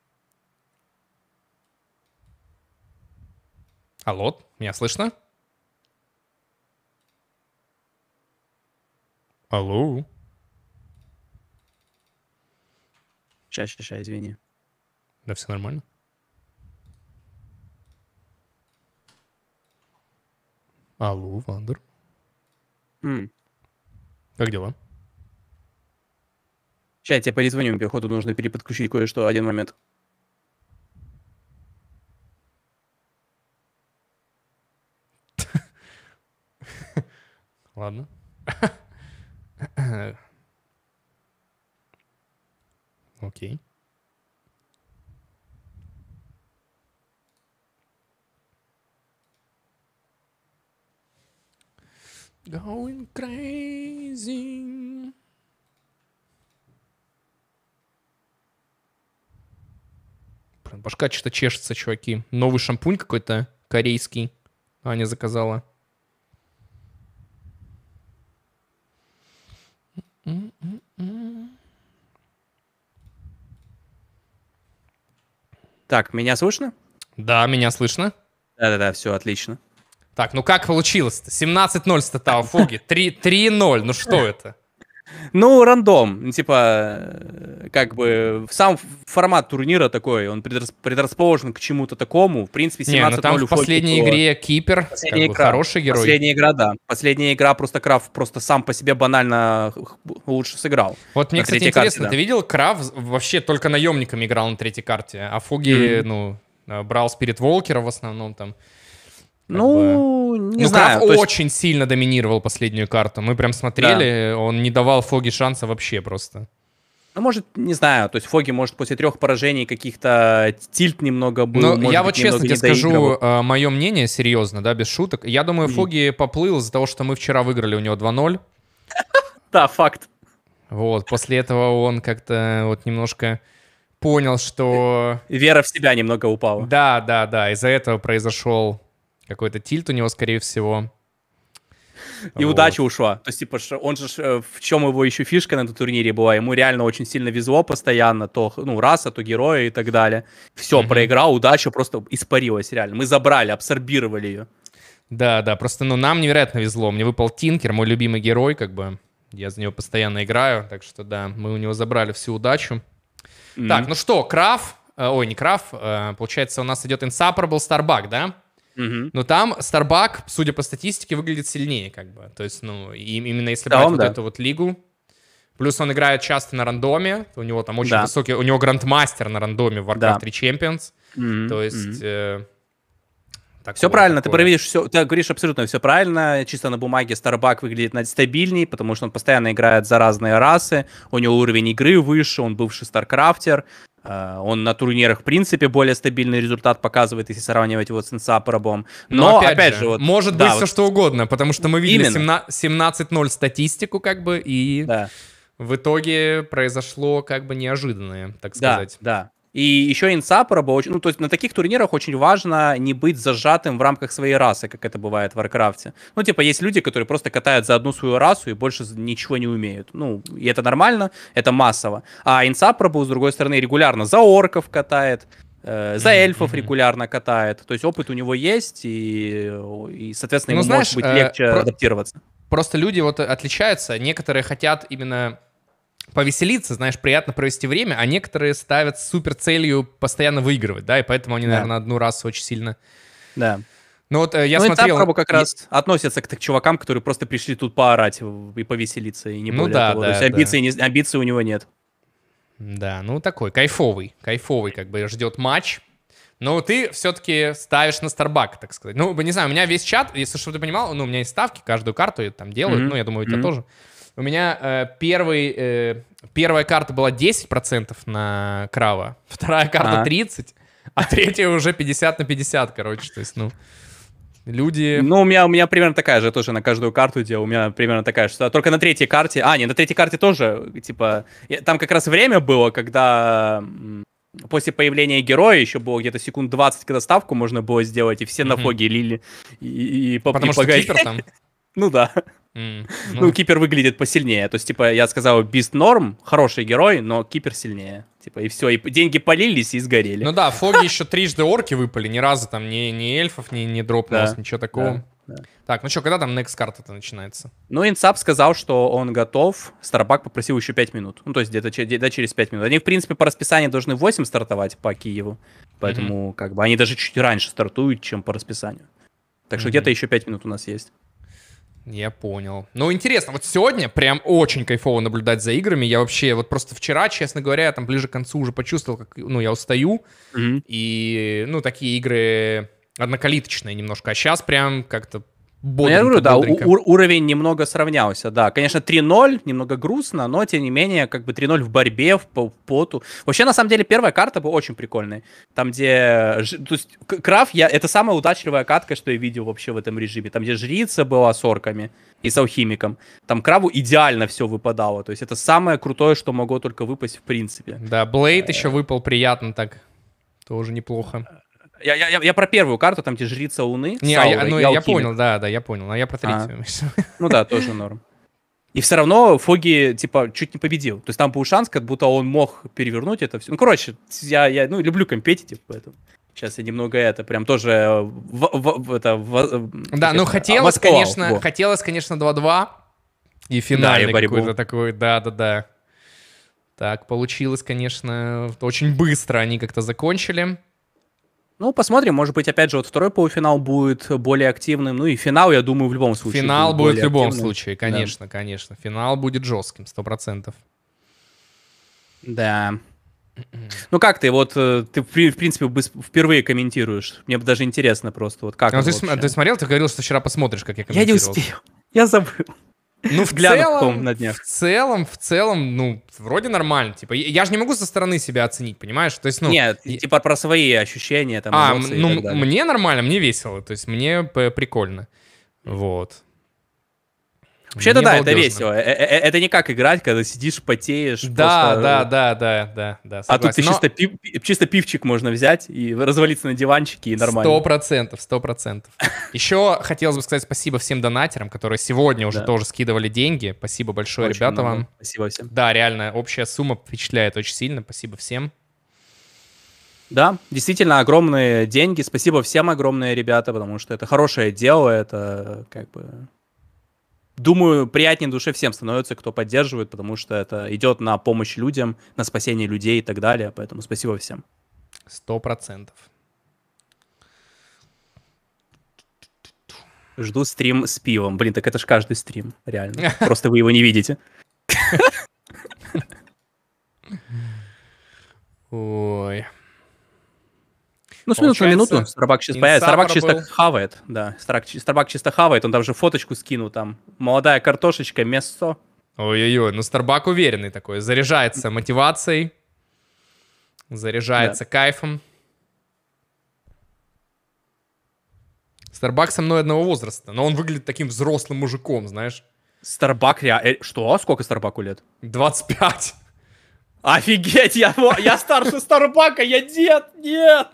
[LAUGHS] Алло, меня слышно? Алло. Ща, ща, ща, извини. Да все нормально. Алло, Вандер. М. Как дела? Сейчас я тебе перезвоню, походу нужно переподключить кое-что, один момент. [LAUGHS] Ладно. Окей. Going crazy. Прям башка что-то чешется, чуваки. Новый шампунь какой-то корейский Аня заказала. Так, меня слышно? Да, меня слышно. Да-да-да, все отлично. Так, ну как получилось-то? 17-0 статава Фоги, 3-0, ну что [LAUGHS] это? Ну, рандом. Ну, типа, э, как бы, сам формат турнира такой, он предрасположен к чему-то такому. В принципе, 17 Не, ну там в последней игре Кипер, последняя игра, хороший герой. Последняя игра, да. Последняя игра просто Краф просто сам по себе банально лучше сыграл. Вот мне, кстати, интересно, карте, да. ты видел, Краф вообще только наемниками играл на третьей карте, а Фуги, mm-hmm. ну, э, брал Спирит Волкера в основном там. Ну, бы... не ну, знаю. Крафт есть... очень сильно доминировал последнюю карту. Мы прям смотрели, да. он не давал Фоги шанса вообще просто. Ну, может, не знаю, то есть Фоги, может, после трех поражений каких-то тильт немного был. Ну, я вот быть, честно тебе скажу э, а, мое мнение, серьезно, да, без шуток. Я думаю, mm. Фоги поплыл из-за того, что мы вчера выиграли у него 2-0. [LAUGHS] Да, факт. Вот, после этого он как-то вот немножко понял, что... Вера в себя немного упала. Да, да, да, из-за этого произошел какой-то тильт у него, скорее всего. И вот. удача ушла. То есть, типа, он же, э, в чем его еще фишка на этом турнире была, ему реально очень сильно везло постоянно, то, ну, раса, то героя и так далее. Все, mm-hmm. проиграл, удача просто испарилась реально. Мы забрали, абсорбировали ее. Да, да, просто, ну, нам невероятно везло. Мне выпал Тинкер, мой любимый герой, как бы, я за него постоянно играю, так что, да, мы у него забрали всю удачу. Mm-hmm. Так, ну что, Краф, э, ой, не Краф, э, получается, у нас идет Insupportable Starbuck, да? Угу. Но там Starbuck, судя по статистике, выглядит сильнее, как бы. То есть, ну, и, именно если да, брать он, вот да. эту вот лигу. Плюс он играет часто на рандоме. У него там очень да. высокий... У него грандмастер на рандоме в Warcraft да. 3 Champions. Mm-hmm. То есть... Mm-hmm. Такого, все правильно, такого. ты проверишь все, ты говоришь абсолютно все правильно, чисто на бумаге Старбак выглядит стабильней, потому что он постоянно играет за разные расы, у него уровень игры выше, он бывший старкрафтер, Э, он на турнирах, в принципе, более стабильный результат показывает, если сравнивать его с инсапробом. Но, Но опять, опять же, вот, может да, быть вот... все что угодно, потому что мы видели Именно. 17-0 статистику, как бы, и да. в итоге произошло как бы неожиданное, так сказать. Да, да. И еще инсапороба очень... Ну, то есть на таких турнирах очень важно не быть зажатым в рамках своей расы, как это бывает в Варкрафте. Ну, типа, есть люди, которые просто катают за одну свою расу и больше ничего не умеют. Ну, и это нормально, это массово. А инсапорабу, с другой стороны, регулярно за орков катает, э, за эльфов mm-hmm. регулярно катает. То есть опыт у него есть, и, и соответственно, ну, знаешь, может быть э, легче э, адаптироваться. Просто люди вот отличаются. Некоторые хотят именно повеселиться, знаешь, приятно провести время, а некоторые ставят супер целью постоянно выигрывать, да, и поэтому они, да. наверное, одну раз очень сильно... Да. Ну вот э, я ну, смотрел... Ну как раз и... относятся к, к чувакам, которые просто пришли тут поорать и повеселиться, и не ну, более да, того. Да, То есть да. не, амбиций у него нет. Да, ну такой, кайфовый, кайфовый, как бы ждет матч. Но ты все-таки ставишь на Старбак, так сказать. Ну, не знаю, у меня весь чат, если что ты понимал, ну, у меня есть ставки, каждую карту я там делаю, mm-hmm. ну, я думаю, у тебя mm-hmm. тоже. У меня э, первый, э, первая карта была 10% на крава, [LAUGHS] вторая карта а. 30%, а третья уже 50 на 50, короче. То есть, ну, люди... Ну, у меня, у меня примерно такая же тоже на каждую карту делал. У меня примерно такая же. Только на третьей карте... А, не, на третьей карте тоже, типа... Там как раз время было, когда после появления героя еще было где-то секунд 20, когда ставку можно было сделать, и все mm-hmm. на фоге лили. И, и, и Потому и что кипер там. [LAUGHS] ну да. Mm, [LAUGHS] ну. ну, Кипер выглядит посильнее. То есть, типа, я сказал, Бист норм, хороший герой, но Кипер сильнее. Типа, и все, и деньги полились и сгорели. Ну да, Фоги еще трижды орки выпали, ни разу там ни, ни эльфов, ни, ни дропнулось, да, ничего такого. Да, да. Так, ну что, когда там next карта-то начинается? Ну, Инсап сказал, что он готов. Старбак попросил еще 5 минут. Ну, то есть где-то, где-то через 5 минут. Они, в принципе, по расписанию должны 8 стартовать по Киеву. Поэтому, mm-hmm. как бы, они даже чуть раньше стартуют, чем по расписанию. Так что mm-hmm. где-то еще 5 минут у нас есть. Я понял. Ну, интересно, вот сегодня прям очень кайфово наблюдать за играми. Я вообще, вот просто вчера, честно говоря, я там ближе к концу уже почувствовал, как, ну, я устаю. Mm-hmm. И, ну, такие игры однокалиточные немножко. А сейчас прям как-то бодренько. Ну, я говорю, да, у- уровень немного сравнялся, да. Конечно, 3-0, немного грустно, но, тем не менее, как бы 3-0 в борьбе, в поту. Вообще, на самом деле, первая карта была очень прикольная. Там, где... То есть, Краф, я... это самая удачливая катка, что я видел вообще в этом режиме. Там, где жрица была с орками и с алхимиком. Там Краву идеально все выпадало. То есть, это самое крутое, что могло только выпасть в принципе. Да, Блейд э. еще выпал приятно так. Тоже неплохо. Я, я, я про первую карту, там, где жрица Луны. Не, а Сауры, ну, я, ну, я понял, да, да, я понял. а я про а. третью. А. Ну да, тоже норм. И все равно Фоги, типа, чуть не победил. То есть там был шанс, как будто он мог перевернуть это все. Ну, короче, я, я ну, люблю компетитив, поэтому... Сейчас я немного это прям тоже э, в, в, в, это, в, Да, ну хотелось, Москва, конечно, во. хотелось, конечно, 2-2. И финальный да, и какой-то такой, да-да-да. Так, получилось, конечно, очень быстро они как-то закончили. Ну, посмотрим, может быть, опять же, вот второй полуфинал будет более активным. Ну и финал, я думаю, в любом случае. Финал будет, будет в любом активным. случае, конечно, да. конечно. Финал будет жестким, сто процентов. Да. Ну как ты, вот э, ты в принципе впервые комментируешь. Мне даже интересно просто, вот как. Ну, ты, вообще. ты смотрел, ты говорил, что вчера посмотришь, как я комментировал. Я не успел, я забыл. Ну, в целом, на днях. В целом, в целом, ну, вроде нормально. Типа, я же не могу со стороны себя оценить, понимаешь? То есть, ну... Нет, я... типа про свои ощущения, там, А, ну, мне нормально, мне весело, то есть мне прикольно. Вот. Вообще-то да, балдежно. это весело. Э, э, э, это не как играть, когда сидишь, потеешь. Да, просто... да, да, да, да, да. Согласен. А тут ты Но... чисто, пив... чисто пивчик можно взять и развалиться на диванчике и нормально. Сто процентов, сто процентов. Еще хотелось бы сказать спасибо всем донатерам, которые сегодня уже да. тоже скидывали деньги. Спасибо большое, очень ребята, много. вам. Спасибо всем. Да, реально, общая сумма впечатляет очень сильно. Спасибо всем. Да, действительно огромные деньги. Спасибо всем огромные ребята, потому что это хорошее дело, это как бы думаю, приятнее душе всем становится, кто поддерживает, потому что это идет на помощь людям, на спасение людей и так далее. Поэтому спасибо всем. Сто процентов. Жду стрим с пивом. Блин, так это ж каждый стрим, реально. [LAUGHS] Просто вы его не видите. Ой. Ну, с минуты на минуту Старбак сейчас появится. Старбак чисто хавает, да. Старбак, чисто хавает, он даже фоточку скинул там. Молодая картошечка, мясо. Ой-ой-ой, ну Старбак уверенный такой, заряжается мотивацией, заряжается да. кайфом. Старбак со мной одного возраста, но он выглядит таким взрослым мужиком, знаешь. Старбак, я... Э, что? А сколько Старбаку лет? 25. Офигеть, я, я старше Старбака, я дед, нет.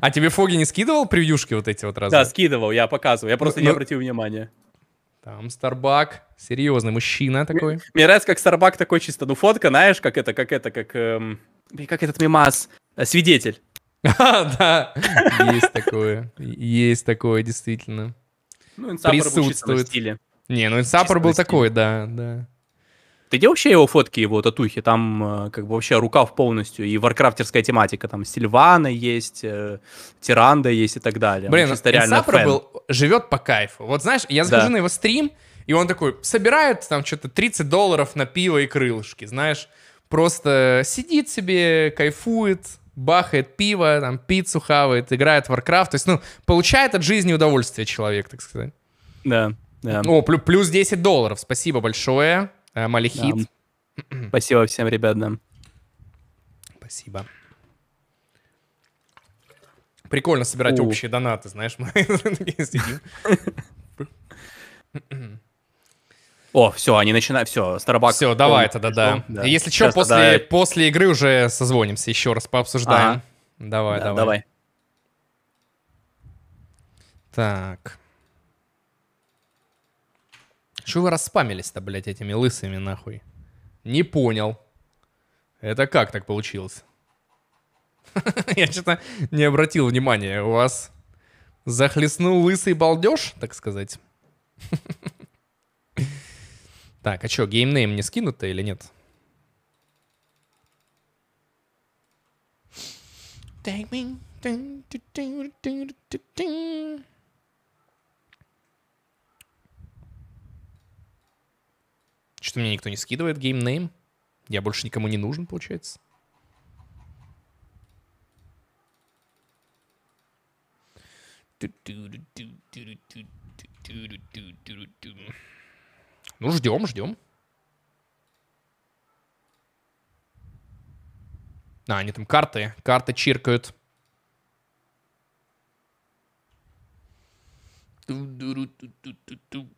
А тебе Фоги не скидывал превьюшки вот эти вот разные? Да, скидывал, я показывал, я просто ну, не ну. обратил внимания. Там Старбак, серьезный мужчина такой. Мне, нравится, как Старбак такой чисто, ну фотка, знаешь, как это, как это, как, эм, как этот мимас, э, свидетель. [LAUGHS] А, да, есть такое, есть такое, действительно. Ну, Присутствует. Не, ну Инсапор был такой, да, да. Ты где вообще его фотки, его татухи? Там э, как бы вообще рукав полностью и варкрафтерская тематика. Там Сильвана есть, э, Тиранда есть и так далее. Блин, он реально был, живет по кайфу. Вот знаешь, я захожу да. на его стрим, и он такой собирает там что-то 30 долларов на пиво и крылышки, знаешь. Просто сидит себе, кайфует, бахает пиво, там пиццу хавает, играет в Warcraft. То есть, ну, получает от жизни удовольствие человек, так сказать. Да, да. О, плюс 10 долларов, спасибо большое. Э, Малихит. Да. Спасибо всем, ребятам. Спасибо. Прикольно собирать У. общие донаты, знаешь, мы [LAUGHS] сидим. [LAUGHS] О, все, они начинают, все, Starbucks. Все, давай тогда, да. Если что, после, после игры уже созвонимся, еще раз пообсуждаем. Ага. Давай, давай. Давай. Так. Что вы распамились-то, блядь, этими лысыми, нахуй? Не понял. Это как так получилось? [LAUGHS] Я что-то не обратил внимания. У вас захлестнул лысый балдеж, так сказать. [LAUGHS] Так, а что, геймнейм не скинут-то или нет? Take me. Что-то мне никто не скидывает геймнейм. Я больше никому не нужен, получается. Ну, ждем, ждем. А, они там карты, карты чиркают. Ту-ду-ру-ту-ту-ту-ту.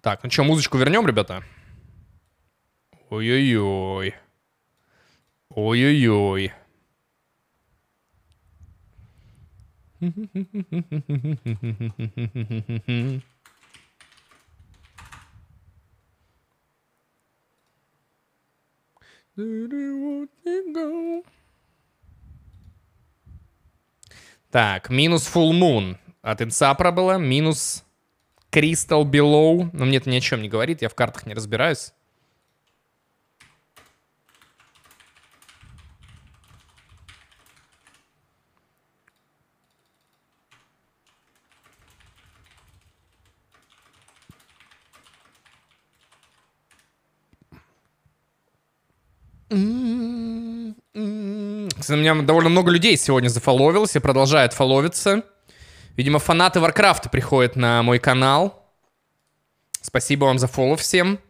Так, ну что, музычку вернем, ребята? Ой-ой-ой. Ой-ой-ой. Mm-hmm. Так, минус Full Moon от Инсапра было, минус Crystal Below. Но мне это ни о чем не говорит, я в картах не разбираюсь. У меня довольно много людей сегодня зафоловилось и продолжает фоловиться. Видимо, фанаты Варкрафта приходят на мой канал. Спасибо вам за фоллов всем.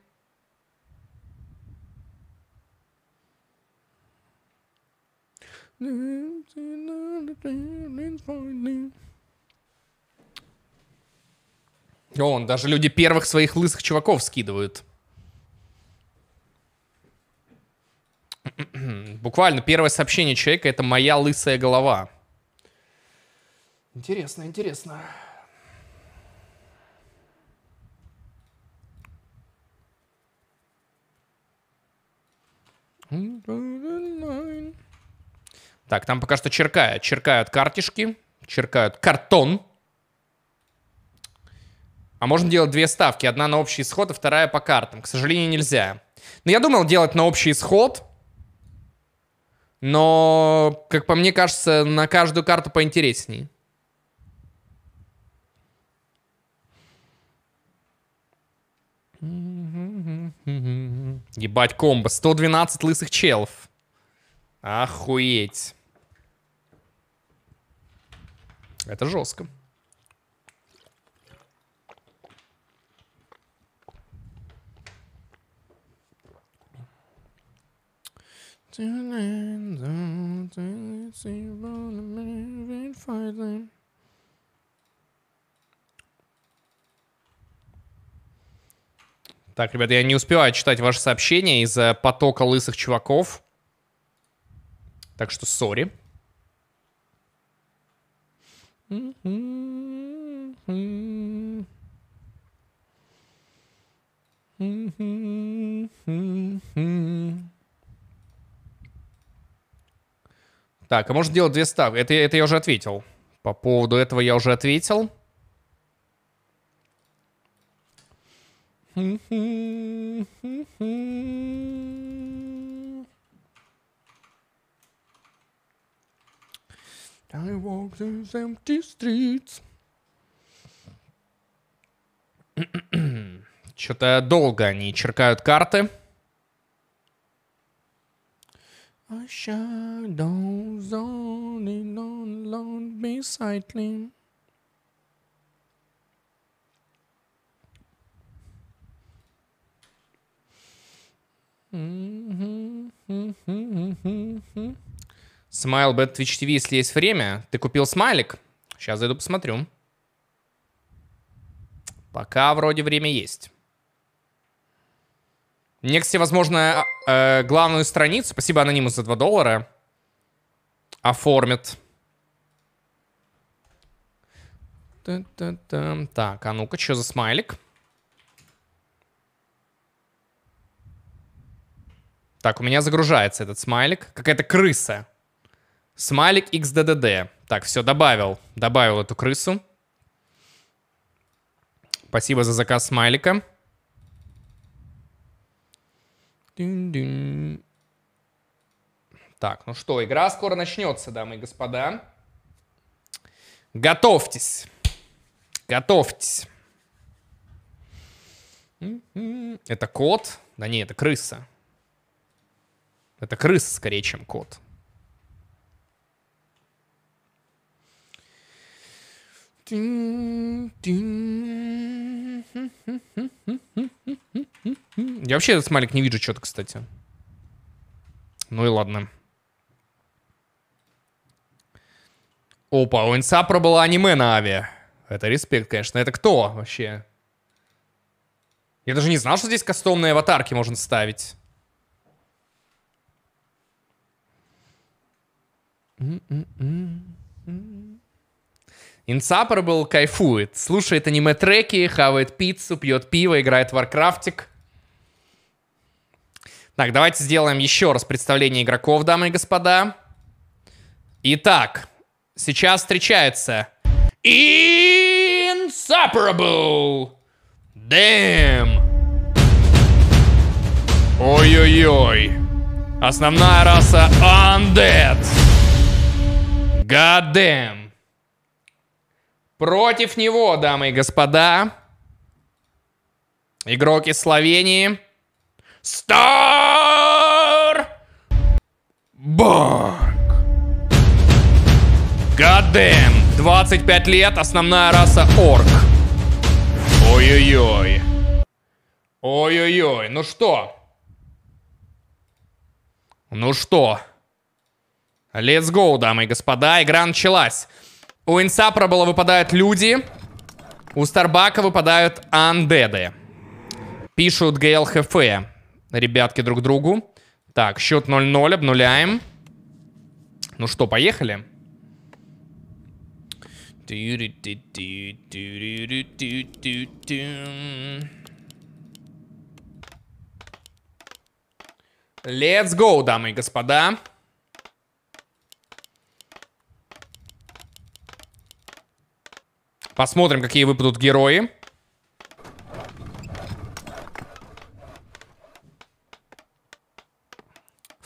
О, он даже люди первых своих лысых чуваков скидывают. [CLEARS THROAT] Буквально первое сообщение человека — это «моя лысая голова». Интересно, интересно. Так, там пока что черкают. Черкают картишки, черкают картон. А можно делать две ставки. Одна на общий исход, а вторая по картам. К сожалению, нельзя. Но я думал делать на общий исход — но, как по мне кажется, на каждую карту поинтереснее. Ебать, комбо. 112 лысых челов. Охуеть. Это жестко. Так, ребята, я не успеваю читать ваши сообщения из-за потока лысых чуваков. Так что сори. Mm-hmm. Так, а можно делать две ставки? Это, это я уже ответил. По поводу этого я уже ответил. I walk these empty streets. Что-то долго они черкают карты. A shadow's only and on, long beside Смайл Бэт Twitch TV, если есть время. Ты купил смайлик? Сейчас зайду посмотрю. Пока вроде время есть. Нексте, возможно, а, э, главную страницу, спасибо анониму за 2 доллара, оформит. Так, а ну-ка, что за смайлик? Так, у меня загружается этот смайлик. Какая-то крыса. Смайлик XDDD. Так, все, добавил. Добавил эту крысу. Спасибо за заказ смайлика. Так, ну что, игра скоро начнется, дамы и господа. Готовьтесь. Готовьтесь. М-м-м. Это кот? Да не, это крыса. Это крыса скорее, чем кот. Тин, тин. Я вообще этот смайлик не вижу что-то, кстати. Ну и ладно. Опа, у Инса пробыла аниме на аве. Это респект, конечно. Это кто вообще? Я даже не знал, что здесь кастомные аватарки можно ставить. Инсапер был кайфует, слушает аниме-треки, хавает пиццу, пьет пиво, играет в Варкрафтик. Так, давайте сделаем еще раз представление игроков, дамы и господа. Итак, сейчас встречается... Inseparable! Damn! Ой-ой-ой. Основная раса Undead. God damn. Против него, дамы и господа, игрок из Словении. Star! Барк. Гадем! 25 лет, основная раса орк. Ой-ой-ой. Ой-ой-ой, ну что? Ну что? Let's go, дамы и господа, игра началась. У Инсапра было выпадают люди, у Старбака выпадают андеды. Пишут ГЛХФ ребятки друг другу. Так, счет 0-0, обнуляем. Ну что, поехали. Let's go, дамы и господа. Посмотрим, какие выпадут герои.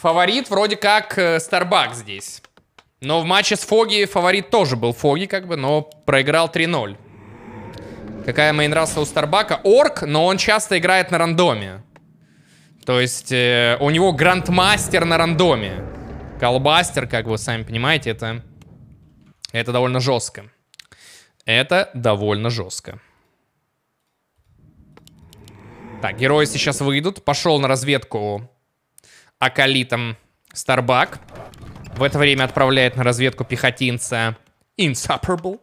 Фаворит вроде как э, Starbucks здесь. Но в матче с Фоги фаворит тоже был Фоги, как бы, но проиграл 3-0. Какая мейнраса у Старбака? Орк, но он часто играет на рандоме. То есть э, у него грандмастер на рандоме. Колбастер, как вы сами понимаете, это, это довольно жестко. Это довольно жестко. Так, герои сейчас выйдут. Пошел на разведку Акалитом Старбак. В это время отправляет на разведку пехотинца Insupperable.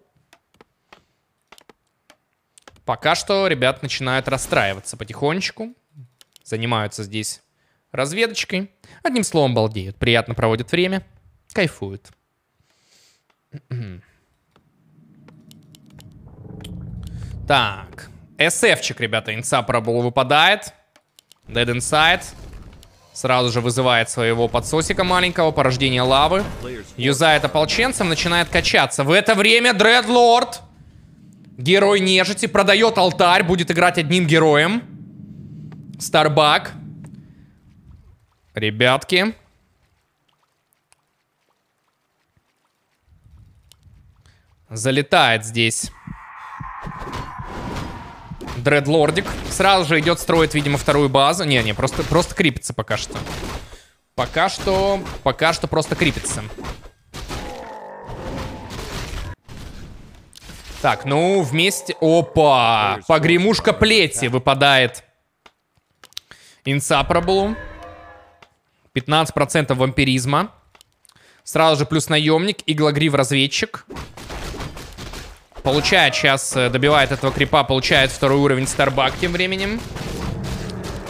Пока что ребят начинают расстраиваться потихонечку. Занимаются здесь разведочкой. Одним словом, балдеют. Приятно проводят время. Кайфуют. Так. СФчик, ребята, инсапробл выпадает. Dead Inside. Сразу же вызывает своего подсосика маленького, порождение лавы. Юзает ополченцем, начинает качаться. В это время Дредлорд, герой нежити, продает алтарь, будет играть одним героем. Старбак. Ребятки. Залетает здесь. Дредлордик. Сразу же идет, строит, видимо, вторую базу. Не-не, просто, просто крепится пока что. Пока что... Пока что просто крепится. Так, ну, вместе... Опа! Погремушка плети выпадает. Инсапраблу. 15% вампиризма. Сразу же плюс наемник, иглогрив разведчик. Получает сейчас, э, добивает этого крипа, получает второй уровень Старбак тем временем.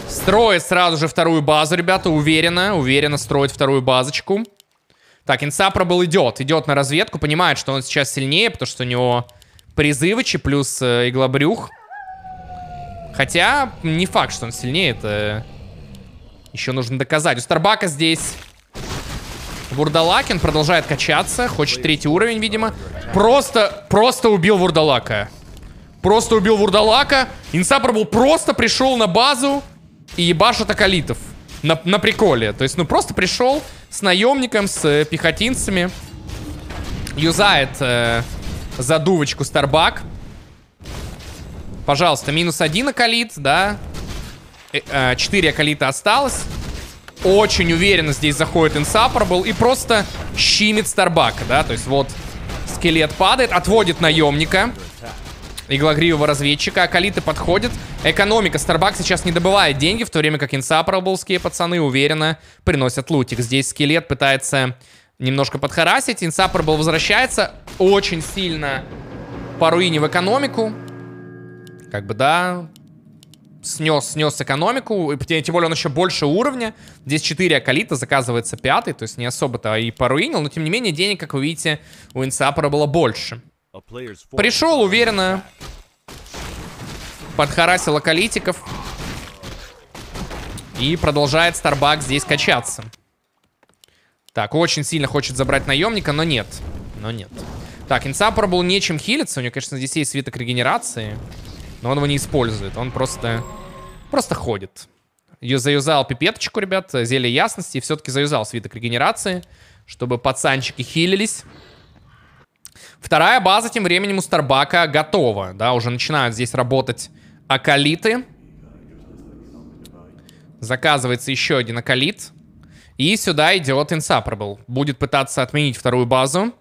Строит сразу же вторую базу, ребята, уверенно, уверенно строит вторую базочку. Так, Инсапробл идет, идет на разведку, понимает, что он сейчас сильнее, потому что у него призывычи плюс э, иглобрюх. Хотя, не факт, что он сильнее, это еще нужно доказать. У Старбака здесь Вурдалакин продолжает качаться. Хочет третий уровень, видимо. Просто, просто убил Вурдалака. Просто убил Вурдалака. Инсапробл просто пришел на базу и ебашит Акалитов. На, на приколе. То есть, ну, просто пришел с наемником, с э, пехотинцами. Юзает э, задувочку Старбак. Пожалуйста, минус один Акалит, да. Четыре э, э, Акалита осталось очень уверенно здесь заходит Инсапорбл и просто щимит Старбака, да, то есть вот скелет падает, отводит наемника, иглогривого разведчика, Акалиты подходит, экономика, Старбак сейчас не добывает деньги, в то время как Инсапорблские пацаны уверенно приносят лутик. Здесь скелет пытается немножко подхарасить, Инсапорбл возвращается, очень сильно по руине в экономику, как бы, да, снес, снес экономику, и, тем более он еще больше уровня. Здесь 4 Акалита, заказывается пятый, то есть не особо-то и поруинил, но тем не менее денег, как вы видите, у Инсапора было больше. Пришел уверенно, подхарасил Акалитиков и продолжает Старбак здесь качаться. Так, очень сильно хочет забрать наемника, но нет. Но нет. Так, Инсапор был нечем хилиться. У него, конечно, здесь есть свиток регенерации но он его не использует. Он просто, просто ходит. Заюзал пипеточку, ребят, зелье ясности, и все-таки заюзал свиток регенерации, чтобы пацанчики хилились. Вторая база тем временем у Старбака готова. Да, уже начинают здесь работать Акалиты. Заказывается еще один Акалит. И сюда идет Инсапрабл. Будет пытаться отменить вторую базу.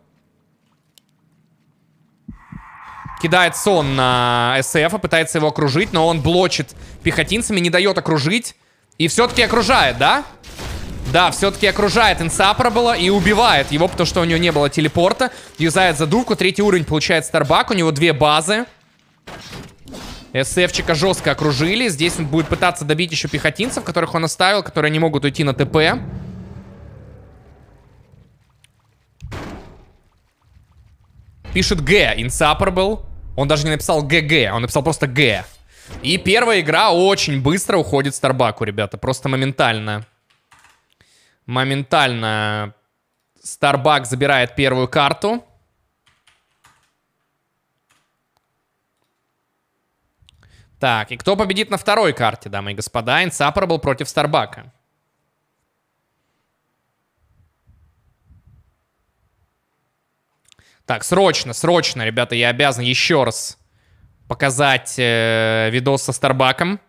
Кидает сон на СФ, пытается его окружить, но он блочит пехотинцами, не дает окружить. И все-таки окружает, да? Да, все-таки окружает инсапрабла и убивает его, потому что у него не было телепорта. Юзает задувку, третий уровень получает Старбак, у него две базы. СФчика жестко окружили. Здесь он будет пытаться добить еще пехотинцев, которых он оставил, которые не могут уйти на ТП. Пишет Г. инсапрабл. Он даже не написал ГГ, он написал просто Г. И первая игра очень быстро уходит Старбаку, ребята. Просто моментально. Моментально Старбак забирает первую карту. Так, и кто победит на второй карте, дамы и господа? Инсапор был против Старбака. Так, срочно, срочно, ребята, я обязан еще раз показать э, видос со Старбаком.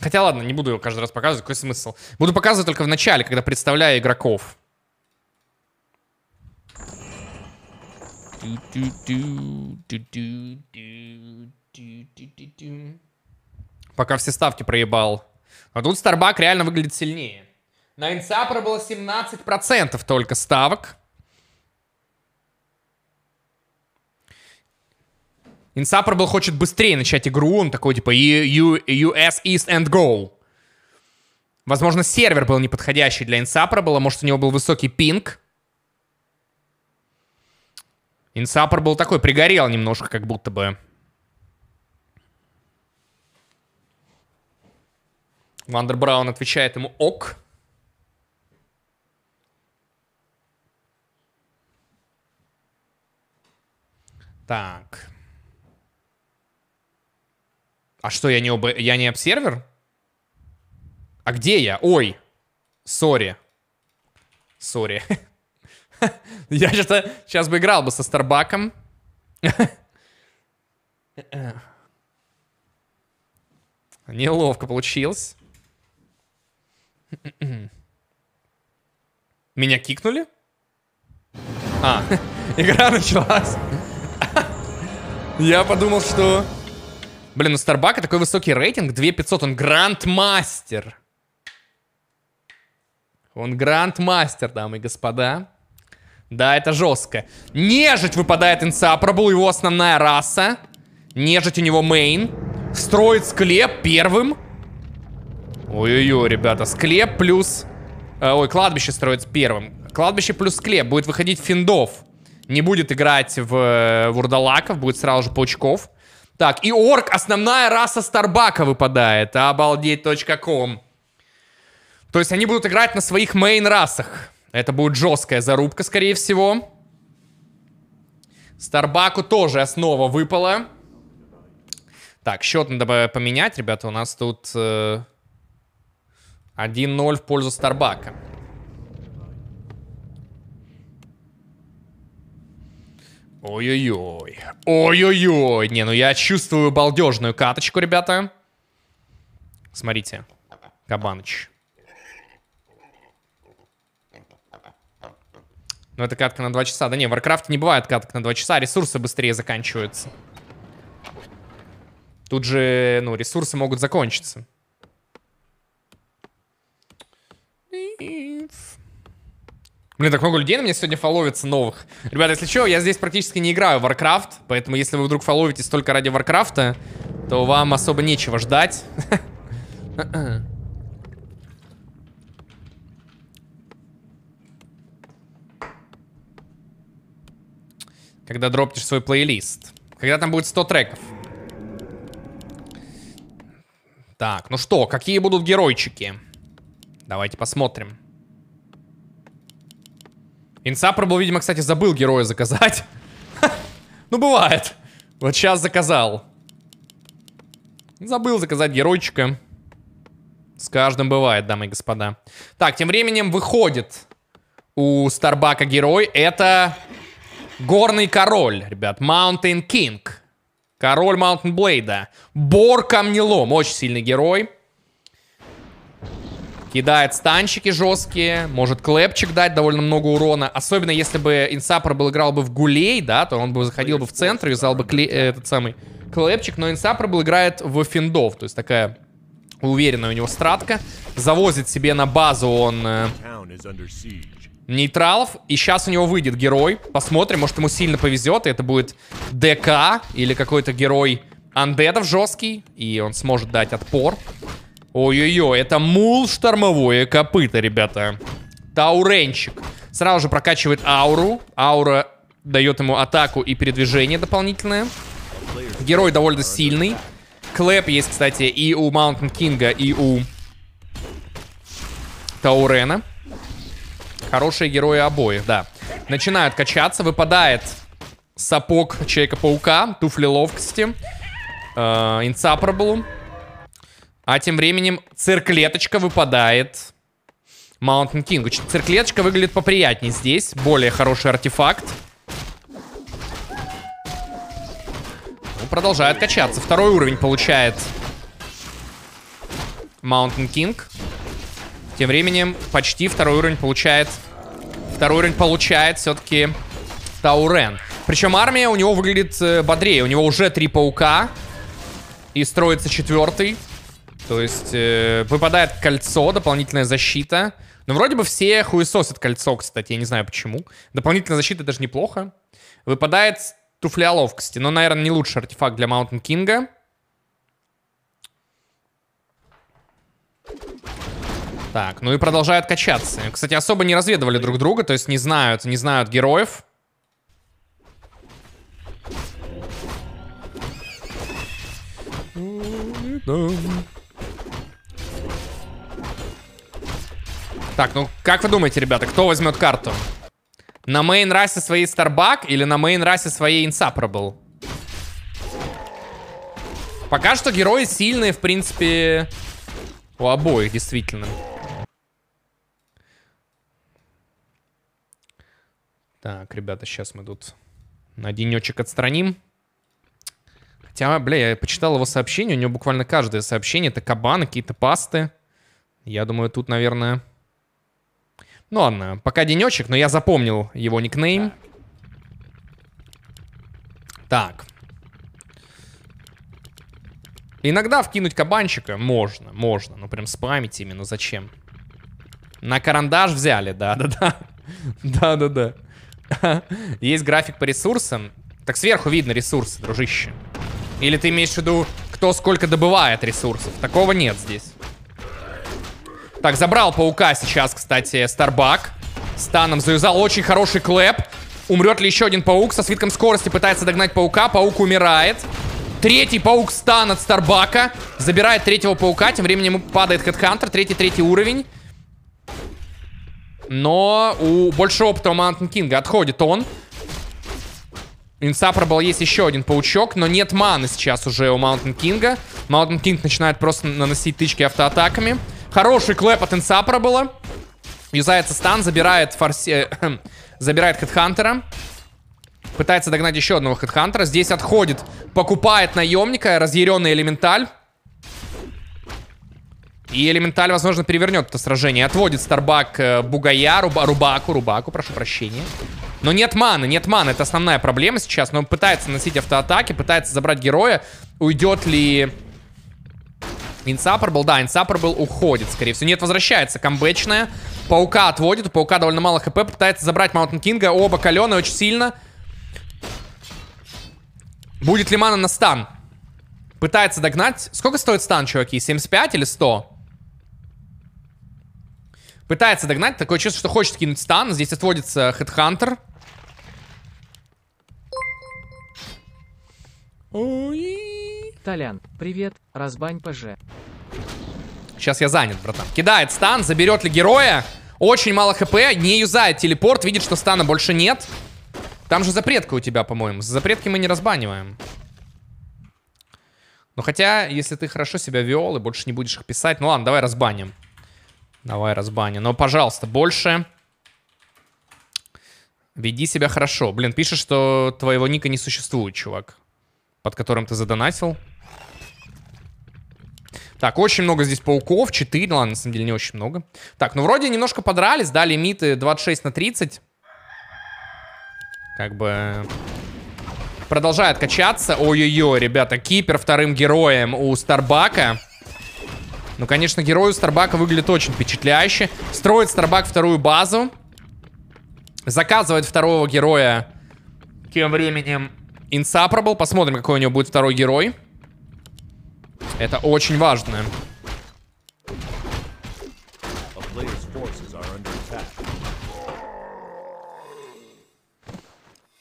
Хотя ладно, не буду его каждый раз показывать, какой смысл. Буду показывать только в начале, когда представляю игроков. Пока все ставки проебал. А тут Старбак реально выглядит сильнее. На Инсапра было 17% только ставок. Инсапрабл хочет быстрее начать игру, он такой типа US East and Go. Возможно, сервер был неподходящий для Инсапрабла, может, у него был высокий пинг. Инсапр был такой, пригорел немножко, как будто бы. Вандер Браун отвечает ему «Ок». Так. А что, я не, об... я не обсервер? А где я? Ой, сори. Сори. [LAUGHS] Я что-то сейчас бы играл бы со Старбаком. [LAUGHS] Неловко получилось. Меня кикнули? А, [LAUGHS] игра началась. Я подумал, что... Блин, у Старбака такой высокий рейтинг, 2500, он грандмастер. Он грандмастер, дамы и господа. Да, это жестко. Нежить выпадает инсапробл, его основная раса. Нежить у него мейн. Строит склеп первым. Ой-ой-ой, ребята, склеп плюс... Э, ой, кладбище строит первым. Кладбище плюс склеп, будет выходить финдов не будет играть в э, вурдалаков, будет сразу же паучков. Так, и орк, основная раса Старбака выпадает. Обалдеть.ком. То есть они будут играть на своих мейн-расах. Это будет жесткая зарубка, скорее всего. Старбаку тоже основа выпала. Так, счет надо поменять, ребята. У нас тут э, 1-0 в пользу Старбака. Ой-ой-ой. Ой-ой-ой. Не, ну я чувствую балдежную каточку, ребята. Смотрите. Кабаныч. Ну это катка на 2 часа. Да не, в Warcraft не бывает каток на 2 часа. А ресурсы быстрее заканчиваются. Тут же, ну, ресурсы могут закончиться. Блин, так много людей на меня сегодня фоловится новых. Ребята, если что, я здесь практически не играю в Warcraft, поэтому если вы вдруг фоловитесь только ради Warcraft, то вам особо нечего ждать. Когда дропнешь свой плейлист. Когда там будет 100 треков. Так, ну что, какие будут геройчики? Давайте посмотрим. Инсапробл, видимо, кстати, забыл героя заказать. [LAUGHS] ну, бывает. Вот сейчас заказал. Забыл заказать геройчика. С каждым бывает, дамы и господа. Так, тем временем выходит у Старбака герой. Это горный король, ребят. Mountain King. Король Mountain Маунтенблейда. Бор Камнелом. Очень сильный герой. Кидает станчики жесткие, может клепчик дать довольно много урона. Особенно если бы Инсапр был играл бы в гулей, да, то он бы заходил бы в центр и взял бы кле э, этот самый клепчик. Но Инсапр был играет в финдов, то есть такая уверенная у него стратка. Завозит себе на базу он э, нейтралов. И сейчас у него выйдет герой. Посмотрим, может ему сильно повезет, и это будет ДК или какой-то герой андедов жесткий. И он сможет дать отпор. Ой-ой-ой, это мул штормовое копыто, ребята. Тауренчик. Сразу же прокачивает ауру. Аура дает ему атаку и передвижение дополнительное. Герой довольно сильный. Клэп есть, кстати, и у Маунтин Кинга, и у Таурена. Хорошие герои обоих, да. Начинают качаться, выпадает сапог Человека-паука, туфли ловкости, э, инсапраблу. А тем временем цирклеточка выпадает Mountain King. Цирклеточка выглядит поприятнее здесь. Более хороший артефакт. Ну, продолжает качаться. Второй уровень получает Mountain King. Тем временем почти второй уровень получает... Второй уровень получает все-таки Таурен. Причем армия у него выглядит э, бодрее. У него уже три паука. И строится четвертый. То есть э, выпадает кольцо, дополнительная защита. Но ну, вроде бы все хуесосят кольцо, кстати, я не знаю почему. Дополнительная защита даже неплохо. Выпадает туфля ловкости, но, ну, наверное, не лучший артефакт для Маунтин Кинга. Так, ну и продолжают качаться. Кстати, особо не разведывали друг друга, то есть не знают, не знают героев. Так, ну как вы думаете, ребята, кто возьмет карту? На мейн расе своей Старбак или на мейн расе своей Инсапробл? Пока что герои сильные, в принципе, у обоих, действительно. Так, ребята, сейчас мы тут на денечек отстраним. Хотя, бля, я почитал его сообщение, у него буквально каждое сообщение. Это кабаны, какие-то пасты. Я думаю, тут, наверное... Ну ладно, пока денечек, но я запомнил его никнейм. Так. Иногда вкинуть кабанчика можно, можно. Ну прям спамить именно, зачем? На карандаш взяли, да-да-да. Да-да-да. [LAUGHS] [LAUGHS] Есть график по ресурсам. Так сверху видно ресурсы, дружище. Или ты имеешь в виду, кто сколько добывает ресурсов? Такого нет здесь. Так, забрал паука сейчас, кстати, Старбак. Станом завязал очень хороший клэп. Умрет ли еще один паук? Со свитком скорости пытается догнать паука. Паук умирает. Третий паук стан от Старбака. Забирает третьего паука. Тем временем падает Хедхантер. Третий-третий уровень. Но у большого опыта у Маунтин Кинга отходит он. был есть еще один паучок, но нет маны сейчас уже у Маунтин Кинга. Маунтин Кинг начинает просто наносить тычки автоатаками. Хороший клэп от Инсапра было. Юзается стан, забирает форсе... Э, хм, забирает Хедхантера. Пытается догнать еще одного Хедхантера. Здесь отходит, покупает наемника, разъяренный Элементаль. И Элементаль, возможно, перевернет это сражение. Отводит Старбак э, Бугая, Руба, Рубаку, Рубаку, прошу прощения. Но нет маны, нет маны, это основная проблема сейчас. Но он пытается носить автоатаки, пытается забрать героя. Уйдет ли Инсаппорбл, да, Инсаппорбл уходит, скорее всего. Нет, возвращается камбэчная. Паука отводит, у Паука довольно мало хп, пытается забрать Маунтин Кинга. Оба каленые очень сильно. Будет ли мана на стан? Пытается догнать. Сколько стоит стан, чуваки? 75 или 100? Пытается догнать. Такое чувство, что хочет кинуть стан. Здесь отводится Хедхантер. Ой. Толян, привет, разбань ПЖ. Сейчас я занят, братан. Кидает стан, заберет ли героя? Очень мало хп, не юзает телепорт, видит, что стана больше нет. Там же запретка у тебя, по-моему. Запретки мы не разбаниваем. Но хотя, если ты хорошо себя вел и больше не будешь их писать... Ну ладно, давай разбаним. Давай разбаним. Но, пожалуйста, больше... Веди себя хорошо. Блин, пишешь, что твоего ника не существует, чувак. Под которым ты задонатил. Так, очень много здесь пауков. 4, ладно, на самом деле не очень много. Так, ну вроде немножко подрались, да, лимиты 26 на 30. Как бы... Продолжает качаться. Ой-ой-ой, ребята, Кипер вторым героем у Старбака. Ну, конечно, герой у Старбака выглядит очень впечатляюще. Строит Старбак вторую базу. Заказывает второго героя. Тем временем Инсапрабл. Посмотрим, какой у него будет второй герой. Это очень важно.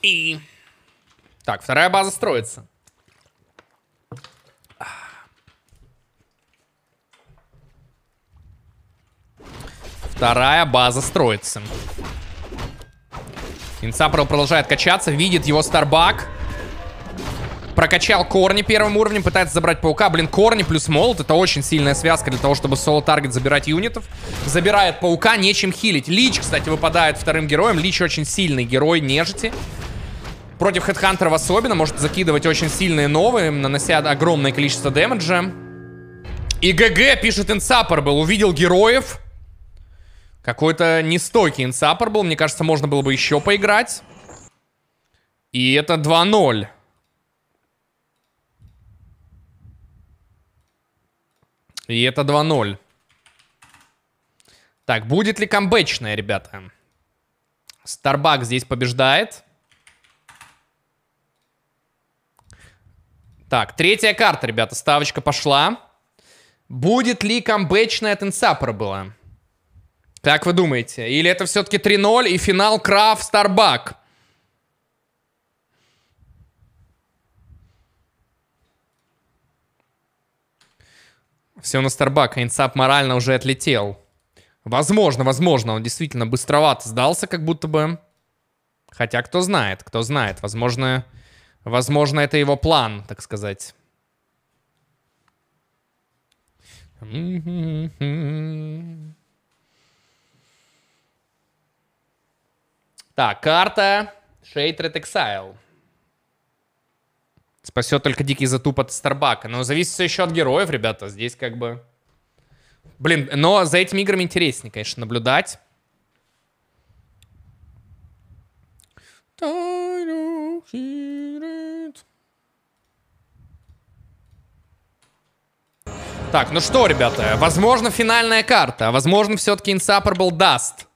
И... Так, вторая база строится. Вторая база строится. Инсапрел продолжает качаться, видит его Старбак. Прокачал корни первым уровнем, пытается забрать паука. Блин, корни плюс молот, это очень сильная связка для того, чтобы соло-таргет забирать юнитов. Забирает паука, нечем хилить. Лич, кстати, выпадает вторым героем. Лич очень сильный герой нежити. Против хедхантеров особенно, может закидывать очень сильные новые, нанося огромное количество дэмэджа. И ГГ, пишет Инсапор был, увидел героев. Какой-то нестойкий инсапор был. Мне кажется, можно было бы еще поиграть. И это 2-0. И это 2-0. Так, будет ли камбэчная, ребята? Старбак здесь побеждает. Так, третья карта, ребята. Ставочка пошла. Будет ли камбэчная от инсапора была? Как вы думаете? Или это все-таки 3-0 и финал Краф Старбак? Сиона Старбак, Инсап морально уже отлетел. Возможно, возможно, он действительно быстровато сдался, как будто бы. Хотя кто знает, кто знает. Возможно, возможно это его план, так сказать. Так, карта Shade Exile. Спасет только дикий затуп от Старбака. Но зависит все еще от героев, ребята. Здесь как бы... Блин, но за этими играми интереснее, конечно, наблюдать. Так, ну что, ребята, возможно, финальная карта. А возможно, все-таки Insupportable даст.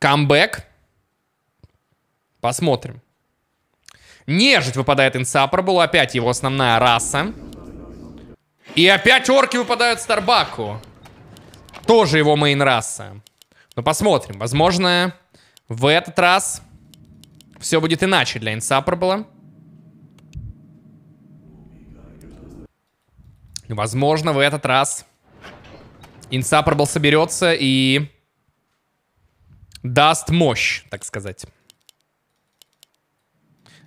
Камбэк. Посмотрим. Нежить выпадает Инсапробл, опять его основная раса. И опять орки выпадают Старбаку. Тоже его мейн раса. Но ну, посмотрим. Возможно, в этот раз все будет иначе для Инсапробла. Ну, возможно, в этот раз Инсапробл соберется и даст мощь, так сказать.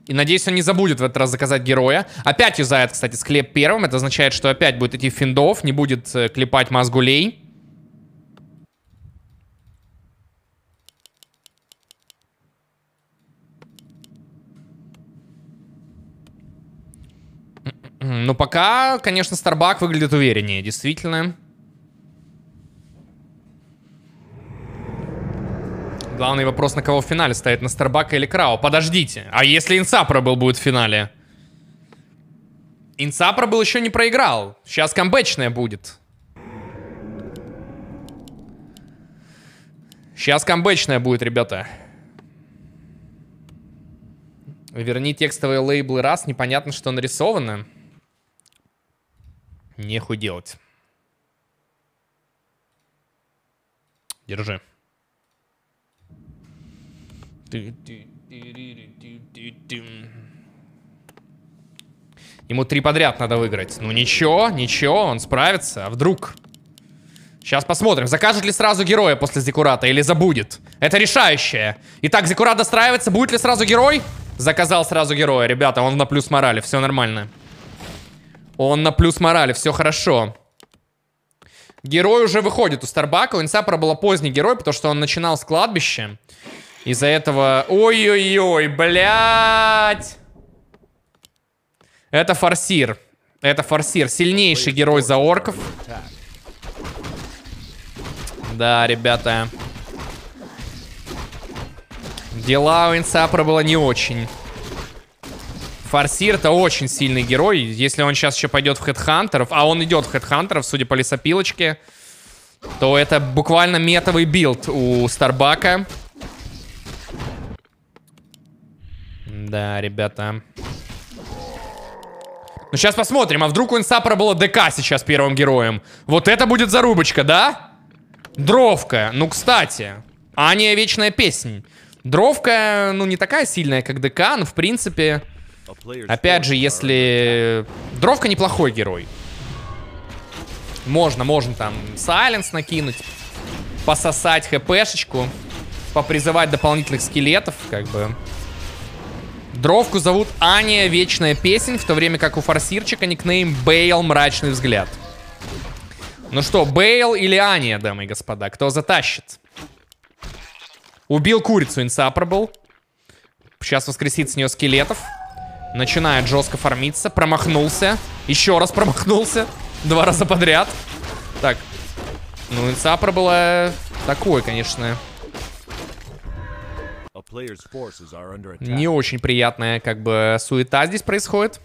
И надеюсь, он не забудет в этот раз заказать героя. Опять юзает, кстати, склеп первым. Это означает, что опять будет идти финдов, не будет э, клепать мазгулей. М-м-м. Но ну, пока, конечно, Старбак выглядит увереннее, действительно. Главный вопрос, на кого в финале стоит, на Старбака или Крау. Подождите, а если Инсапра был будет в финале? Инсапра был еще не проиграл. Сейчас камбэчная будет. Сейчас камбэчная будет, ребята. Верни текстовые лейблы раз, непонятно, что нарисовано. Нехуй делать. Держи. Ему три подряд надо выиграть. Ну ничего, ничего, он справится. А вдруг? Сейчас посмотрим, закажет ли сразу героя после Зикурата или забудет. Это решающее. Итак, Зикурат достраивается. Будет ли сразу герой? Заказал сразу героя. Ребята, он на плюс морали. Все нормально. Он на плюс морали. Все хорошо. Герой уже выходит у Старбака. У Инсапора была поздний герой, потому что он начинал с кладбища. Из-за этого... Ой-ой-ой, блядь! Это форсир. Это форсир. Сильнейший герой за орков. Да, ребята. Дела у Инсапра было не очень. Форсир это очень сильный герой. Если он сейчас еще пойдет в хедхантеров, а он идет в хедхантеров, судя по лесопилочке, то это буквально метовый билд у Старбака. Да, ребята. Ну, сейчас посмотрим, а вдруг у Инсапора было ДК сейчас первым героем? Вот это будет зарубочка, да? Дровка. Ну, кстати. Аня Вечная Песнь. Дровка, ну, не такая сильная, как ДК, но, в принципе... Опять же, если... Дровка неплохой герой. Можно, можно там сайленс накинуть, пососать хпшечку, попризывать дополнительных скелетов, как бы... Дровку зовут Аня Вечная песень, в то время как у форсирчика никнейм Бейл Мрачный Взгляд. Ну что, Бейл или Аня, дамы и господа? Кто затащит? Убил курицу инсапробл. Сейчас воскресит с нее скелетов. Начинает жестко фармиться. Промахнулся. Еще раз промахнулся. Два раза подряд. Так. Ну, инсапробл такой, конечно, не очень приятная, как бы, суета здесь происходит.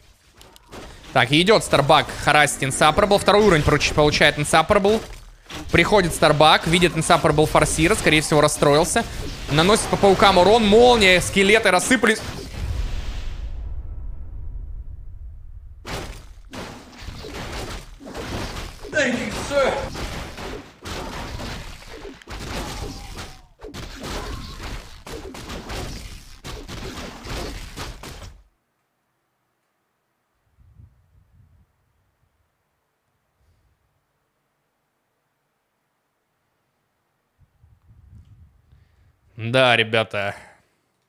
Так, идет Старбак харасить Инсапрабл. Второй уровень получает Инсапрабл. Приходит Старбак, видит Инсапрабл форсира, скорее всего, расстроился. Наносит по паукам урон, молния, скелеты рассыпались. Да, ребята.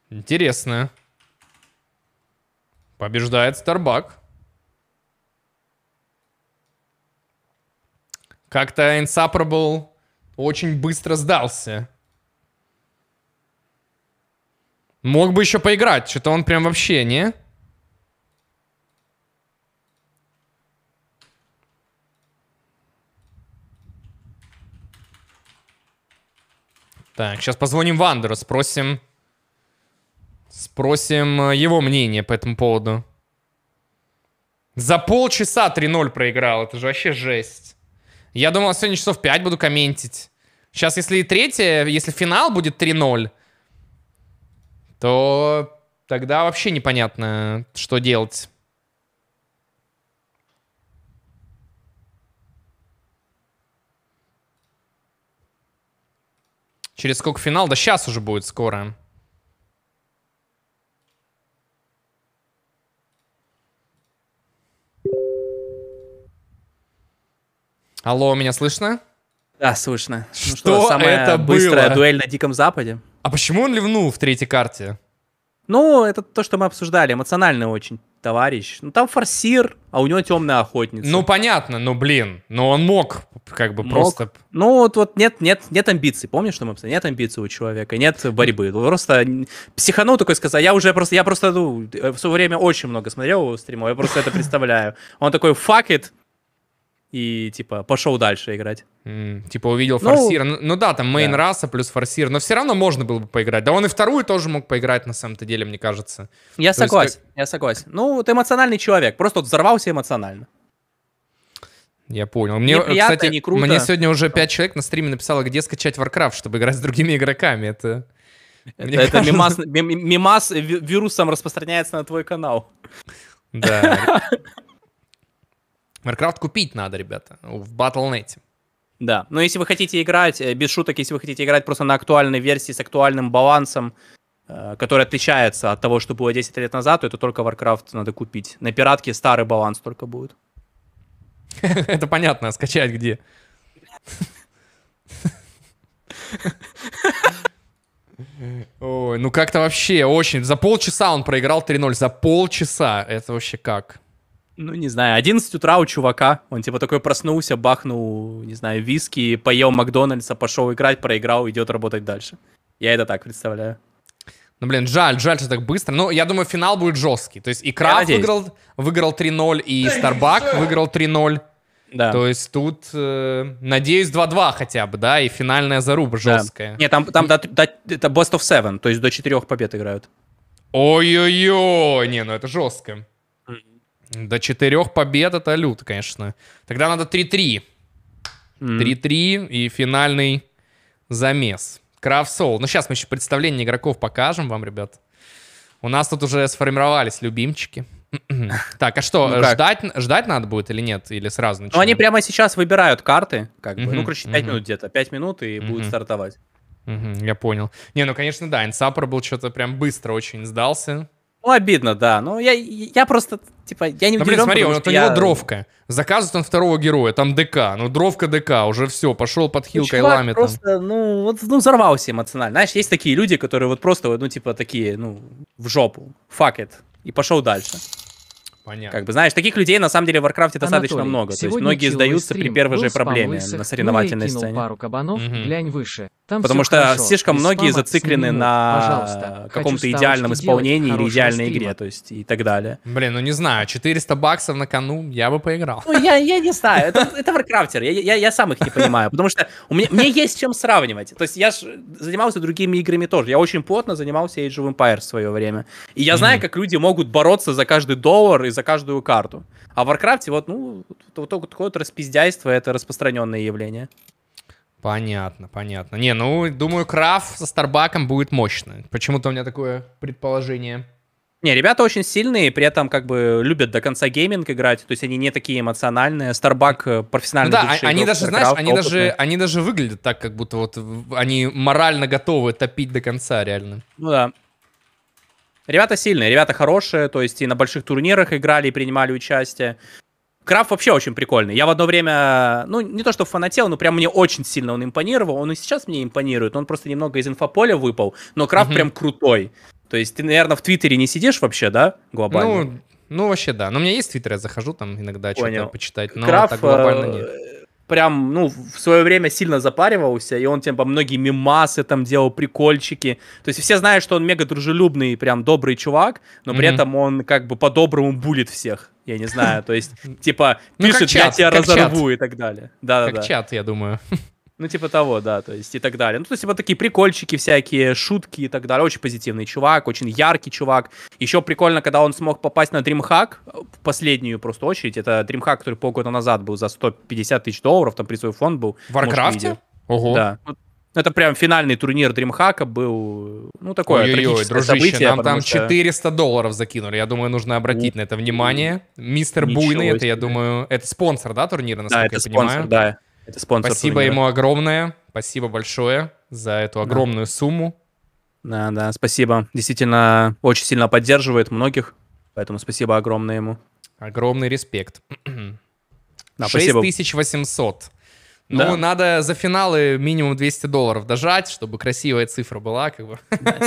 Интересно. Побеждает Старбак. Как-то Insapparable очень быстро сдался. Мог бы еще поиграть. Что-то он прям вообще, не? Так, сейчас позвоним Вандеру, спросим... Спросим э, его мнение по этому поводу. За полчаса 3-0 проиграл. Это же вообще жесть. Я думал, сегодня часов 5 буду комментить. Сейчас, если и третье, если финал будет 3-0, то тогда вообще непонятно, что делать. Через сколько финал? Да сейчас уже будет скоро. Алло, меня слышно? Да, слышно. Ну что, ну, что самая это быстрая было? дуэль на Диком Западе. А почему он ливнул в третьей карте? Ну, это то, что мы обсуждали, эмоционально очень товарищ. Ну, там форсир, а у него темная охотница. Ну, понятно, но ну, блин. Но ну, он мог, как бы, мог. просто... Ну, вот, вот нет, нет, нет амбиций. Помнишь, что мы писали? Нет амбиций у человека, нет борьбы. Ну, просто психанул такой сказал. Я уже просто, я просто, ну, э, в свое время очень много смотрел его стримов, я просто это представляю. Он такой, fuck it, и типа пошел дальше играть. Mm, типа увидел ну, форсир. Ну, ну да, там мейн да. раса плюс форсир, но все равно можно было бы поиграть. Да он и вторую тоже мог поиграть на самом-то деле, мне кажется. Я То согласен, есть, как... я согласен. Ну, ты эмоциональный человек, просто вот взорвался эмоционально. Я понял. Мне, Неприятно, кстати, не круто. мне сегодня уже пять человек на стриме написало, где скачать Warcraft, чтобы играть с другими игроками. Это, это, это мимас, мимас вирусом распространяется на твой канал. Да. [LAUGHS] Warcraft купить надо, ребята, в Battle.net. Да, но если вы хотите играть, э, без шуток, если вы хотите играть просто на актуальной версии с актуальным балансом, э, который отличается от того, что было 10 лет назад, то это только Warcraft надо купить. На пиратке старый баланс только будет. [LAUGHS] Это понятно, а скачать где? [LAUGHS] Ой, ну как-то вообще очень... За полчаса он проиграл 3-0, за полчаса. Это вообще как? ну, не знаю, 11 утра у чувака, он типа такой проснулся, бахнул, не знаю, виски, поел Макдональдса, пошел играть, проиграл, идет работать дальше. Я это так представляю. Ну, блин, жаль, жаль, что так быстро. Ну, я думаю, финал будет жесткий. То есть и Крафт выиграл, выиграл 3-0, и Старбак выиграл 3-0. Да. То есть тут, э, надеюсь, 2-2 хотя бы, да, и финальная заруба жесткая. Да. Нет, там, там до, до, это best of seven, то есть до четырех побед играют. Ой-ой-ой, не, ну это жестко. До четырех побед это люто, конечно. Тогда надо 3-3. 3-3 и финальный замес. Крафсол. Ну, сейчас мы еще представление игроков покажем вам, ребят. У нас тут уже сформировались любимчики. [CLEARS THROAT] Так, а что, ну, ждать, ждать надо будет или нет? Или сразу начинать? Ну, они прямо сейчас выбирают карты, как бы. Ну, короче, 5 минут где-то. 5 минут и будет стартовать. Я понял. Не, ну, конечно, да, инсапр был что-то прям быстро очень сдался. Ну, обидно, да. Ну, я, я просто, типа, я не да, удивлен, блин, смотри, потому, он, у я... него дровка. Заказывает он второго героя, там ДК. Ну, дровка ДК, уже все, пошел под хилкой ну, лами просто, ну, вот, ну, взорвался эмоционально. Знаешь, есть такие люди, которые вот просто, ну, типа, такие, ну, в жопу. Fuck it. И пошел дальше понятно. Как бы, знаешь, таких людей на самом деле в Варкрафте достаточно много. То есть многие сдаются при первой же проблеме высох, на ну, соревновательной ну, сцене. пару кабанов, угу. глянь выше. Там Потому что хорошо. слишком многие зациклены минут, на каком-то идеальном исполнении или идеальной стрима. игре, то есть и так далее. Блин, ну не знаю, 400 баксов на кону я бы поиграл. Ну, я, я не знаю, это, это варкрафтер, я, я, я сам их не понимаю, потому что у меня, мне есть чем сравнивать. То есть я занимался другими играми тоже, я очень плотно занимался Age of Empires в свое время. И я знаю, как люди могут бороться за каждый доллар и за каждую карту. А в Варкрафте вот, ну, вот, такое вот распиздяйство, это распространенное явление. Понятно, понятно. Не, ну, думаю, крафт со Старбаком будет мощно. Почему-то у меня такое предположение. Не, ребята очень сильные, при этом как бы любят до конца гейминг играть, то есть они не такие эмоциональные. Старбак э, профессиональный. Ну, да, а, они даже, знаешь, они опытный. даже, они даже выглядят так, как будто вот они морально готовы топить до конца, реально. Ну да. Ребята сильные, ребята хорошие, то есть и на больших турнирах играли, и принимали участие. Краф вообще очень прикольный. Я в одно время, ну, не то что фанател, но прям мне очень сильно он импонировал. Он и сейчас мне импонирует, он просто немного из инфополя выпал, но Краф mm прям крутой. То есть ты, наверное, в Твиттере не сидишь вообще, да, глобально? Ну, ну вообще да. Но у меня есть Твиттер, я захожу там иногда что-то почитать, но Крафт, так глобально э, нет прям, ну, в свое время сильно запаривался, и он, тем типа, многие мимасы там делал, прикольчики. То есть все знают, что он мега дружелюбный, прям добрый чувак, но при mm-hmm. этом он как бы по-доброму булит всех. Я не знаю, то есть, типа, ну, пишет, я тебя разорву и так далее. Да, да, да. Как чат, я думаю. Ну, типа того, да, то есть и так далее. Ну, то есть вот такие прикольчики всякие, шутки и так далее. Очень позитивный чувак, очень яркий чувак. Еще прикольно, когда он смог попасть на DreamHack, в последнюю просто очередь. Это DreamHack, который полгода назад был за 150 тысяч долларов, там призовой фонд был. В Варкрафте? Ого. Да. Ну, это прям финальный турнир DreamHack был, ну, такое Ой-ой-ой, трагическое дружище, событие. Нам там что... 400 долларов закинули, я думаю, нужно обратить у на это внимание. Мистер Ничего Буйный, себе. это, я думаю, это спонсор, да, турнира, насколько да, это я спонсор, понимаю? да. Это спонсор Спасибо турнира. ему огромное. Спасибо большое за эту огромную да. сумму. Да, да, спасибо. Действительно, очень сильно поддерживает многих. Поэтому спасибо огромное ему. Огромный респект. [CLEARS THROAT] Да, 6800. Ну, да. Ну, надо за финалы минимум 200 долларов дожать, чтобы красивая цифра была, как бы.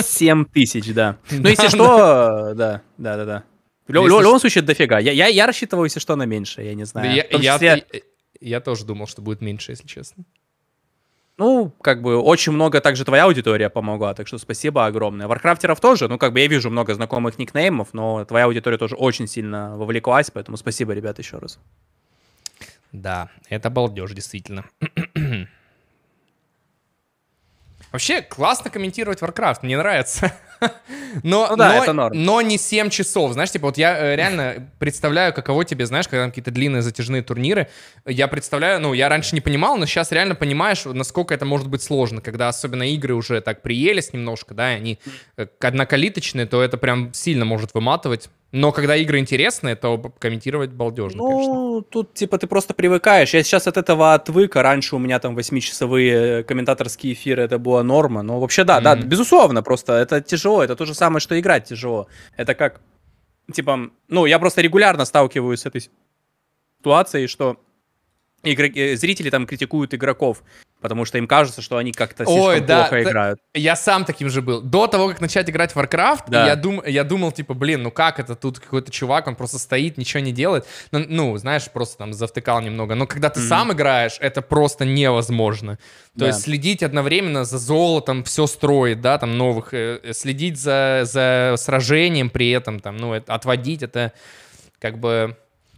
7 [LAUGHS] тысяч, да. [LAUGHS] Ну, если что, да, да, да, да. В любом случае, дофига. Я, я, рассчитываю, если что, на меньше, я не знаю. я, я тоже думал, что будет меньше, если честно. Ну, как бы, очень много также твоя аудитория помогла, так что спасибо огромное. Варкрафтеров тоже, ну, как бы, я вижу много знакомых никнеймов, но твоя аудитория тоже очень сильно вовлеклась, поэтому спасибо, ребят, еще раз. Да, это балдеж, действительно. [CLEARS THROAT] Вообще классно комментировать Warcraft, мне нравится. [LAUGHS] Но, ну да, но, это норм. но не 7 часов. Знаешь, типа, вот я э, реально представляю, каково тебе, знаешь, когда там какие-то длинные затяжные турниры. Я представляю, ну, я раньше не понимал, но сейчас реально понимаешь, насколько это может быть сложно, когда особенно игры уже так приелись немножко, да, и они э, однокалиточные, то это прям сильно может выматывать. Но когда игры интересные, то комментировать балдежно, Ну, конечно. тут типа ты просто привыкаешь. Я сейчас от этого отвык, а раньше у меня там восьмичасовые э, комментаторские эфиры, это была норма. Но ну, вообще да, mm-hmm. да, безусловно, просто это тяжело, это то же самое, что играть тяжело. Это как, типа, ну, я просто регулярно сталкиваюсь с этой ситуацией, что игроки, э, зрители там критикуют игроков потому что им кажется, что они как-то слишком Ой, да, плохо играют. Я сам таким же был. До того, как начать играть в Warcraft, да. я, дум, я думал, типа, блин, ну как это тут какой-то чувак, он просто стоит, ничего не делает. Ну, ну знаешь, просто там завтыкал немного. Но когда ты mm-hmm. сам играешь, это просто невозможно. То да. есть следить одновременно за золотом, все строить, да, там новых, э, э, следить за, за сражением при этом, там, ну, отводить, это как бы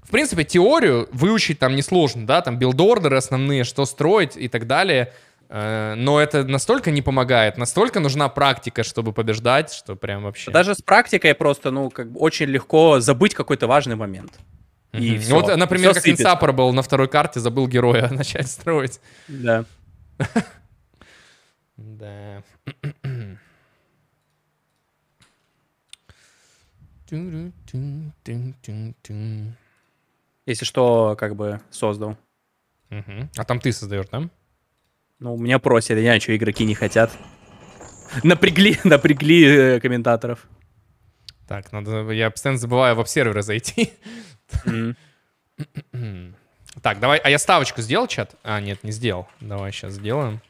в принципе, теорию выучить там несложно, да, там билдордеры основные, что строить и так далее. Э, но это настолько не помогает, настолько нужна практика, чтобы побеждать, что прям вообще. Даже с практикой просто, ну, как бы очень легко забыть какой-то важный момент. Mm-hmm. И все, вот, например, все как Инсапор был на второй карте, забыл героя [LAUGHS] начать строить. Да. [LAUGHS] Да. Dun, dun, dun, dun, dun, если что, как бы создал. Угу. А там ты создаешь, да? Ну, меня просят, я ничего, игроки не хотят. Напрягли, [LAUGHS] напрягли э, комментаторов. Так, надо, я постоянно забываю в обсервер зайти. [CLEARS THROAT] Так, давай, а я ставочку сделал, чат? А, нет, не сделал. Давай сейчас сделаем.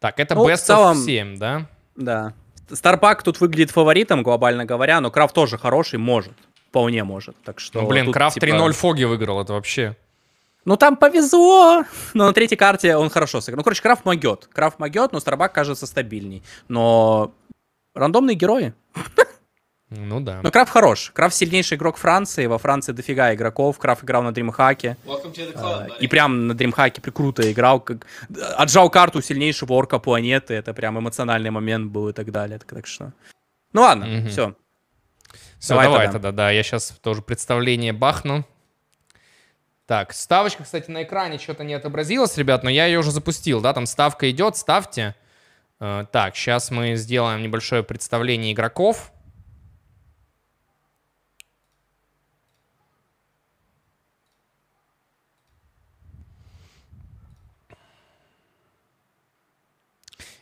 Так, это ну, Best целом, of 7, да? Да. Старпак тут выглядит фаворитом, глобально говоря, но Крафт тоже хороший, может вполне может. Так ну, что ну, блин, Крафт типа... 3-0 Фоги выиграл, это вообще... Ну там повезло, [LAUGHS] но на третьей карте он хорошо сыграл. Ну, короче, Крафт могет. Крафт могет, но Старбак кажется стабильней. Но рандомные герои. [LAUGHS] Ну да. Но Крафт хорош. Крафт сильнейший игрок Франции. Во Франции дофига игроков. Крафт играл на Дримхаке. А, и прям на Дримхаке прикруто играл. Как... Отжал карту сильнейшего орка планеты. Это прям эмоциональный момент был и так далее. Так, так что... Ну ладно, mm все. Все, давай, давай тогда. тогда, да. Я сейчас тоже представление бахну. Так, ставочка, кстати, на экране что-то не отобразилась, ребят, но я ее уже запустил, да, там ставка идет, ставьте. Э, так, сейчас мы сделаем небольшое представление игроков.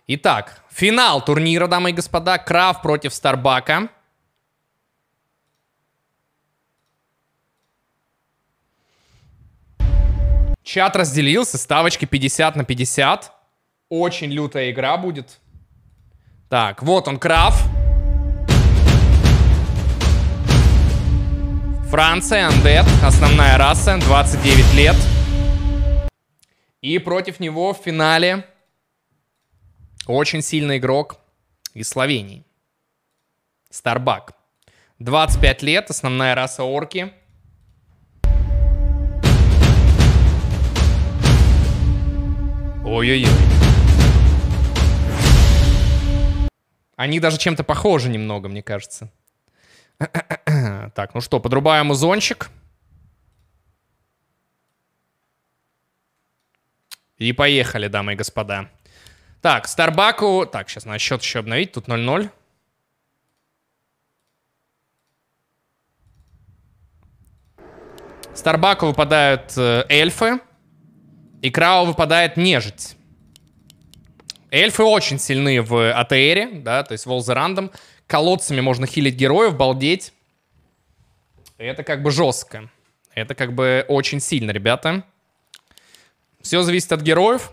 Итак, финал турнира, дамы и господа, Крав против Старбака. Чат разделился, ставочки 50 на 50. Очень лютая игра будет. Так, вот он, Краф. Франция, Undead, основная раса, 29 лет. И против него в финале очень сильный игрок из Словении. Старбак. 25 лет, основная раса орки. Ой-ой-ой. Они даже чем-то похожи немного, мне кажется. [CLEARS THROAT] Так, ну что, подрубаем узончик. И поехали, дамы и господа. Так, Старбаку... Так, сейчас на счет еще обновить. Тут 0-0. Старбаку выпадают э, эльфы. И Крау выпадает нежить. Эльфы очень сильны в АТРе, да, то есть волзерандом. Колодцами можно хилить героев, балдеть. Это как бы жестко. Это как бы очень сильно, ребята. Все зависит от героев.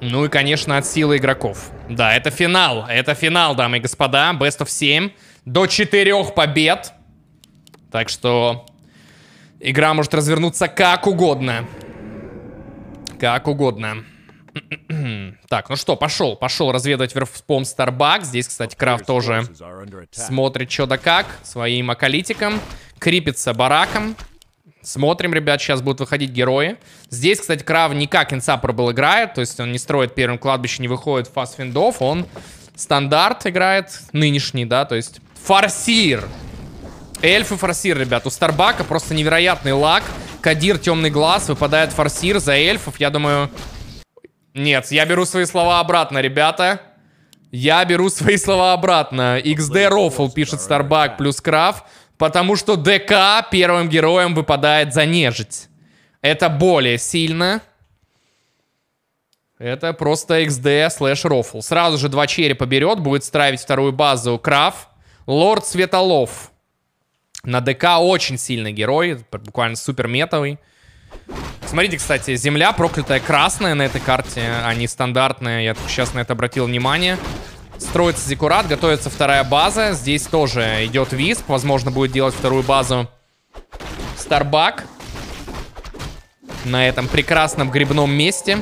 Ну и, конечно, от силы игроков. Да, это финал. Это финал, дамы и господа. Best of 7. До четырех побед. Так что игра может развернуться как угодно. Как угодно. [CLEARS THROAT] Так, ну что, пошел, пошел разведывать верфспом Starbucks. Здесь, кстати, Крафт тоже смотрит что да как своим околитиком. Крипится бараком. Смотрим, ребят, сейчас будут выходить герои. Здесь, кстати, Крав никак как инсапробл играет, то есть он не строит первым кладбище, не выходит фастфиндов, он стандарт играет нынешний, да, то есть фарсир. Эльф и форсир, ребят. У Старбака просто невероятный лак. Кадир, темный глаз, выпадает форсир за эльфов. Я думаю... Нет, я беру свои слова обратно, ребята. Я беру свои слова обратно. XD Рофл, пишет Старбак, плюс Краф. Потому что ДК первым героем выпадает за нежить. Это более сильно. Это просто XD слэш рофл. Сразу же два черепа берет, будет стравить вторую базу Краф. Лорд Светолов. На ДК очень сильный герой, буквально супер метовый. Смотрите, кстати, земля проклятая красная на этой карте, а не стандартная. Я сейчас на это обратил внимание. Строится Зикурат, готовится вторая база. Здесь тоже идет Висп, возможно, будет делать вторую базу Старбак. На этом прекрасном грибном месте.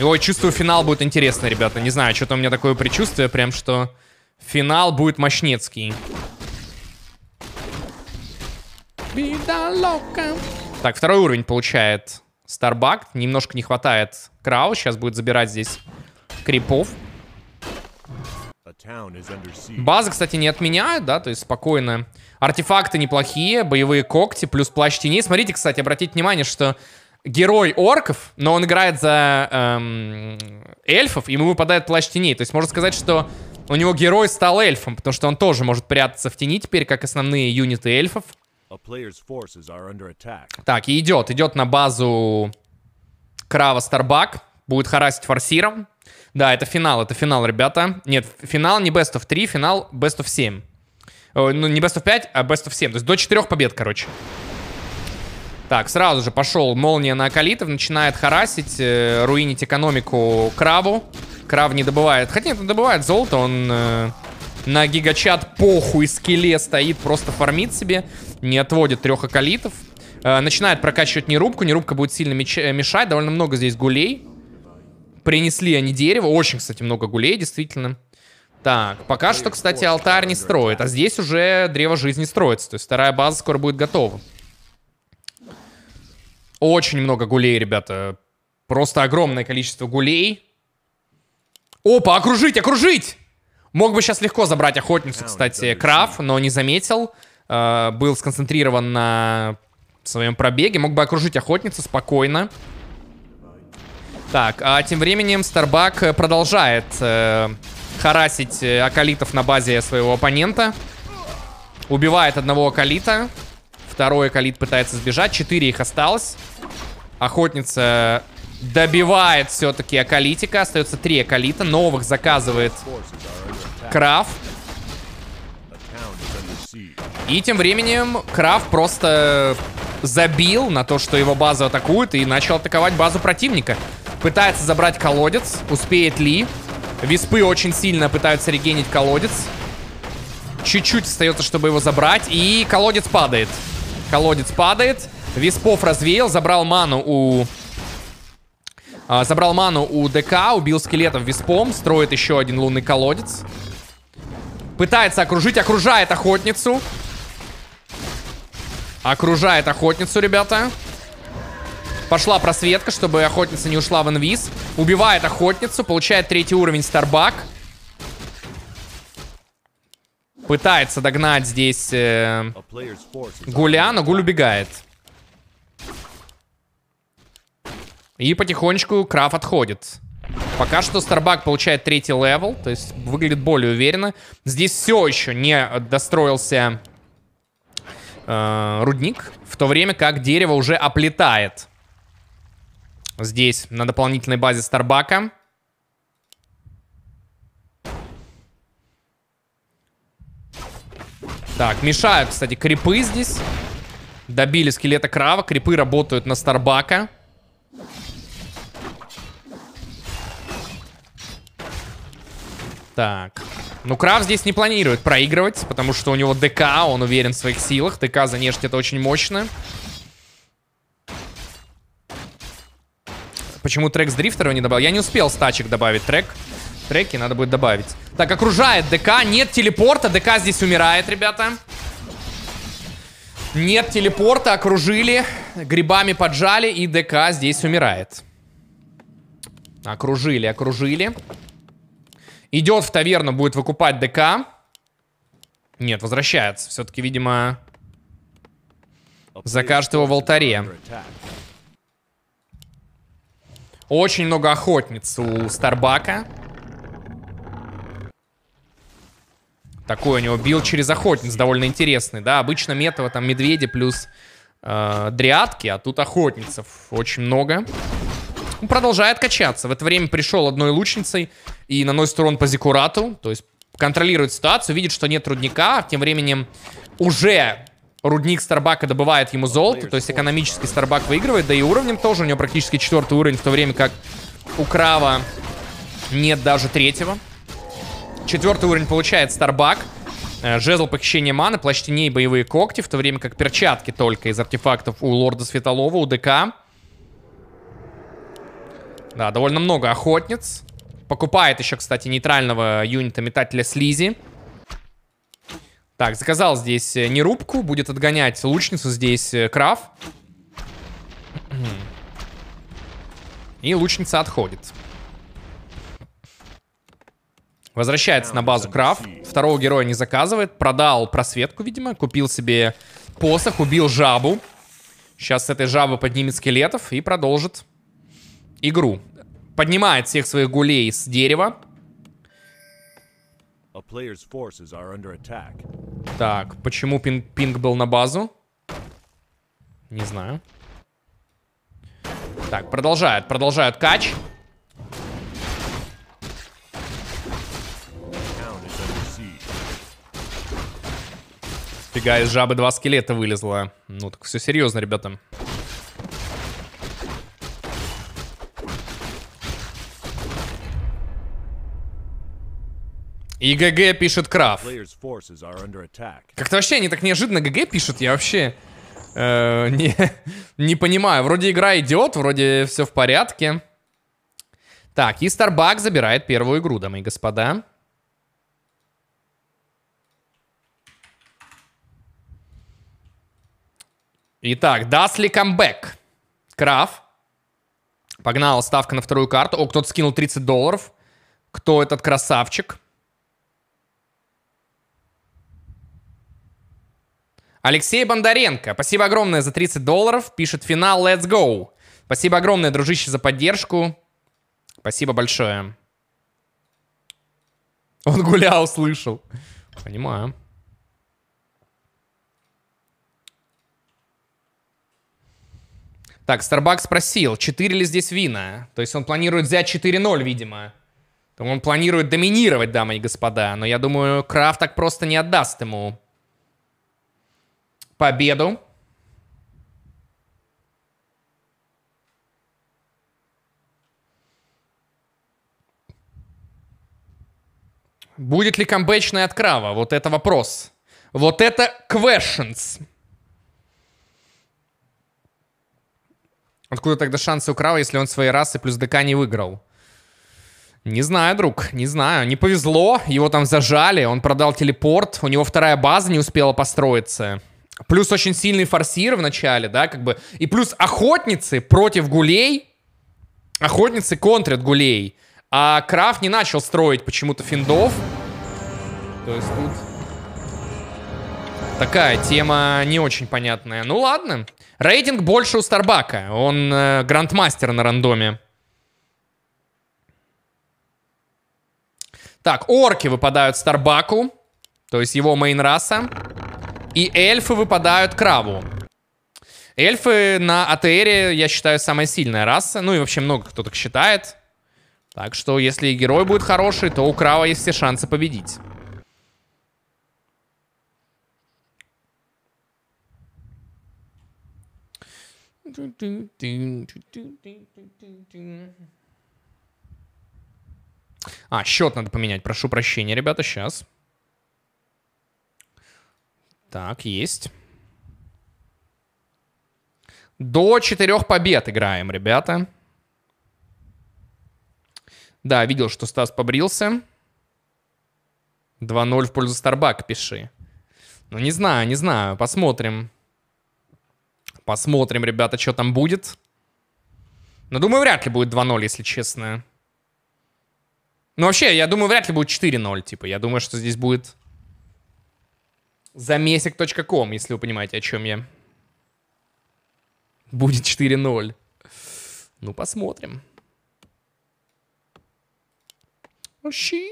ой, чувствую, финал будет интересный, ребята. Не знаю, что-то у меня такое предчувствие, прям что... Финал будет мощнецкий. Так, второй уровень получает Старбак. Немножко не хватает Крау. Сейчас будет забирать здесь крипов. Базы, кстати, не отменяют, да, то есть спокойно. Артефакты неплохие, боевые когти, плюс плащ теней. Смотрите, кстати, обратите внимание, что герой орков, но он играет за эм, эльфов, ему выпадает плащ теней. То есть можно сказать, что у него герой стал эльфом, потому что он тоже может прятаться в тени теперь, как основные юниты эльфов. Так, и идет. Идет на базу Крава Старбак. Будет харасить форсиром. Да, это финал, это финал, ребята. Нет, финал не Best of 3, финал Best of 7. Э, ну, не Best of 5, а Best of 7. То есть до 4 побед, короче. Так, сразу же пошел молния на Акалитов, начинает харасить, э, руинить экономику Краву. Крав не добывает, хотя нет, он добывает золото, он э, на гигачат похуй скеле стоит, просто фармит себе, не отводит трех Акалитов. Э, начинает прокачивать нерубку, нерубка будет сильно э, мешать, довольно много здесь гулей. Принесли они дерево, очень, кстати, много гулей, действительно. Так, пока что, кстати, алтарь не строит, а здесь уже древо жизни строится, то есть вторая база скоро будет готова. Очень много гулей, ребята. Просто огромное количество гулей. Опа, окружить, окружить! Мог бы сейчас легко забрать охотницу, а, кстати, Краф, но не заметил. А, был сконцентрирован на своем пробеге. Мог бы окружить охотницу спокойно. Так, а тем временем Старбак продолжает э, харасить акалитов э, на базе своего оппонента. Убивает одного акалита. Второй Калит пытается сбежать. Четыре их осталось. Охотница добивает все-таки Акалитика. Остается три Акалита. Новых заказывает Краф. И тем временем Краф просто забил на то, что его базу атакуют, и начал атаковать базу противника. Пытается забрать колодец. Успеет ли? Виспы очень сильно пытаются регенить колодец. Чуть-чуть остается, чтобы его забрать, и колодец падает. Колодец падает. Виспов развеял, забрал ману у... А, забрал ману у ДК, убил скелетов виспом, строит еще один лунный колодец. Пытается окружить, окружает охотницу. Окружает охотницу, ребята. Пошла просветка, чтобы охотница не ушла в инвиз. Убивает охотницу, получает третий уровень Старбак. Пытается догнать здесь э, Гуля, Гуль убегает. И потихонечку Краф отходит. Пока что Старбак получает третий левел, то есть выглядит более уверенно. Здесь все еще не достроился э, рудник, в то время как дерево уже оплетает. Здесь, на дополнительной базе Старбака. Так, мешают, кстати, крипы здесь. Добили скелета крава. Крипы работают на Старбака. Так. Ну, Крав здесь не планирует проигрывать, потому что у него ДК, он уверен в своих силах. ДК занежить это очень мощно. Почему трек с дрифтера не добавил? Я не успел стачек добавить трек треки надо будет добавить. Так, окружает ДК. Нет телепорта. ДК здесь умирает, ребята. Нет телепорта. Окружили. Грибами поджали. И ДК здесь умирает. Окружили, окружили. Идет в таверну, будет выкупать ДК. Нет, возвращается. Все-таки, видимо, закажет его в алтаре. Очень много охотниц у Старбака. Такой у него билд через охотниц довольно интересный, да. Обычно метова там медведи плюс э, дриадки, а тут охотницев очень много. Он ну, продолжает качаться. В это время пришел одной лучницей и наносит урон по Зикурату. То есть контролирует ситуацию, видит, что нет рудника. А тем временем уже рудник Старбака добывает ему золото. То есть экономически Старбак выигрывает. Да и уровнем тоже у него практически четвертый уровень, в то время как у Крава нет даже третьего. Четвертый уровень получает Старбак. Э, жезл похищения маны, плащ теней, боевые когти, в то время как перчатки только из артефактов у лорда Светолова, у ДК. Да, довольно много охотниц. Покупает еще, кстати, нейтрального юнита метателя слизи. Так, заказал здесь э, нерубку, будет отгонять лучницу здесь э, крав. И лучница отходит. Возвращается на базу Крафт. Второго героя не заказывает. Продал просветку, видимо. Купил себе посох, убил жабу. Сейчас с этой жабы поднимет скелетов и продолжит игру. Поднимает всех своих гулей с дерева. Так, почему пинг, пинг был на базу? Не знаю. Так, продолжают, продолжают Кач. Фига, из жабы два скелета вылезло. Ну так все серьезно, ребята. И ГГ пишет Краф. Как-то вообще они так неожиданно ГГ пишут, я вообще э, [LAUGHS] не, не понимаю. Вроде игра идет, вроде все в порядке. Так, и Starbucks забирает первую игру, дамы и господа. Итак, даст ли камбэк? Крав погнал ставка на вторую карту. О, кто-то скинул 30 долларов. Кто этот красавчик? Алексей Бондаренко. Спасибо огромное за 30 долларов. Пишет финал Let's Go. Спасибо огромное, дружище, за поддержку. Спасибо большое. Он гулял, слышал. Понимаю. Так, Starbucks спросил, 4 ли здесь вина. То есть он планирует взять 4-0, видимо. Он планирует доминировать, дамы и господа. Но я думаю, Крафт так просто не отдаст ему победу. Будет ли камбэчный от Крава? Вот это вопрос. Вот это questions. Откуда тогда шансы у Крава, если он свои расы плюс ДК не выиграл? Не знаю, друг, не знаю. Не повезло, его там зажали, он продал телепорт, у него вторая база не успела построиться. Плюс очень сильный форсир в начале, да, как бы. И плюс охотницы против гулей. Охотницы контрят гулей. А Краф не начал строить почему-то финдов. То есть тут такая тема не очень понятная. Ну ладно. Рейтинг больше у Старбака. Он э, грандмастер на рандоме. Так, орки выпадают Старбаку, то есть его мейн-раса. И эльфы выпадают Краву. Эльфы на атере я считаю, самая сильная раса. Ну и вообще много кто так считает. Так что, если герой будет хороший, то у Крава есть все шансы победить. А, счет надо поменять. Прошу прощения, ребята, сейчас. Так, есть. До четырех побед играем, ребята. Да, видел, что Стас побрился. 2-0 в пользу Старбак пиши. Ну, не знаю, не знаю. Посмотрим. Посмотрим, ребята, что там будет. Но думаю, вряд ли будет 2-0, если честно. Ну, вообще, я думаю, вряд ли будет 4-0, типа. Я думаю, что здесь будет замесик.ком, если вы понимаете, о чем я. Будет 4-0. Ну, посмотрим. She,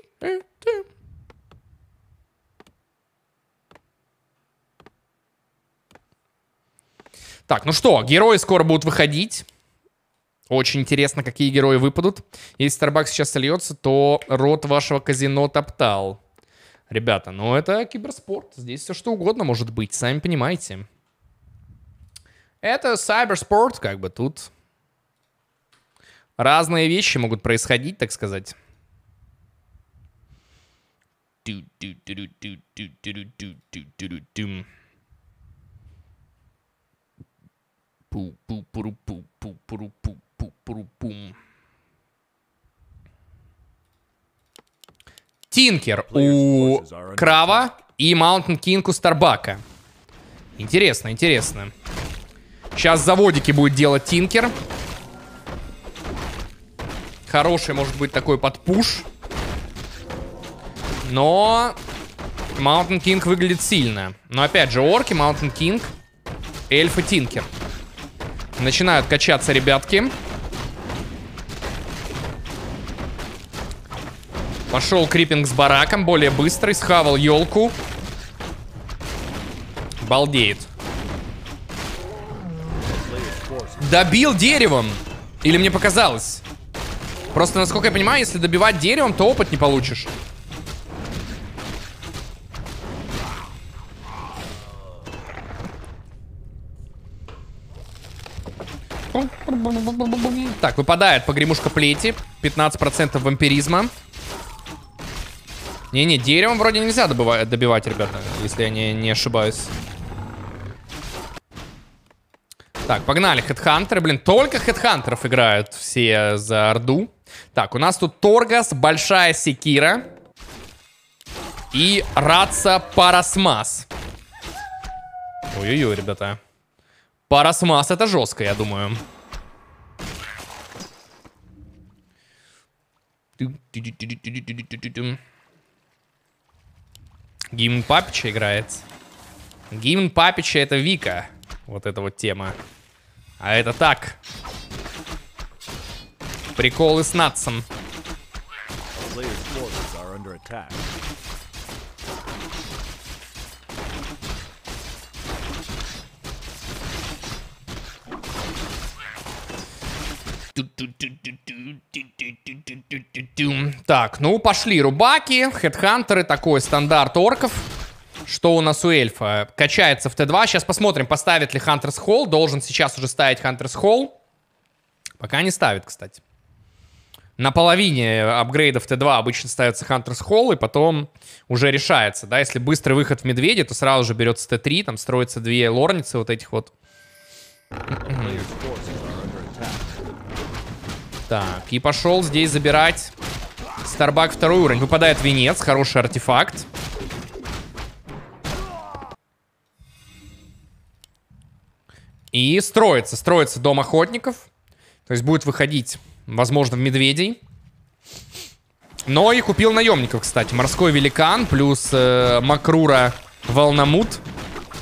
Так, ну что, герои скоро будут выходить. Очень интересно, какие герои выпадут. Если Starbucks сейчас сольется, то рот вашего казино топтал. Ребята, ну это киберспорт. Здесь все что угодно может быть, сами понимаете. Это сайберспорт, как бы тут. Разные вещи могут происходить, так сказать. пу пу пу пу пу пу пу пу пу пум Тинкер у Крава и Маунтин Кинг у Старбака. Интересно, интересно. Сейчас заводики будет делать Тинкер. Хороший может быть такой подпуш. Но Маунтин Кинг выглядит сильно. Но опять же, орки, Маунтин Кинг, эльфы и Тинкер. Начинают качаться ребятки. Пошел крипинг с бараком, более быстрый, схавал елку. Балдеет. Добил деревом. Или мне показалось? Просто, насколько я понимаю, если добивать деревом, то опыт не получишь. Так, выпадает погремушка плети. 15% вампиризма. Не-не, деревом вроде нельзя добывать, добивать, ребята, если я не, не ошибаюсь. Так, погнали, хедхантеры. Блин, только хедхантеров играют все за Орду. Так, у нас тут Торгас, Большая Секира и Раца Парасмас. Ой-ой-ой, ребята. Парасмас это жестко, я думаю. Гимн Папича играет. Гимн Папича это Вика. Вот эта вот тема. А это так. Приколы с Натсом. Так, ну пошли рубаки, хедхантеры, такой стандарт орков. Что у нас у эльфа? Качается в Т2. Сейчас посмотрим, поставит ли Хантерс Холл. Должен сейчас уже ставить Хантерс Холл. Пока не ставит, кстати. На половине апгрейдов Т2 обычно ставится Хантерс Холл, и потом уже решается, да, если быстрый выход в медведя, то сразу же берется Т3, там строятся две лорницы вот этих вот. Так, и пошел здесь забирать. Старбак второй уровень. Выпадает венец, хороший артефакт. И строится, строится дом охотников. То есть будет выходить, возможно, в медведей. Но и купил наемников, кстати. Морской великан плюс э, Макрура Волномут.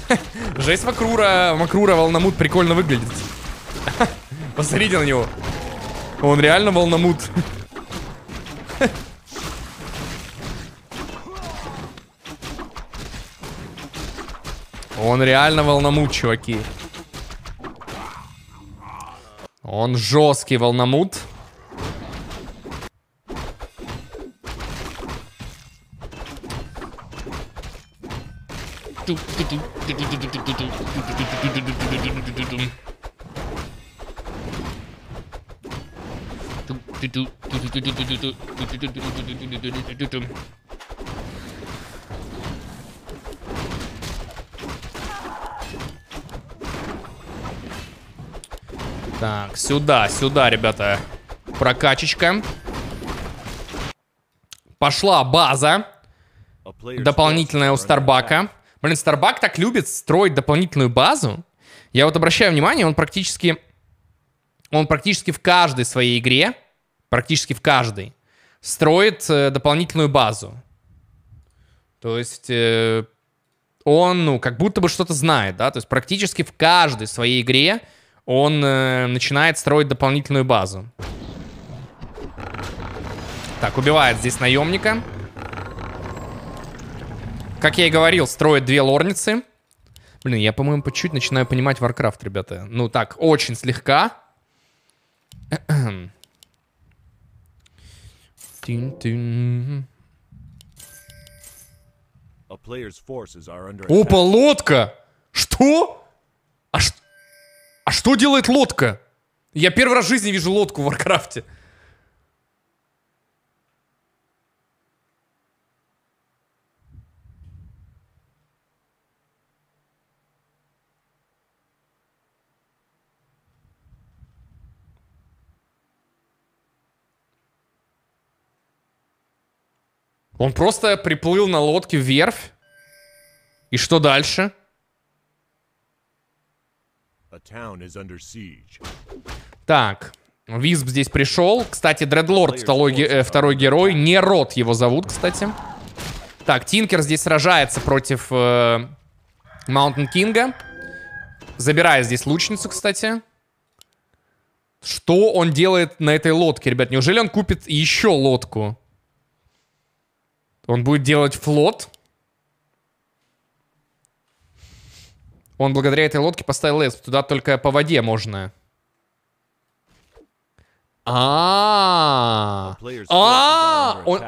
[LAUGHS] Жесть Макрура, Макрура Волномут прикольно выглядит. [LAUGHS] Посмотрите на него. Он реально волномут. Он реально волномут, чуваки. Он жесткий волномут. Ту-ту-ту. Так, сюда, сюда, ребята. Прокачечка. Пошла база. Дополнительная у Старбака. Блин, Старбак так любит строить дополнительную базу. Я вот обращаю внимание, он практически... Он практически в каждой своей игре практически в каждой, строит э, дополнительную базу. То есть э, он, ну, как будто бы что-то знает, да, то есть практически в каждой своей игре он э, начинает строить дополнительную базу. Так, убивает здесь наемника. Как я и говорил, строит две лорницы. Блин, я, по-моему, по чуть начинаю понимать Warcraft, ребята. Ну так, очень слегка. [CLEARS THROAT] Опа, лодка! Что? А, ш... а что делает лодка? Я первый раз в жизни вижу лодку в Варкрафте. Он просто приплыл на лодке в верфь. И что дальше? Так, Визб здесь пришел. Кстати, Дредлорд, второй, э, второй герой. Не Рот его зовут, кстати. Так, Тинкер здесь сражается против Маунтин э, Кинга. Забирая здесь лучницу, кстати. Что он делает на этой лодке, ребят? Неужели он купит еще лодку? Он будет делать флот. Он благодаря этой лодке поставил лесп. Туда только по воде можно. А, -а, -а, а, он,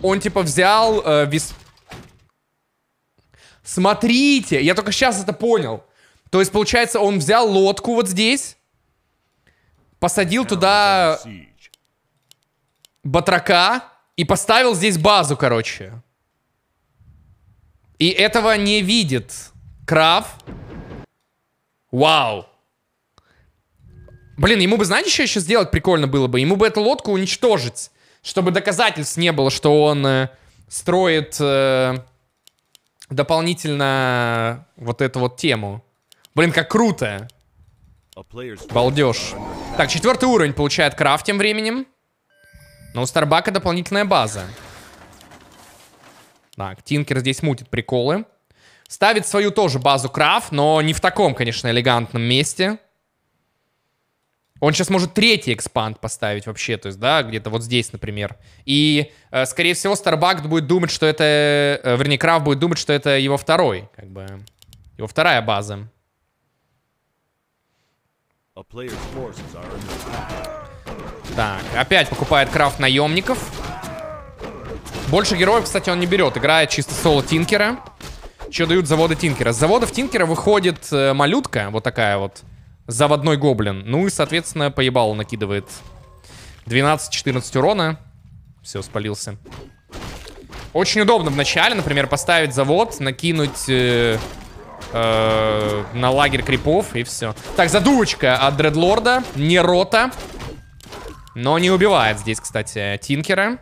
он типа взял э, вис. Смотрите, я только сейчас это понял. То есть получается, он взял лодку вот здесь, посадил туда батрака, и поставил здесь базу, короче. И этого не видит Крав. Вау. Блин, ему бы, знаете, что еще сделать прикольно было бы? Ему бы эту лодку уничтожить, чтобы доказательств не было, что он э, строит э, дополнительно вот эту вот тему. Блин, как круто. Балдеж. Так, четвертый уровень получает крафт тем временем. Но у Старбака дополнительная база. Так, Тинкер здесь мутит приколы. Ставит свою тоже базу Краф, но не в таком, конечно, элегантном месте. Он сейчас может третий экспанд поставить вообще, то есть, да, где-то вот здесь, например. И, э, скорее всего, Старбак будет думать, что это... Э, вернее, Крафт будет думать, что это его второй, как бы... Его вторая база. Так, опять покупает крафт наемников. Больше героев, кстати, он не берет. Играет чисто соло Тинкера. Что дают заводы Тинкера? С заводов Тинкера выходит э, малютка, вот такая вот. Заводной гоблин. Ну и, соответственно, поебало накидывает 12-14 урона. Все, спалился. Очень удобно вначале, например, поставить завод, накинуть э, э, на лагерь крипов и все. Так, задувочка от Дредлорда. Не рота. Но не убивает здесь, кстати, Тинкера.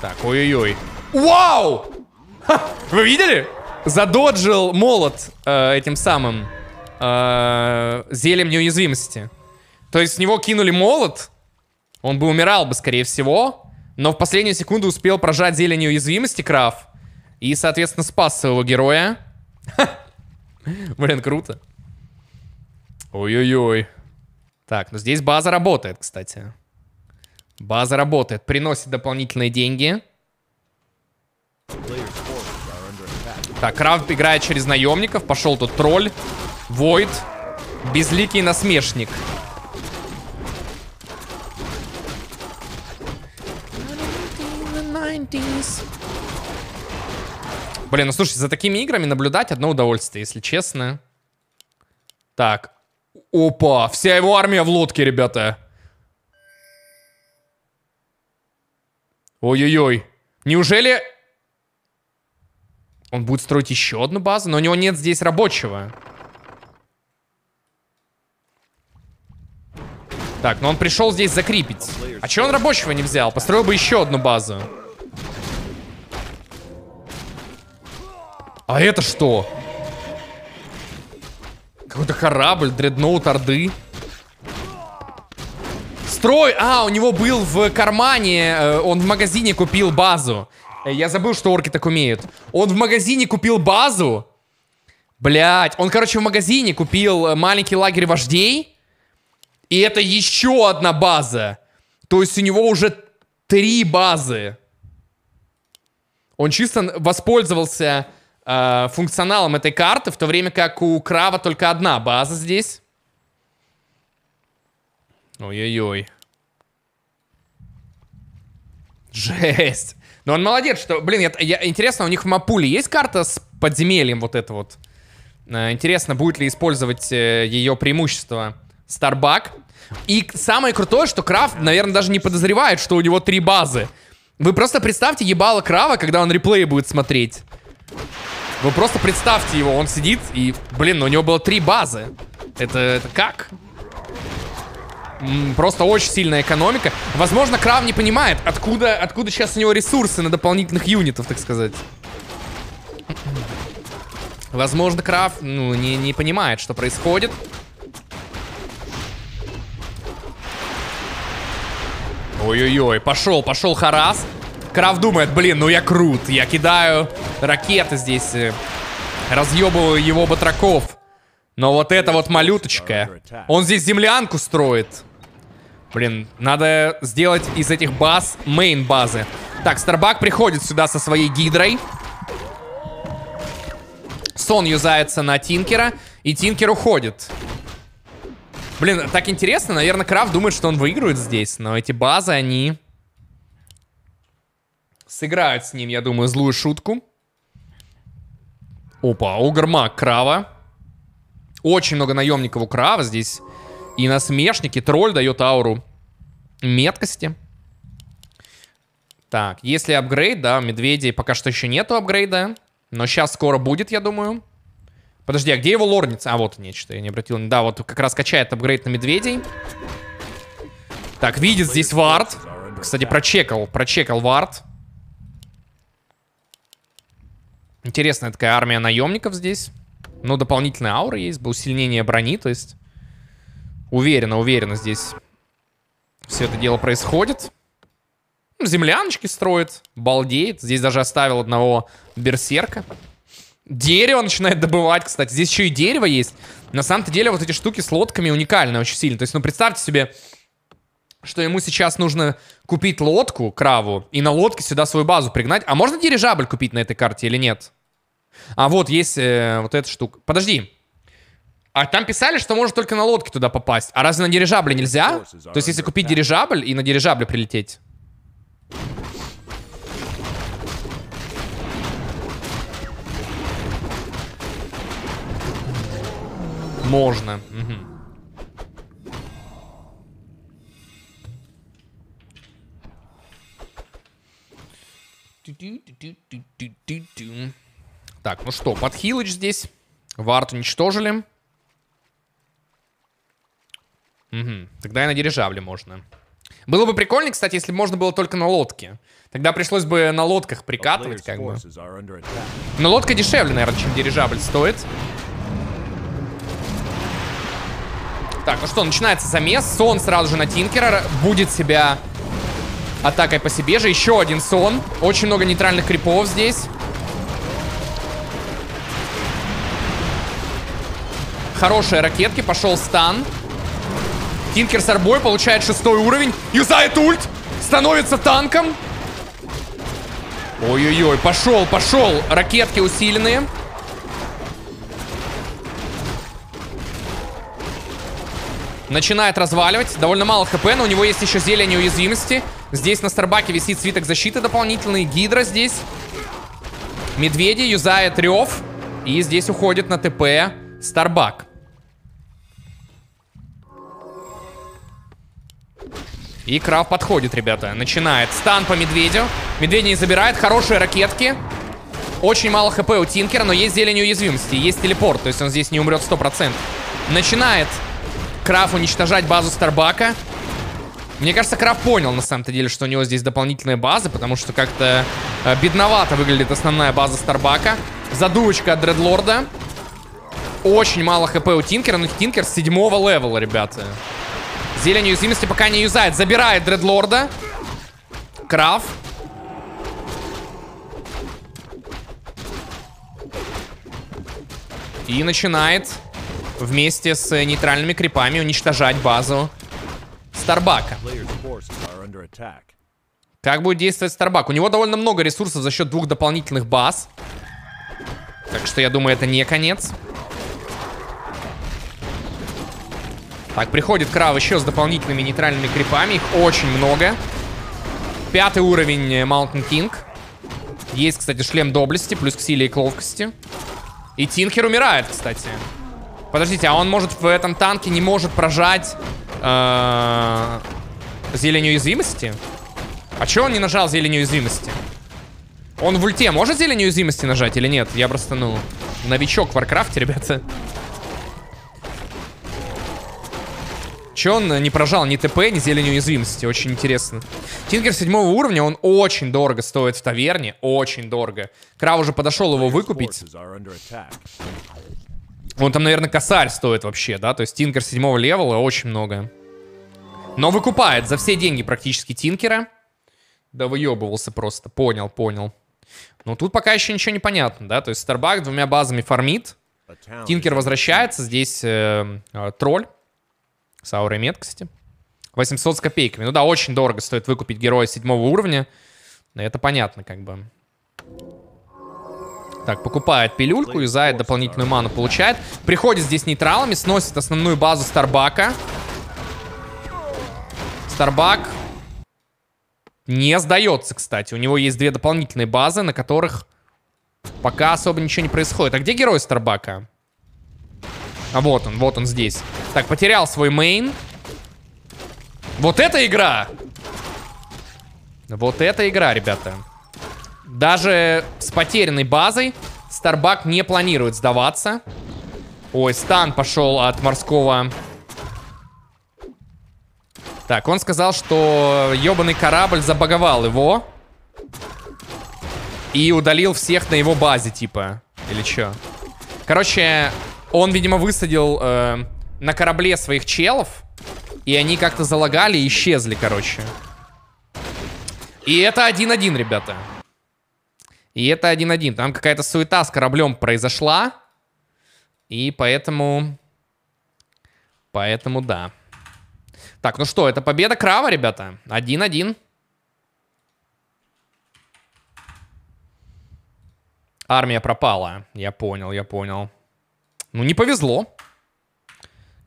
Так, ой-ой-ой. Вау! Ха! Вы видели? Задоджил молот э, этим самым э, зелем неуязвимости. То есть с него кинули молот, он бы умирал бы, скорее всего, но в последнюю секунду успел прожать зелень неуязвимости Краф и, соответственно, спас своего героя. Блин, круто. Ой-ой-ой. Так, ну здесь база работает, кстати. База работает, приносит дополнительные деньги. Так, Крафт играет через наемников. Пошел тут тролль. Войд. Безликий насмешник. Блин, ну слушай, за такими играми наблюдать одно удовольствие, если честно. Так, Опа, вся его армия в лодке, ребята. Ой-ой-ой. Неужели... Он будет строить еще одну базу, но у него нет здесь рабочего. Так, но он пришел здесь закрепить. А че он рабочего не взял? Построил бы еще одну базу. А это что? Какой-то корабль, дредноут Орды. Строй! А, у него был в кармане, э, он в магазине купил базу. Э, я забыл, что орки так умеют. Он в магазине купил базу. Блять, он, короче, в магазине купил э, маленький лагерь вождей. И это еще одна база. То есть у него уже три базы. Он чисто воспользовался Э, функционалом этой карты, в то время как у Крава только одна база здесь. Ой-ой-ой. Жесть. Но он молодец, что... Блин, я, я, интересно, у них в Мапуле есть карта с подземельем вот это вот? Э, интересно, будет ли использовать э, ее преимущество Старбак. И самое крутое, что Крафт, наверное, даже не подозревает, что у него три базы. Вы просто представьте ебало Крава, когда он реплей будет смотреть. Вы просто представьте его, он сидит и... Блин, у него было три базы. Это, это как? Просто очень сильная экономика. Возможно, Крав не понимает, откуда, откуда сейчас у него ресурсы на дополнительных юнитов, так сказать. Возможно, Крав ну, не, не понимает, что происходит. Ой-ой-ой, пошел, пошел Харас. Крафт думает, блин, ну я крут. Я кидаю ракеты здесь. Э, разъебываю его батраков. Но вот эта вот малюточка. Он здесь землянку строит. Блин, надо сделать из этих баз мейн-базы. Так, Старбак приходит сюда со своей гидрой. Сон юзается на Тинкера, и Тинкер уходит. Блин, так интересно. Наверное, Крафт думает, что он выигрывает здесь, но эти базы, они сыграют с ним, я думаю, злую шутку. Опа, у Огрма, Крава. Очень много наемников у Крава здесь. И насмешники, тролль дает ауру меткости. Так, если апгрейд, да, медведей пока что еще нету апгрейда. Но сейчас скоро будет, я думаю. Подожди, а где его лорница? А, вот нечто, я не обратил. Да, вот как раз качает апгрейд на медведей. Так, видит здесь вард. Кстати, прочекал, прочекал вард. Интересная такая армия наемников здесь. Ну, дополнительная аура есть, усиление брони, то есть... Уверенно, уверенно здесь все это дело происходит. Земляночки строит, балдеет. Здесь даже оставил одного берсерка. Дерево начинает добывать, кстати. Здесь еще и дерево есть. На самом-то деле вот эти штуки с лодками уникальны очень сильно. То есть, ну, представьте себе, что ему сейчас нужно купить лодку, краву, и на лодке сюда свою базу пригнать. А можно дирижабль купить на этой карте или нет? А вот есть э, вот эта штука. Подожди. А там писали, что можно только на лодке туда попасть. А разве на дирижабле нельзя? То есть если купить дирижабль и на дирижабле прилететь? Можно. Угу. Так, ну что, подхилыч здесь. Вард уничтожили. Угу. Тогда и на дирижабле можно. Было бы прикольно, кстати, если бы можно было только на лодке. Тогда пришлось бы на лодках прикатывать, как бы. Но лодка дешевле, наверное, чем дирижабль стоит. Так, ну что, начинается замес. Сон сразу же на Тинкера будет себя атакой по себе же. Еще один сон. Очень много нейтральных крипов здесь. Хорошие ракетки. Пошел стан. Тинкер с арбой получает шестой уровень. Юзает ульт. Становится танком. Ой-ой-ой. Пошел, пошел. Ракетки усиленные. Начинает разваливать. Довольно мало хп, но у него есть еще зелье неуязвимости. Здесь на Старбаке висит свиток защиты дополнительный. Гидра здесь. Медведи юзает рев. И здесь уходит на ТП Старбак. И Крав подходит, ребята. Начинает стан по медведю. Медведя не забирает. Хорошие ракетки. Очень мало хп у Тинкера, но есть зелень уязвимости. Есть телепорт, то есть он здесь не умрет 100%. Начинает Краф уничтожать базу Старбака. Мне кажется, Краф понял на самом-то деле, что у него здесь дополнительная база, потому что как-то э, бедновато выглядит основная база Старбака. Задувочка от Дредлорда. Очень мало хп у Тинкера, но Тинкер с седьмого левела, ребята. Зелень уязвимости пока не юзает. Забирает Дредлорда. Краф. И начинает вместе с нейтральными крипами уничтожать базу Старбака. Как будет действовать Старбак? У него довольно много ресурсов за счет двух дополнительных баз. Так что я думаю, это не конец. Так, приходит Крав еще с дополнительными нейтральными крипами. Их очень много. Пятый уровень э, Mountain King. Есть, кстати, шлем доблести, плюс к силе и к ловкости. И Тинкер умирает, кстати. Подождите, а он может в этом танке не может прожать э, зелень уязвимости? А чё он не нажал зелень уязвимости? Он в ульте может зелень уязвимости нажать или нет? Я просто, ну, новичок в Варкрафте, [LAUGHS] ребята. Че он не прожал ни ТП, ни зелень уязвимости? Очень интересно. Тингер седьмого уровня, он очень дорого стоит в таверне. Очень дорого. Крав уже подошел его выкупить. Он там, наверное, косарь стоит вообще, да? То есть тинкер седьмого левела очень много. Но выкупает за все деньги практически тинкера. Да выебывался просто. Понял, понял. Но тут пока еще ничего не понятно, да? То есть Старбак двумя базами фармит. Тинкер возвращается. Здесь э, э, тролль. С мед, кстати. 800 с копейками. Ну да, очень дорого стоит выкупить героя седьмого уровня. Это понятно, как бы. Так, покупает пилюльку, и дополнительную ману получает. Приходит здесь нейтралами, сносит основную базу Старбака. Старбак не сдается, кстати. У него есть две дополнительные базы, на которых пока особо ничего не происходит. А где герой Старбака? А вот он, вот он здесь. Так, потерял свой мейн. Вот эта игра! Вот эта игра, ребята. Даже с потерянной базой Старбак не планирует сдаваться. Ой, стан пошел от морского... Так, он сказал, что ебаный корабль забаговал его. И удалил всех на его базе, типа. Или чё? Короче, он, видимо, высадил э, на корабле своих челов. И они как-то залагали и исчезли, короче. И это 1-1, ребята. И это 1-1. Там какая-то суета с кораблем произошла. И поэтому... Поэтому да. Так, ну что, это победа Крава, ребята. 1-1. Армия пропала. Я понял, я понял. Ну, не повезло.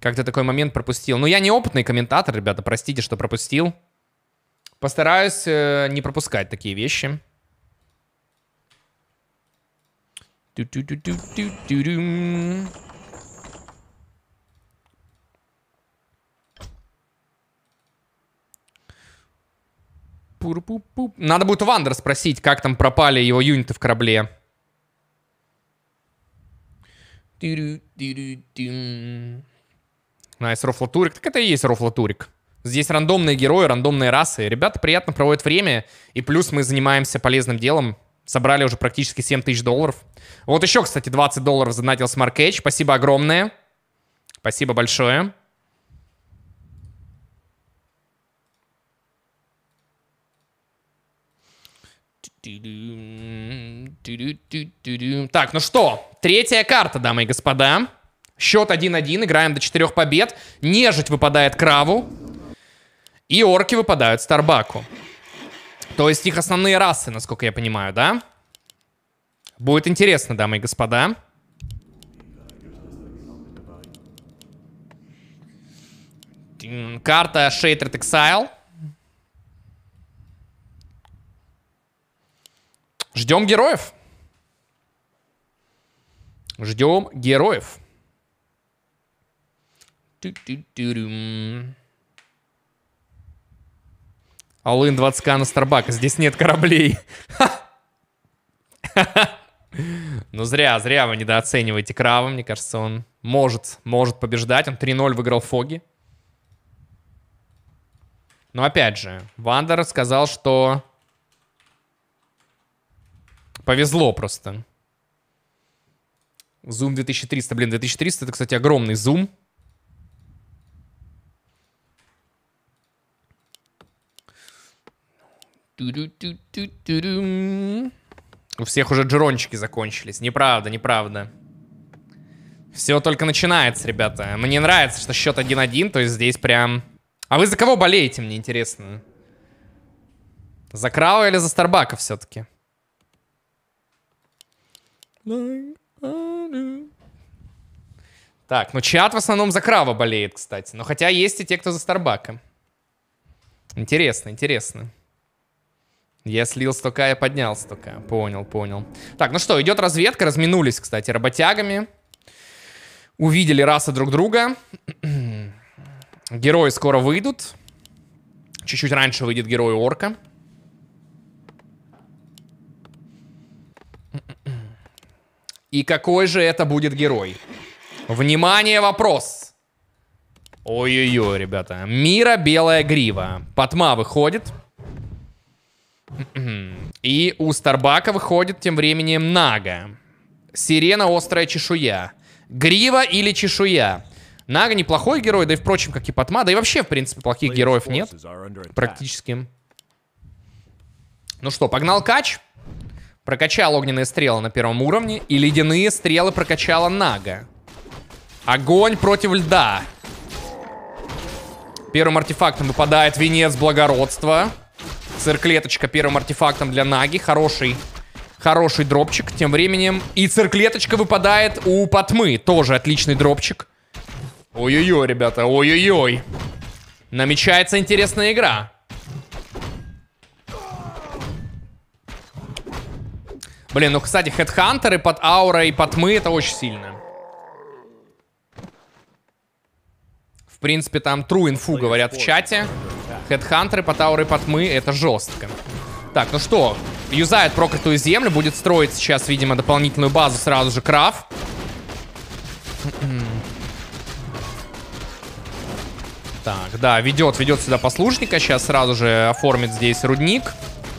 Как ты такой момент пропустил? Ну, я неопытный комментатор, ребята. Простите, что пропустил. Постараюсь э, не пропускать такие вещи. ду ду ду ду ду ду дум Надо будет у Вандера спросить, как там пропали его юниты в корабле. Найс, рофлатурик. Так это и есть рофлатурик. Здесь рандомные герои, рандомные расы. Ребята приятно проводят время. И плюс мы занимаемся полезным делом. Собрали уже практически 7 тысяч долларов. Вот еще, кстати, 20 долларов задонатил Смаркетч. Спасибо огромное. Спасибо большое. Так, ну что, третья карта, дамы и господа. Счет 1-1, играем до 4 побед. Нежить выпадает Краву. И орки выпадают Старбаку. То есть их основные расы, насколько я понимаю, да? Будет интересно, дамы и господа. Карта Shattered Exile. Ждем героев. Ждем героев. Ту -ту -ту All-in 20к на Старбак. Здесь нет кораблей. Ну зря, зря вы недооцениваете Крава. Мне кажется, он может, может побеждать. Он 3-0 выиграл Фоги. Но опять же, Вандер сказал, что повезло просто. Зум 2300. Блин, 2300 это, кстати, огромный зум. У всех уже джерончики закончились. Неправда, неправда. Все только начинается, ребята. Мне нравится, что счет 1-1, то есть здесь прям... А вы за кого болеете, мне интересно? За Крау или за Старбака все-таки? Так, ну чат в основном за Крава болеет, кстати. Но хотя есть и те, кто за Старбака. Интересно, интересно. Я слил столько, а я поднял столько. Понял, понял. Так, ну что, идет разведка. Разминулись, кстати, работягами. Увидели раса друг друга. Герои скоро выйдут. Чуть-чуть раньше выйдет герой орка. И какой же это будет герой? Внимание, вопрос. Ой-ой-ой, ребята. Мира белая грива. Потма выходит. И у Старбака выходит тем временем Нага. Сирена острая чешуя. Грива или чешуя. Нага неплохой герой, да и впрочем, как и Патма. Да и вообще, в принципе, плохих героев нет. Практически. Ну что, погнал кач. Прокачал огненные стрелы на первом уровне. И ледяные стрелы прокачала Нага. Огонь против льда. Первым артефактом выпадает венец благородства. Цирклеточка первым артефактом для Наги. Хороший, хороший дропчик. Тем временем и цирклеточка выпадает у Патмы. Тоже отличный дропчик. Ой-ой-ой, ребята, ой-ой-ой. Намечается интересная игра. Блин, ну, кстати, хедхантеры под аурой, под мы, это очень сильно. В принципе, там true инфу говорят в чате. Хедхантеры по тауры под мы, это жестко. Так, ну что, юзает проклятую землю, будет строить сейчас, видимо, дополнительную базу сразу же Краф. Так, да, ведет, ведет сюда послушника, сейчас сразу же оформит здесь рудник.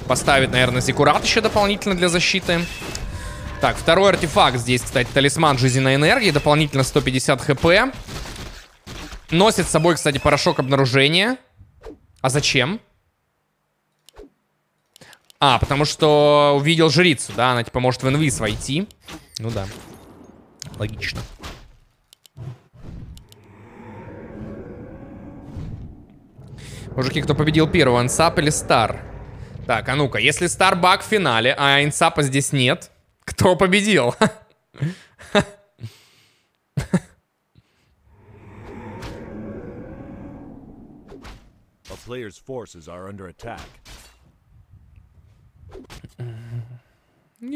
Поставит, наверное, Зикурат еще дополнительно для защиты. Так, второй артефакт здесь, кстати, талисман жизненной энергии, дополнительно 150 хп. Носит с собой, кстати, порошок обнаружения. А зачем? А, потому что увидел жрицу, да? Она типа может в инвиз войти. Ну да. Логично. Мужики, кто победил первого, инсап или стар? Так, а ну-ка, если стар баг в финале, а инсапа здесь нет, кто победил? [LAUGHS] Slayer's forces are under attack. Да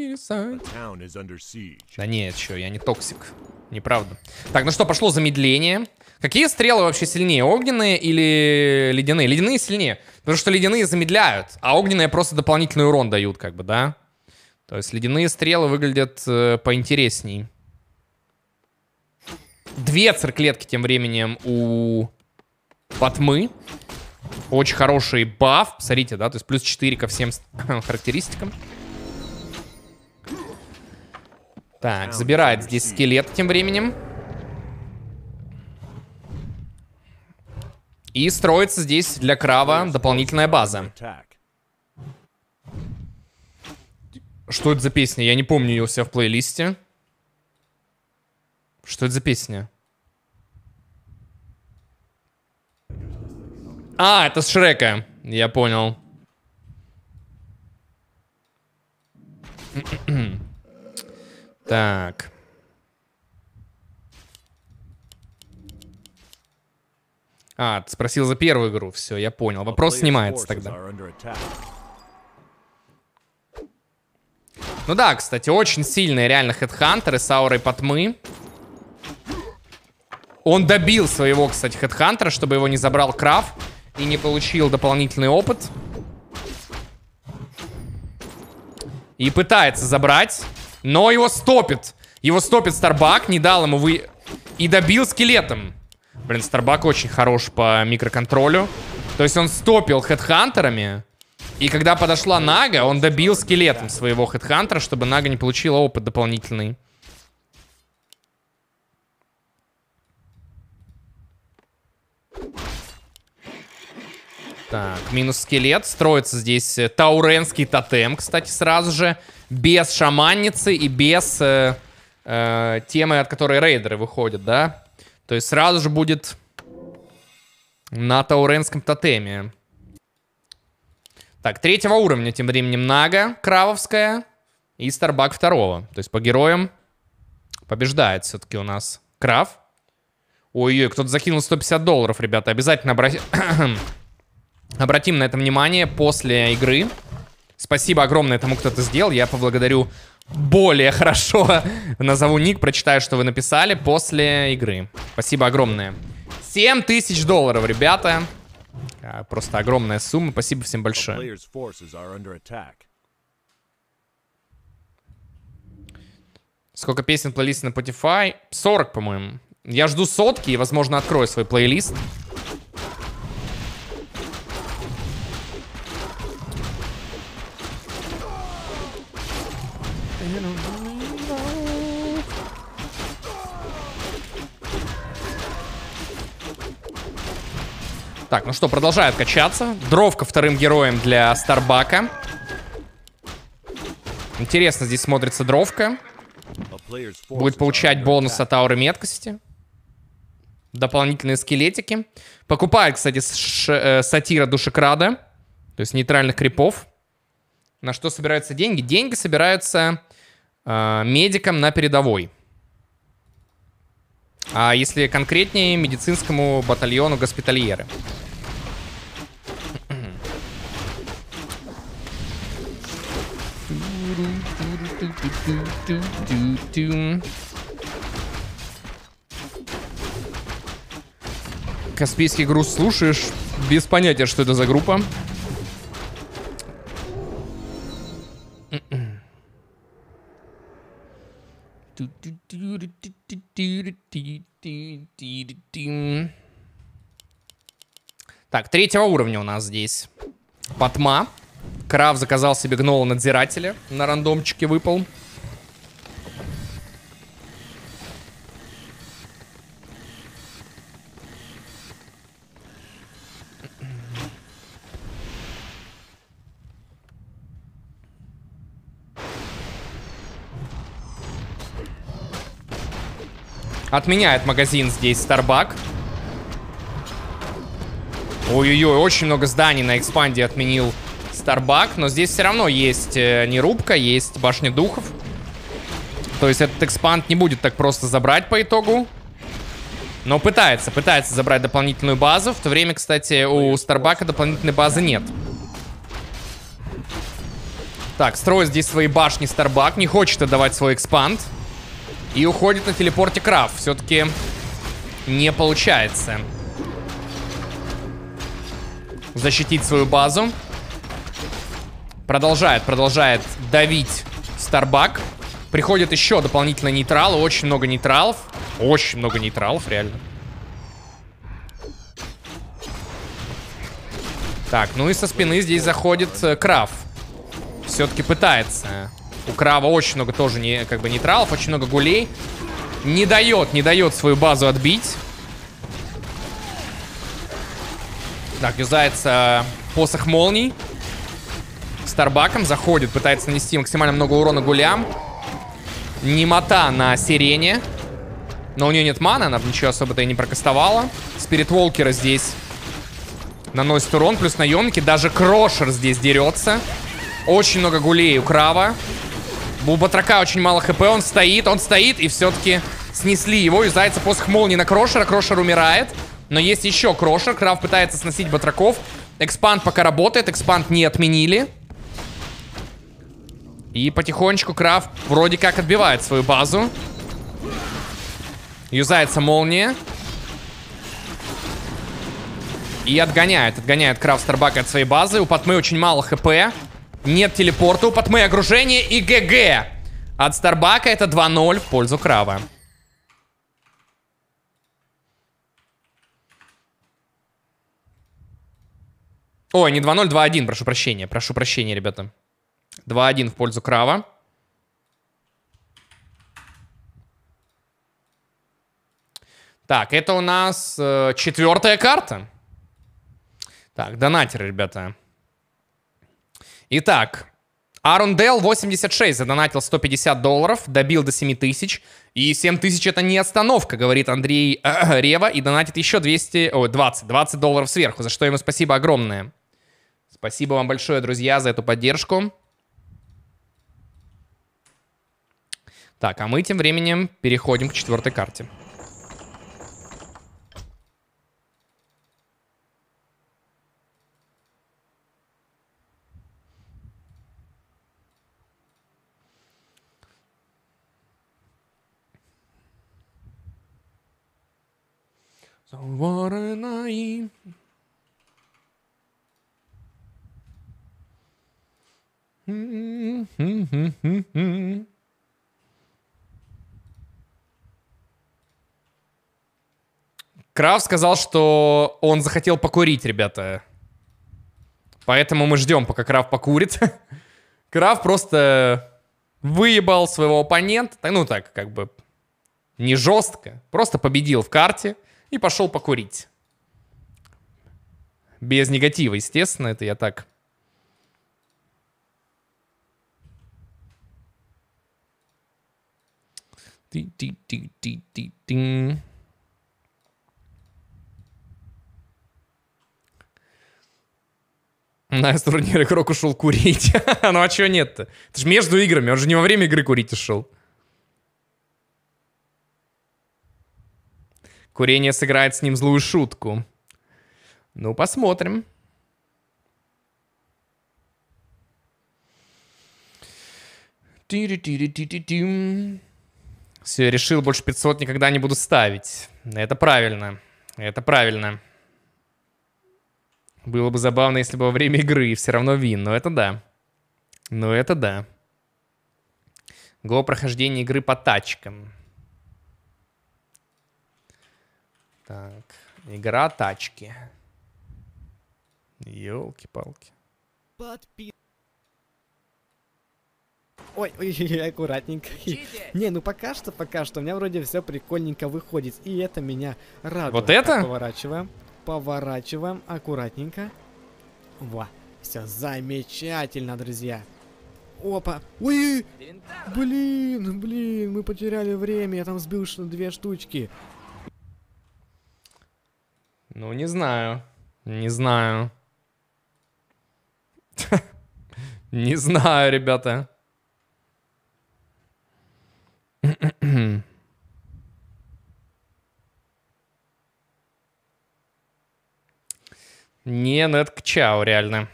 нет, что, я не токсик. Неправда. Так, ну что, пошло замедление. Какие стрелы вообще сильнее, огненные или ледяные? Ледяные сильнее, потому что ледяные замедляют, а огненные просто дополнительный урон дают, как бы, да? То есть ледяные стрелы выглядят э, поинтересней. Две цирклетки тем временем у Патмы. Очень хороший баф. смотрите, да, то есть плюс 4 ко всем [LAUGHS] характеристикам. Так, забирает здесь скелет тем временем. И строится здесь для Крава дополнительная база. Что это за песня? Я не помню ее у себя в плейлисте. Что это за песня? А, это с Шрека. Я понял. [CLEARS THROAT] так. А, ты спросил за первую игру. Все, я понял. Вопрос снимается тогда. Ну да, кстати, очень сильные реально хедхантеры с аурой потмы. Он добил своего, кстати, хедхантера, чтобы его не забрал Крафт и не получил дополнительный опыт. И пытается забрать, но его стопит. Его стопит Старбак, не дал ему вы... И добил скелетом. Блин, Старбак очень хорош по микроконтролю. То есть он стопил хедхантерами. И когда подошла Нага, он добил скелетом своего хедхантера, чтобы Нага не получила опыт дополнительный. Так, минус скелет. Строится здесь э, тауренский тотем, кстати, сразу же. Без шаманницы и без э, э, темы, от которой рейдеры выходят, да? То есть сразу же будет на тауренском тотеме. Так, третьего уровня тем временем Нага, Кравовская и Старбак второго. То есть по героям побеждает все-таки у нас Крав. Ой-ой, кто-то закинул 150 долларов, ребята. Обязательно обратите... [CLEARS THROAT] Обратим на это внимание после игры. Спасибо огромное тому, кто это сделал. Я поблагодарю более хорошо. [LAUGHS] Назову ник, прочитаю, что вы написали после игры. Спасибо огромное. 7 тысяч долларов, ребята. А, просто огромная сумма. Спасибо всем большое. Сколько песен в плейлисте на Spotify? 40, по-моему. Я жду сотки и, возможно, открою свой плейлист. Так, ну что, продолжает качаться. Дровка вторым героем для Старбака. Интересно здесь смотрится дровка. Будет получать бонус от ауры меткости. Дополнительные скелетики. Покупает, кстати, э, сатира душекрада. То есть нейтральных крипов. На что собираются деньги? Деньги собираются э, медикам на передовой. А если конкретнее, медицинскому батальону госпитальеры. Каспийский груз слушаешь? Без понятия, что это за группа. Так, третьего уровня у нас здесь. Потма. Крав заказал себе гнола надзирателя. На рандомчике выпал. Отменяет магазин здесь Старбак. Ой-ой-ой, очень много зданий на экспанде отменил Старбак. Но здесь все равно есть э, нерубка, есть башня духов. То есть этот экспанд не будет так просто забрать по итогу. Но пытается, пытается забрать дополнительную базу. В то время, кстати, у Старбака дополнительной базы нет. Так, строит здесь свои башни Старбак. Не хочет отдавать свой Экспанд. И уходит на телепорте Краф. Все-таки не получается защитить свою базу. Продолжает, продолжает давить Старбак. Приходит еще дополнительно нейтралы. Очень много нейтралов. Очень много нейтралов, реально. Так, ну и со спины здесь заходит э, Краф. Все-таки пытается у Крава очень много тоже не, как бы нейтралов, очень много гулей. Не дает, не дает свою базу отбить. Так, юзается э, посох молний. Старбаком заходит, пытается нанести максимально много урона гулям. Немота на сирене. Но у нее нет мана, она ничего особо-то и не прокастовала. Спирит Волкера здесь наносит урон, плюс наемники. Даже Крошер здесь дерется. Очень много гулей у Крава. У Батрака очень мало хп, он стоит, он стоит, и все-таки снесли его. И Зайца посох молнии на Крошера, Крошер умирает. Но есть еще Крошер, Крав пытается сносить Батраков. Экспанд пока работает, экспанд не отменили. И потихонечку Крав вроде как отбивает свою базу. Юзается молния. И отгоняет, отгоняет Крав Старбака от своей базы. У Патмы очень мало хп. Нет телепорта, у Патмы окружение и ГГ. От Старбака это 2-0 в пользу Крава. Ой, не 2-0, 2-1, прошу прощения. Прошу прощения, ребята. 2-1 в пользу Крава. Так, это у нас э, четвертая карта. Так, донатер, ребята. Итак, Арундел 86 задонатил 150 долларов, добил до 7 тысяч. И 7 тысяч это не остановка, говорит Андрей э, э, Рева, и донатит еще 200, ой, 20, 20 долларов сверху, за что ему спасибо огромное. Спасибо вам большое, друзья, за эту поддержку. Так, а мы тем временем переходим к четвертой карте. Варенаї. Крав сказал, что он захотел покурить, ребята. Поэтому мы ждем, пока Крав покурит. [LAUGHS] Крав просто выебал своего оппонента. Ну так, как бы не жестко. Просто победил в карте и пошел покурить. Без негатива, естественно, это я так. На турнир игрок ушел курить. [LAUGHS] ну а чего нет-то? Это же между играми, он же не во время игры курить ушел. Курение сыграет с ним злую шутку. Ну, посмотрим. Все, решил, больше 500 никогда не буду ставить. Это правильно. Это правильно. Было бы забавно, если бы во время игры все равно вин, но это да. Но это да. Го прохождение игры по тачкам. Так, игра тачки. Елки-палки. Подпи... Ой, ой, ой, аккуратненько. Не, ну пока что, пока что. У меня вроде все прикольненько выходит. И это меня радует. Вот это? Так, поворачиваем. Поворачиваем аккуратненько. Во. Все замечательно, друзья. Опа. Ой, блин, блин, мы потеряли время. Я там сбил две штучки. Ну, не знаю. Не знаю. [LAUGHS] Не знаю, ребята. [CLEARS THROAT] Не, ну это к чау, реально.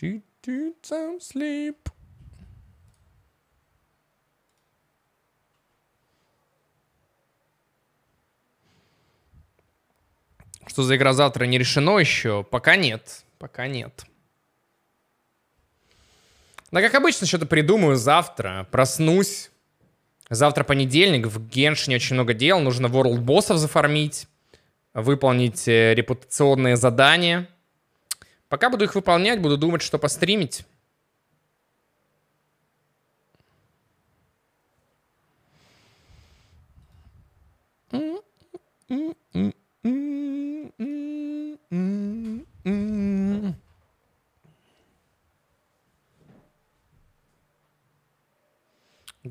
Do, do some sleep. Что за игра завтра не решено еще? Пока нет. Пока нет. Но, как обычно, что-то придумаю завтра. Проснусь. Завтра понедельник. В Геншине очень много дел. Нужно World боссов зафармить. Выполнить э, репутационные задания. Пока буду их выполнять, буду думать, что постримить. Mm-mm-mm.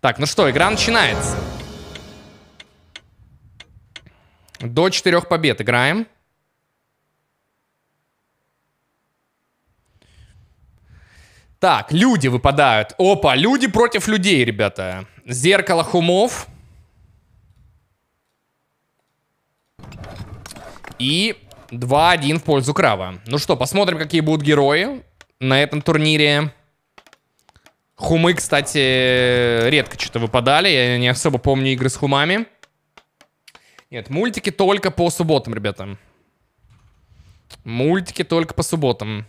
Так, ну что, игра начинается. До четырех побед играем. Так, люди выпадают. Опа, люди против людей, ребята. Зеркало хумов. И 2-1 в пользу Крава. Ну что, посмотрим, какие будут герои на этом турнире. Хумы, кстати, редко что-то выпадали. Я не особо помню игры с хумами. Нет, мультики только по субботам, ребята. Мультики только по субботам.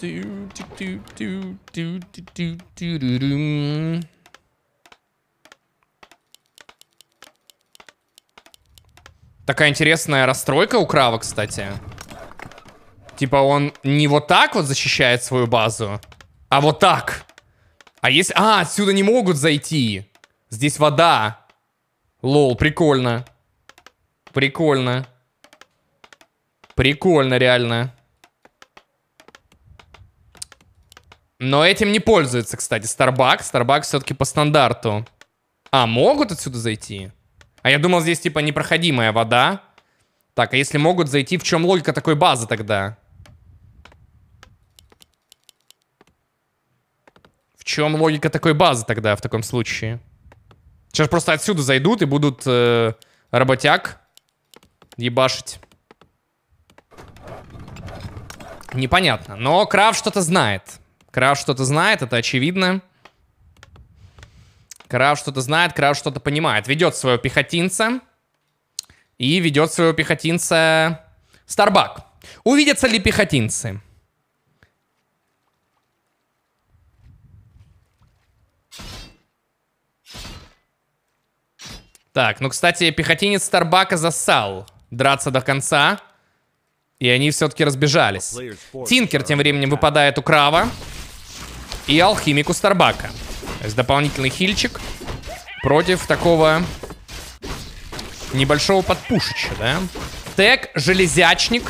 Do, do, do, do, do, do, do, do, do. Такая интересная расстройка у Крава, кстати. Типа он не вот так вот защищает свою базу, а вот так. А если... А, отсюда не могут зайти. Здесь вода. Лол, прикольно. Прикольно. Прикольно, реально. Но этим не пользуется, кстати, Starbucks. Starbucks все-таки по стандарту. А, могут отсюда зайти? А я думал, здесь типа непроходимая вода. Так, а если могут зайти, в чем логика такой базы тогда? В чем логика такой базы тогда в таком случае? Сейчас просто отсюда зайдут и будут э, работяг ебашить. Непонятно. Но Крав что-то знает. Крав что-то знает, это очевидно. Крав что-то знает, Крав что-то понимает. Ведет своего пехотинца. И ведет своего пехотинца Старбак. Увидятся ли пехотинцы? Так, ну, кстати, пехотинец Старбака засал драться до конца. И они все-таки разбежались. Тинкер тем временем выпадает у Крава. И алхимику Старбака с дополнительный хильчик против такого небольшого подпушеча, да? Тег Железячник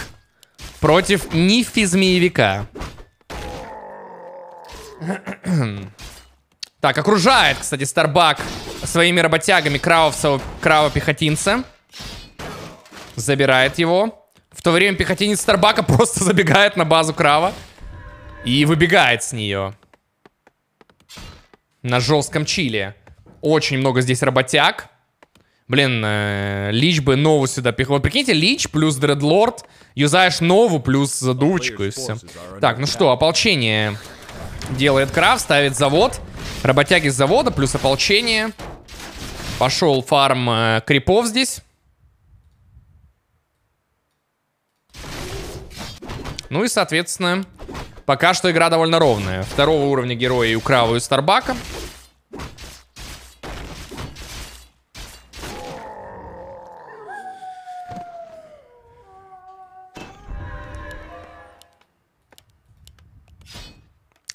против Нифи Змеевика. Так, окружает, кстати, Старбак своими работягами Крава-пехотинца. Забирает его. В то время пехотинец Старбака [LAUGHS] просто забегает на базу Крава и выбегает с нее на жестком чиле. Очень много здесь работяг. Блин, э, Лич бы нову сюда пихал. Вот прикиньте, Лич плюс Дредлорд. Юзаешь нову плюс задувочку и все. Так, ну что, ополчение делает крафт, ставит завод. Работяги с завода плюс ополчение. Пошел фарм э, крипов здесь. Ну и, соответственно, Пока что игра довольно ровная. Второго уровня героя украл у Старбака.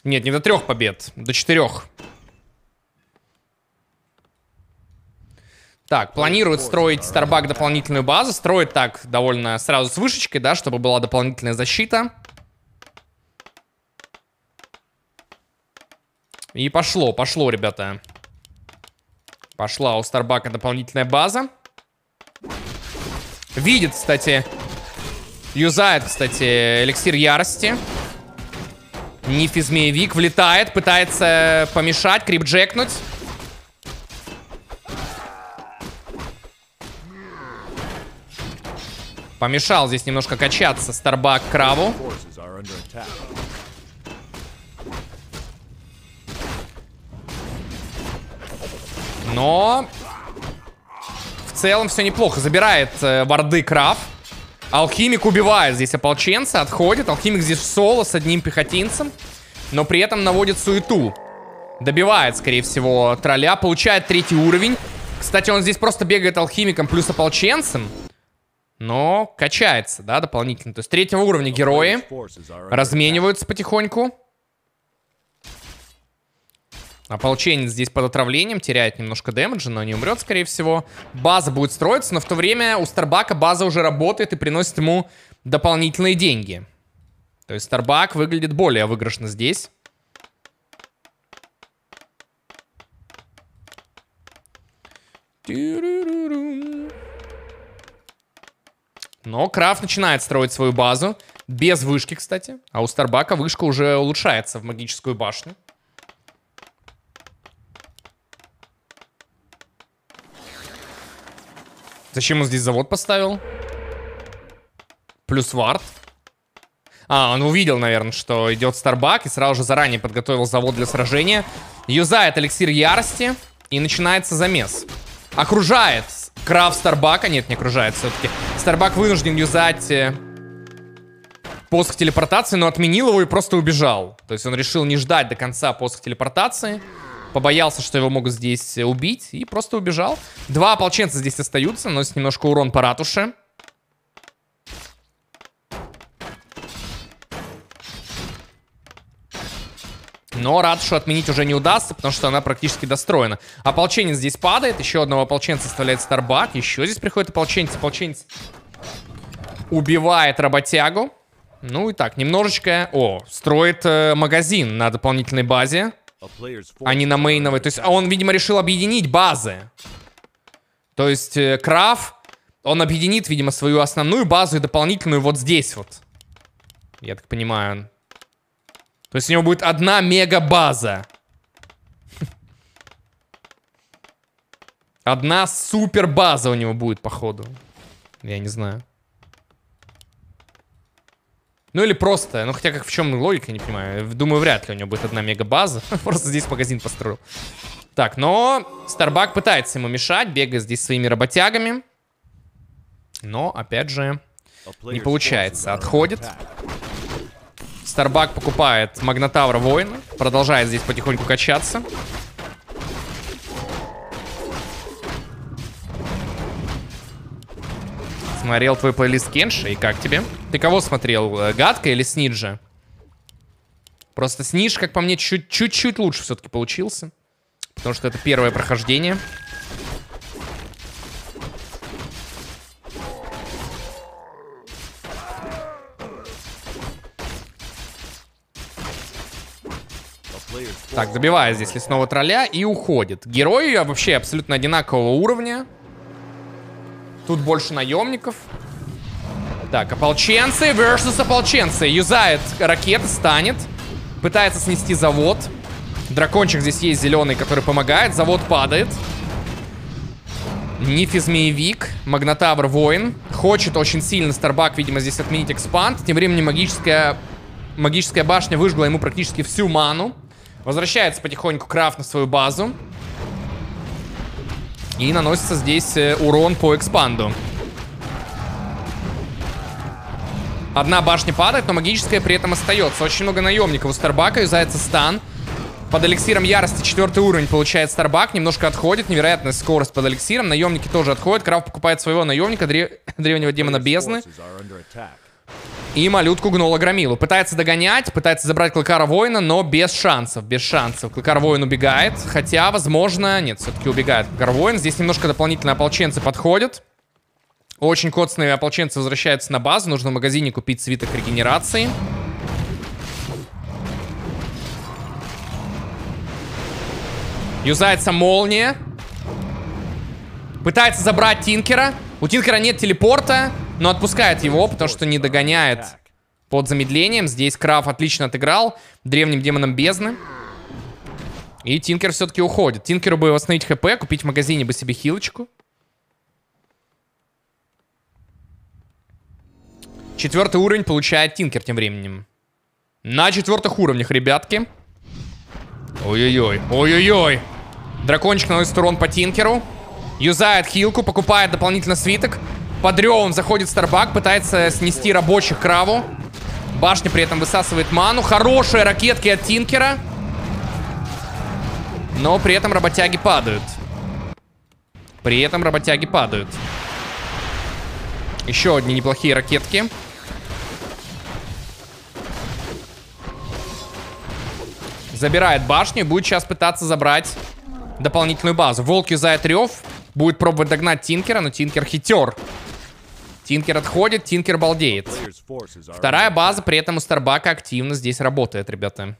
Нет, не до трех побед, до четырех. Так, планирует строить Старбак дополнительную базу. Строит так довольно сразу с вышечкой, да, чтобы была дополнительная защита. И пошло, пошло, ребята. Пошла у Старбака дополнительная база. Видит, кстати. Юзает, кстати, эликсир ярости. Ниф и Змеевик влетает, пытается помешать, крипджекнуть. Помешал здесь немножко качаться Старбак Краву. Но... В целом все неплохо. Забирает э, варды Краф. Алхимик убивает здесь ополченца, отходит. Алхимик здесь соло с одним пехотинцем. Но при этом наводит суету. Добивает, скорее всего, тролля. Получает третий уровень. Кстати, он здесь просто бегает алхимиком плюс ополченцем. Но качается, да, дополнительно. То есть третьего уровня герои размениваются потихоньку. Ополченец здесь под отравлением, теряет немножко дэмэджа, но не умрет, скорее всего. База будет строиться, но в то время у Старбака база уже работает и приносит ему дополнительные деньги. То есть Старбак выглядит более выигрышно здесь. Но Крафт начинает строить свою базу. Без вышки, кстати. А у Старбака вышка уже улучшается в магическую башню. Зачем он здесь завод поставил? Плюс вард. А, он увидел, наверное, что идет Старбак и сразу же заранее подготовил завод для сражения. Юзает эликсир ярости и начинается замес. Окружает Крафт Старбака. Нет, не окружает все-таки. Старбак вынужден юзать э, посох телепортации, но отменил его и просто убежал. То есть он решил не ждать до конца посох телепортации побоялся, что его могут здесь убить, и просто убежал. Два ополченца здесь остаются, наносит немножко урон по ратуше. Но ратушу отменить уже не удастся, потому что она практически достроена. Ополченец здесь падает, еще одного ополченца оставляет Старбак, еще здесь приходит ополченец, ополченец убивает работягу. Ну и так, немножечко... О, строит э, магазин на дополнительной базе а не на мейновой. То есть а он, видимо, решил объединить базы. То есть э, Краф, он объединит, видимо, свою основную базу и дополнительную вот здесь вот. Я так понимаю. То есть у него будет одна мега-база. [LAUGHS] Одна супер база у него будет, походу. Я не знаю. Ну или просто, ну хотя как в чем логика, не понимаю. Думаю, вряд ли у него будет одна мегабаза. [LAUGHS] Просто здесь магазин построил. Так, но Старбак пытается ему мешать, бегая здесь своими работягами. Но, опять же, не получается. Отходит. Старбак покупает Магнотавра Воин, Продолжает здесь потихоньку качаться. смотрел твой плейлист Кенша, и как тебе? Ты кого смотрел, э, Гадка или Сниджа? Просто Снидж, как по мне, чуть-чуть лучше все-таки получился. Потому что это первое прохождение. Так, забивает здесь лесного тролля и уходит. Герои вообще абсолютно одинакового уровня. Тут больше наемников. Так, ополченцы versus ополченцы. Юзает ракеты, станет. Пытается снести завод. Дракончик здесь есть зеленый, который помогает. Завод падает. Нифи Змеевик, Магнотавр Воин. Хочет очень сильно Старбак, видимо, здесь отменить экспанд. Тем временем магическая, магическая башня выжгла ему практически всю ману. Возвращается потихоньку Крафт на свою базу. И наносится здесь э, урон по экспанду. Одна башня падает, но магическая при этом остается. Очень много наемников у Старбака, юзается стан. Под эликсиром ярости четвертый уровень получает Старбак. Немножко отходит. Невероятная скорость под эликсиром. Наемники тоже отходят. Крав покупает своего наемника, древ... [LAUGHS] древнего демона бездны. И малютку гнула Громилу. Пытается догонять, пытается забрать Клыкара Воина, но без шансов, без шансов. Клыкар Воин убегает, хотя, возможно... Нет, все-таки убегает Клыкар Воин. Здесь немножко дополнительно ополченцы подходят. Очень коцные ополченцы возвращаются на базу. Нужно в магазине купить свиток регенерации. Юзается молния. Пытается забрать Тинкера. У Тинкера нет телепорта, но отпускает его, потому что не догоняет под замедлением. Здесь Крав отлично отыграл древним демоном бездны. И Тинкер все-таки уходит. Тинкеру бы восстановить хп, купить в магазине бы себе хилочку. Четвертый уровень получает Тинкер тем временем. На четвертых уровнях, ребятки. Ой-ой-ой, ой-ой-ой. Дракончик наносит урон по Тинкеру. Юзает хилку, покупает дополнительно свиток. Под ревом заходит Старбак, пытается снести рабочих Краву. Башня при этом высасывает ману. Хорошие ракетки от Тинкера. Но при этом работяги падают. При этом работяги падают. Еще одни неплохие ракетки. Забирает башню и будет сейчас пытаться забрать дополнительную базу. Волк юзает рев. Будет пробовать догнать Тинкера, но Тинкер хитер. Тинкер отходит, Тинкер балдеет. Вторая база, при этом у Старбака активно здесь работает, ребята.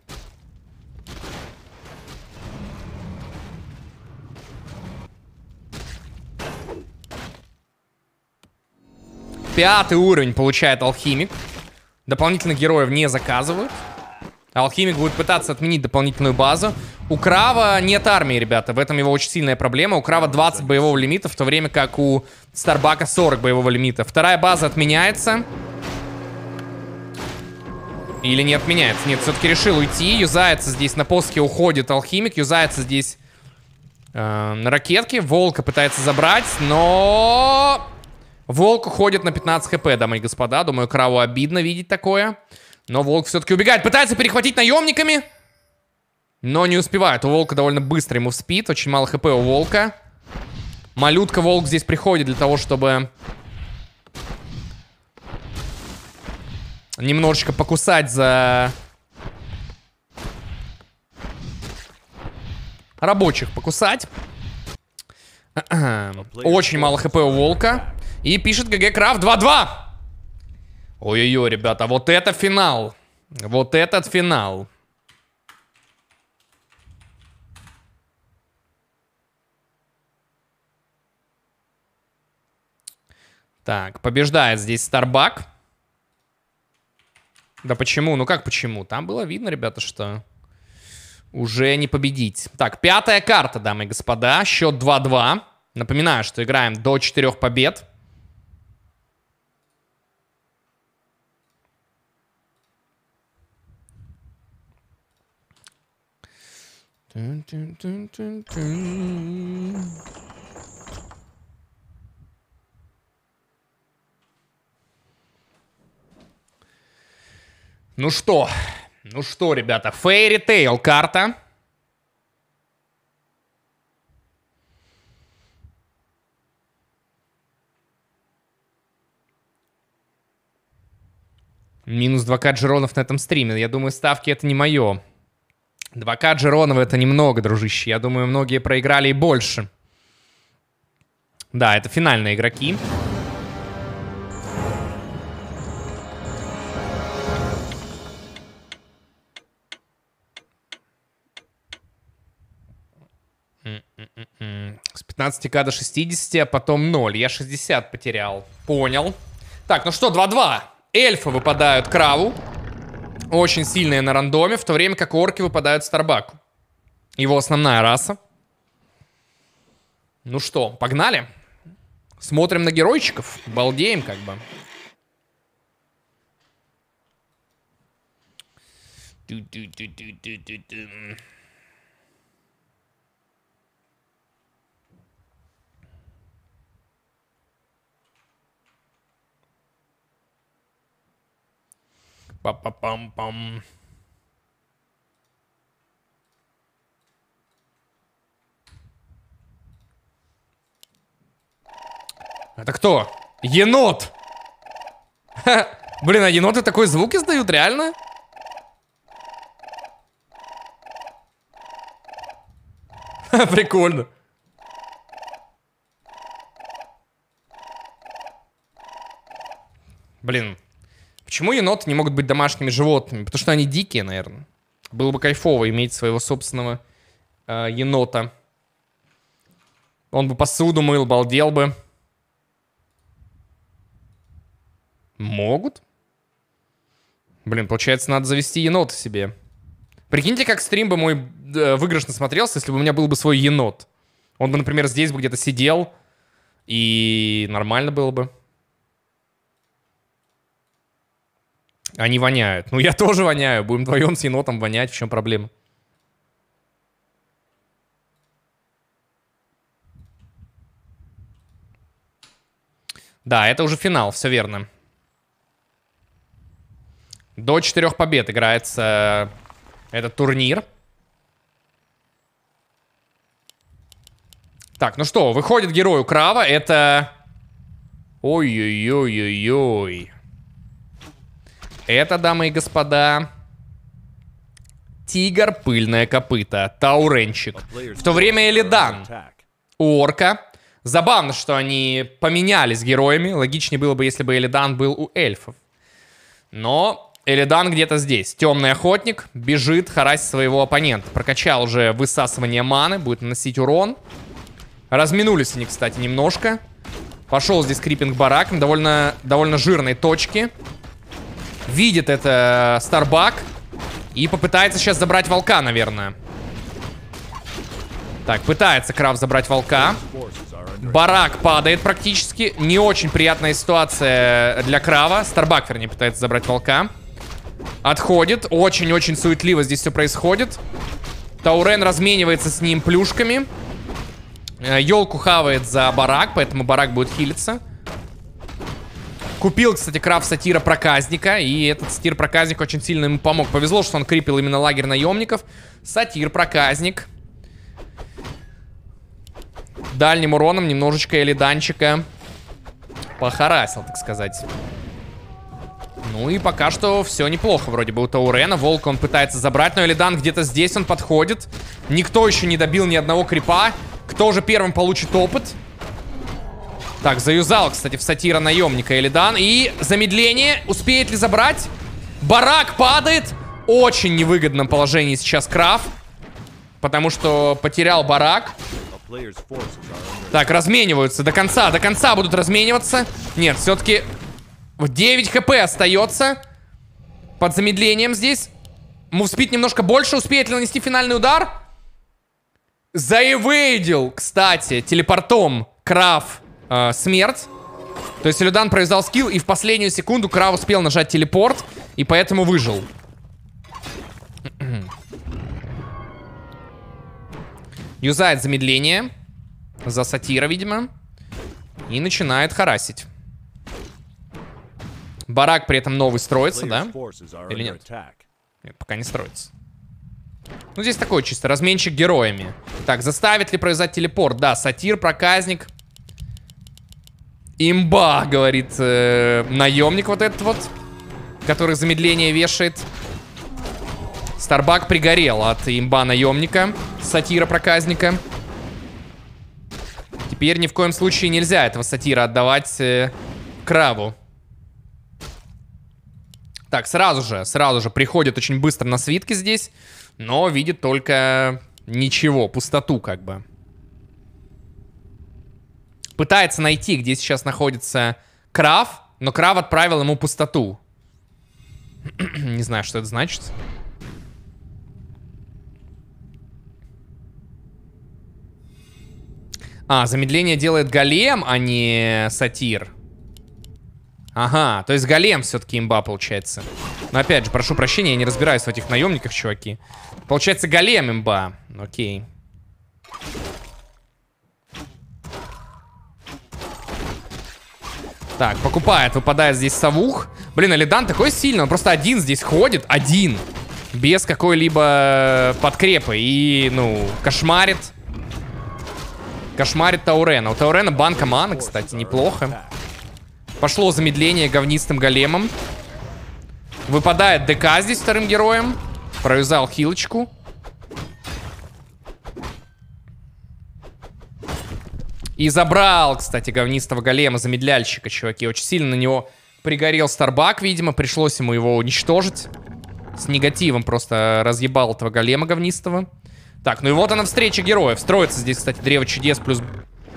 Пятый уровень получает алхимик. Дополнительно героев не заказывают. Алхимик будет пытаться отменить дополнительную базу. У Крава нет армии, ребята. В этом его очень сильная проблема. У Крава 20 боевого лимита, в то время как у Старбака 40 боевого лимита. Вторая база отменяется. Или не отменяется. Нет, все-таки решил уйти. Юзается здесь на поске, уходит Алхимик. Юзается здесь э, на ракетке. Волка пытается забрать, но... Волк уходит на 15 хп, дамы и господа. Думаю, Краву обидно видеть такое. Но волк все-таки убегает, пытается перехватить наемниками. Но не успевает. У волка довольно быстро ему спит, Очень мало хп у волка. Малютка волк здесь приходит для того, чтобы... Немножечко покусать за... Рабочих покусать. [CLEARS THROAT] Очень мало хп у волка. И пишет ГГ Крафт 2-2. Ой-ой-ой, ребята, а вот это финал. Вот этот финал. Так, побеждает здесь Старбак. Да почему? Ну как почему? Там было видно, ребята, что уже не победить. Так, пятая карта, дамы и господа. Счет 2-2. Напоминаю, что играем до 4 побед. Ну что, ну что, ребята, Fairy Tail карта. Минус 2к джеронов на этом стриме. Я думаю, ставки это не мое. 2К Джеронова это немного, дружище. Я думаю, многие проиграли и больше. Да, это финальные игроки. С 15к до 60, а потом 0. Я 60 потерял. Понял. Так, ну что, 2-2. Эльфы выпадают Краву очень сильные на рандоме, в то время как орки выпадают Старбаку. Его основная раса. Ну что, погнали? Смотрим на геройчиков, балдеем как бы. Do, do, do, do, do, do, do. Па-па-пам-пам. Это кто? Енот! Ха. Блин, а еноты такой звук издают, реально? Ха, прикольно. Блин, Почему еноты не могут быть домашними животными? Потому что они дикие, наверное. Было бы кайфово иметь своего собственного э, енота. Он бы посуду мыл, балдел бы. Могут? Блин, получается, надо завести енота себе. Прикиньте, как стрим бы мой э, выигрышно смотрелся, если бы у меня был бы свой енот. Он бы, например, здесь бы где-то сидел, и нормально было бы. Они воняют. Ну, я [LAUGHS] тоже воняю. Будем вдвоем с енотом вонять. В чем проблема? Да, это уже финал, все верно. До четырех побед играется э, этот турнир. Так, ну что, выходит герою Крава. Это... Ой-ой-ой-ой-ой. Это, дамы и господа, Тигр Пыльное Копыто, Тауренчик. В то время Элидан Орка. Забавно, что они поменялись героями. Логичнее было бы, если бы Элидан был у эльфов. Но Элидан где-то здесь. Темный охотник бежит харасить своего оппонента. Прокачал уже высасывание маны, будет наносить урон. Разминулись они, кстати, немножко. Пошел здесь крипинг бараком, довольно, довольно жирной точки. Видит это э, Старбак. И попытается сейчас забрать волка, наверное. Так, пытается Крав забрать волка. Барак падает практически. Не очень приятная ситуация для Крава. Старбак, вернее, пытается забрать волка. Отходит. Очень-очень суетливо здесь все происходит. Таурен разменивается с ним плюшками. Елку э, хавает за барак, поэтому барак будет хилиться. Купил, кстати, крафт сатира проказника, и этот сатир проказник очень сильно ему помог. Повезло, что он крипил именно лагерь наемников. Сатир проказник. Дальним уроном немножечко элиданчика похарасил, так сказать. Ну и пока что все неплохо вроде бы у Таурена. Волк он пытается забрать, но Элидан где-то здесь он подходит. Никто еще не добил ни одного крипа. Кто же первым получит опыт? Так, заюзал, кстати, в сатира наемника Элидан. И замедление. Успеет ли забрать? Барак падает. Очень невыгодном положении сейчас Краф. Потому что потерял барак. Так, размениваются до конца. До конца будут размениваться. Нет, все-таки 9 хп остается. Под замедлением здесь. Мувспит немножко больше. Успеет ли нанести финальный удар? Заевейдил, кстати, телепортом. Краф э, смерть. То есть Людан провязал скилл, и в последнюю секунду Кра успел нажать телепорт, и поэтому выжил. [CLEARS THROAT] Юзает замедление. За сатира, видимо. И начинает харасить. Барак при этом новый строится, да? Или нет? Нет, пока не строится. Ну, здесь такой чисто разменчик героями. Так, заставит ли произойти телепорт? Да, сатир, проказник. Имба, говорит э, наемник вот этот вот, который замедление вешает. Старбак пригорел от имба наемника, сатира-проказника. Теперь ни в коем случае нельзя этого сатира отдавать э, крабу. Так, сразу же, сразу же приходит очень быстро на свитки здесь, но видит только ничего, пустоту как бы пытается найти, где сейчас находится Крав, но Крав отправил ему пустоту. [CLEARS THROAT] Не знаю, что это значит. А, замедление делает голем, а не сатир. Ага, то есть голем все-таки имба получается. Но опять же, прошу прощения, я не разбираюсь в этих наемниках, чуваки. Получается голем имба. Окей. Так, покупает, выпадает здесь совух. Блин, Алидан такой сильный, он просто один здесь ходит, один. Без какой-либо э, подкрепы. И, ну, кошмарит. Кошмарит Таурена. У Таурена банка мана, кстати, неплохо. Пошло замедление говнистым големом. Выпадает ДК здесь вторым героем. Провязал хилочку. И забрал, кстати, говнистого голема, замедляльщика, чуваки. Очень сильно на него пригорел Старбак, видимо. Пришлось ему его уничтожить. С негативом просто разъебал этого голема говнистого. Так, ну и вот она встреча героев. Строится здесь, кстати, Древо Чудес плюс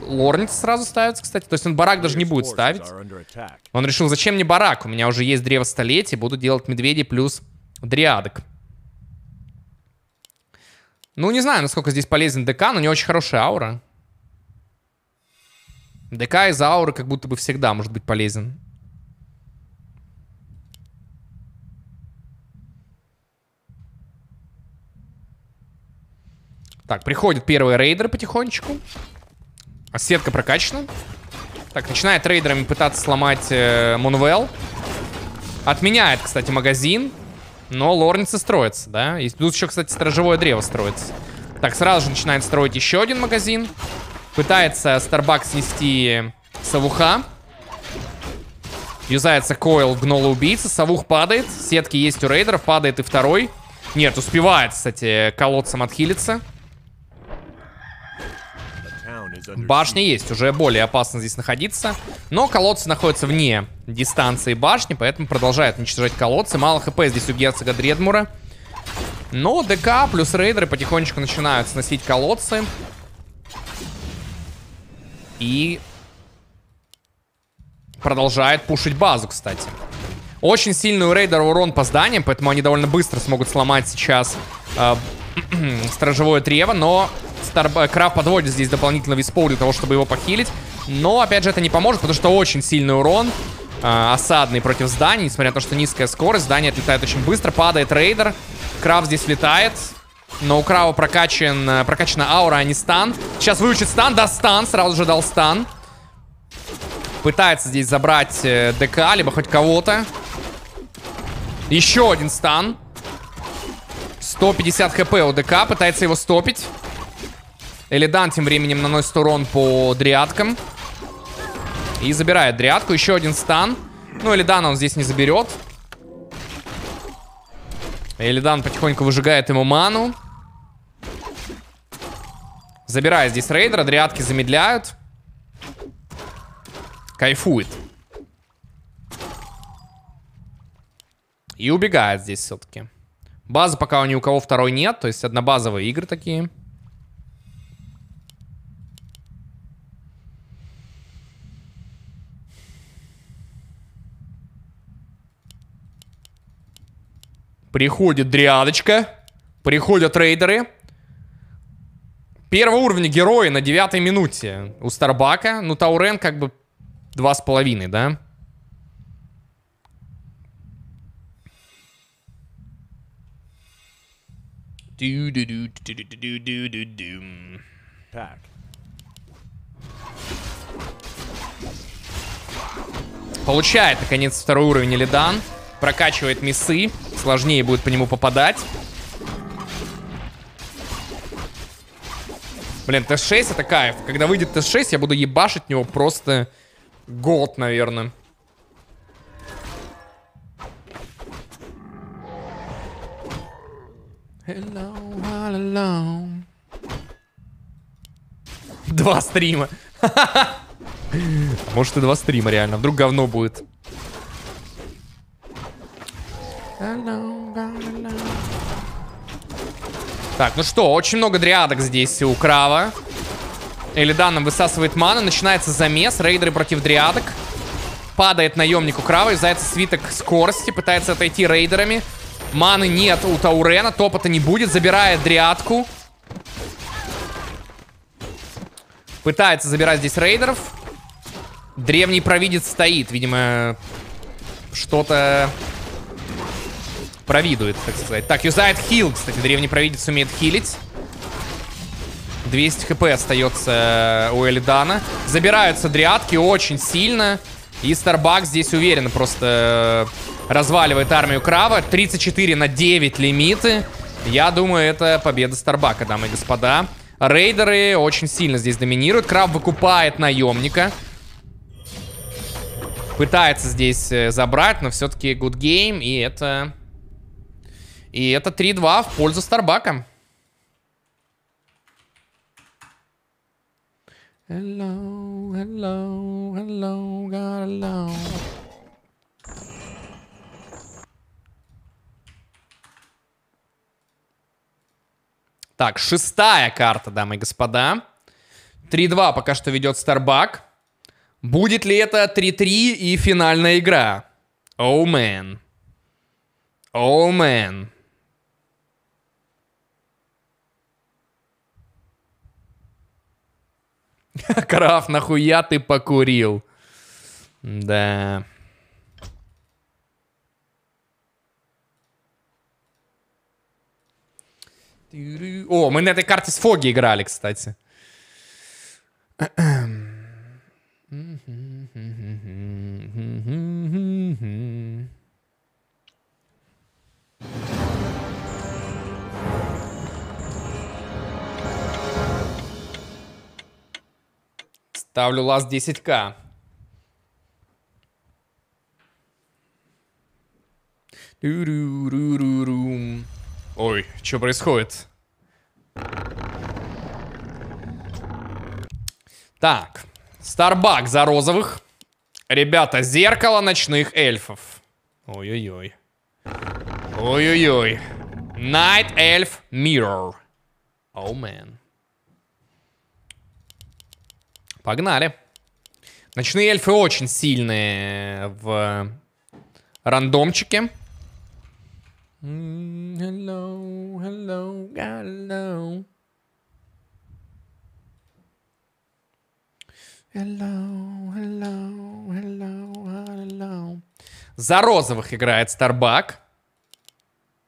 Лорниц сразу ставится, кстати. То есть он барак даже не будет ставить. Он решил, зачем мне барак? У меня уже есть Древо Столетий. Буду делать медведи плюс дриадок. Ну, не знаю, насколько здесь полезен ДК, но не очень хорошая аура. ДК из ауры как будто бы всегда может быть полезен. Так, приходит первый рейдер потихонечку. А сетка прокачана. Так, начинает рейдерами пытаться сломать э, Отменяет, кстати, магазин. Но лорницы строится, да? И тут еще, кстати, сторожевое древо строится. Так, сразу же начинает строить еще один магазин. Пытается Starbucks снести Савуха. Юзается Койл, гнола убийца. Савух падает. Сетки есть у рейдеров. Падает и второй. Нет, успевает, кстати, колодцем отхилиться. Башня есть, уже более опасно здесь находиться. Но колодцы находятся вне дистанции башни, поэтому продолжает уничтожать колодцы. Мало хп здесь у герцога Дредмура. Но ДК плюс рейдеры потихонечку начинают сносить колодцы. И продолжает пушить базу, кстати. Очень сильный у рейдера урон по зданиям, поэтому они довольно быстро смогут сломать сейчас а, [CLEARS THROAT] э, сторожевое трево, но Стар... подводит здесь дополнительно виспол для того, чтобы его похилить. Но, опять же, это не поможет, потому что очень сильный урон э, осадный против зданий, несмотря на то, что низкая скорость. Здание отлетает очень быстро, падает рейдер. Краб здесь летает, но у Крау прокачан, э, прокачана аура, а не стан. Сейчас выучит стан. Да, стан. Сразу же дал стан. Пытается здесь забрать э, ДК, либо хоть кого-то. Еще один стан. 150 хп у ДК. Пытается его стопить. Элидан тем временем наносит урон по дриадкам. И забирает дриадку. Еще один стан. Ну, Элидана он здесь не заберет. Элидан потихоньку выжигает ему ману. Забирая здесь рейдера, дрядки замедляют. Кайфует. И убегает здесь все-таки. Базы пока ни у кого второй нет, то есть однобазовые игры такие. Приходит дриадочка. Приходят рейдеры. Первого уровня герои на девятой минуте у Старбака. Ну, Таурен как бы два с половиной, да? Так. Получает, наконец, второй уровень Элидан прокачивает мисы. Сложнее будет по нему попадать. Блин, Т6 это кайф. Когда выйдет Т6, я буду ебашить него просто год, наверное. Hello, all Два стрима. [LAUGHS] Может и два стрима, реально. Вдруг говно будет. Так, ну что, очень много дриадок здесь у Крава. Элидан высасывает мана, начинается замес, рейдеры против дриадок. Падает наемнику Крава, заяц свиток скорости, пытается отойти рейдерами. Маны нет у Таурена, топота не будет, забирает дриадку. Пытается забирать здесь рейдеров. Древний провидец стоит, видимо, что-то провидует, так сказать. Так, юзает хил, кстати. Древний провидец умеет хилить. 200 хп остается э, у Элидана. Забираются дриадки очень сильно. И Старбак здесь уверенно просто э, разваливает армию Крава. 34 на 9 лимиты. Я думаю, это победа Старбака, дамы и господа. Рейдеры очень сильно здесь доминируют. Крав выкупает наемника. Пытается здесь э, забрать, но все-таки good game. И это и это 3-2 в пользу Старбака. Hello, hello, hello, God, hello. Так, шестая карта, дамы и господа. 3-2 пока что ведет Старбак. Будет ли это 3-3 и финальная игра? Оу, oh, мэн. Оу, oh, [LAUGHS] Краф, нахуя ты покурил? Да. О, мы на этой карте с Фоги играли, кстати. [CLEARS THROAT] Ставлю лаз 10к. Ой, что происходит? Так, Старбак за розовых. Ребята, зеркало ночных эльфов. Ой-ой-ой. Ой-ой-ой. Night Elf Mirror. Oh, man. Погнали. Ночные эльфы очень сильные в рандомчике. Hello, hello, hello. Hello, hello, hello, hello. За розовых играет Старбак.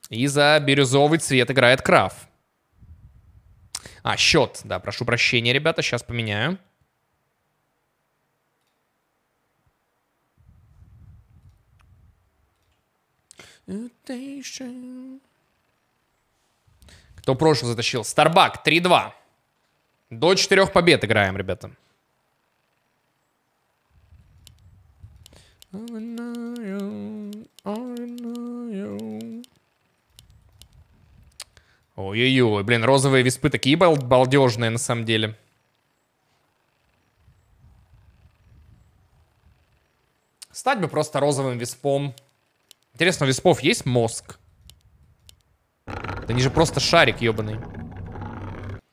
И за бирюзовый цвет играет Краф. А, счет. Да, прошу прощения, ребята, сейчас поменяю. Кто прошлый затащил? Старбак, 3-2. До четырех побед играем, ребята. Ой-ой-ой, блин, розовые виспы такие бал балдежные на самом деле. Стать бы просто розовым виспом. Интересно, у веспов есть мозг? Они же просто шарик ебаный.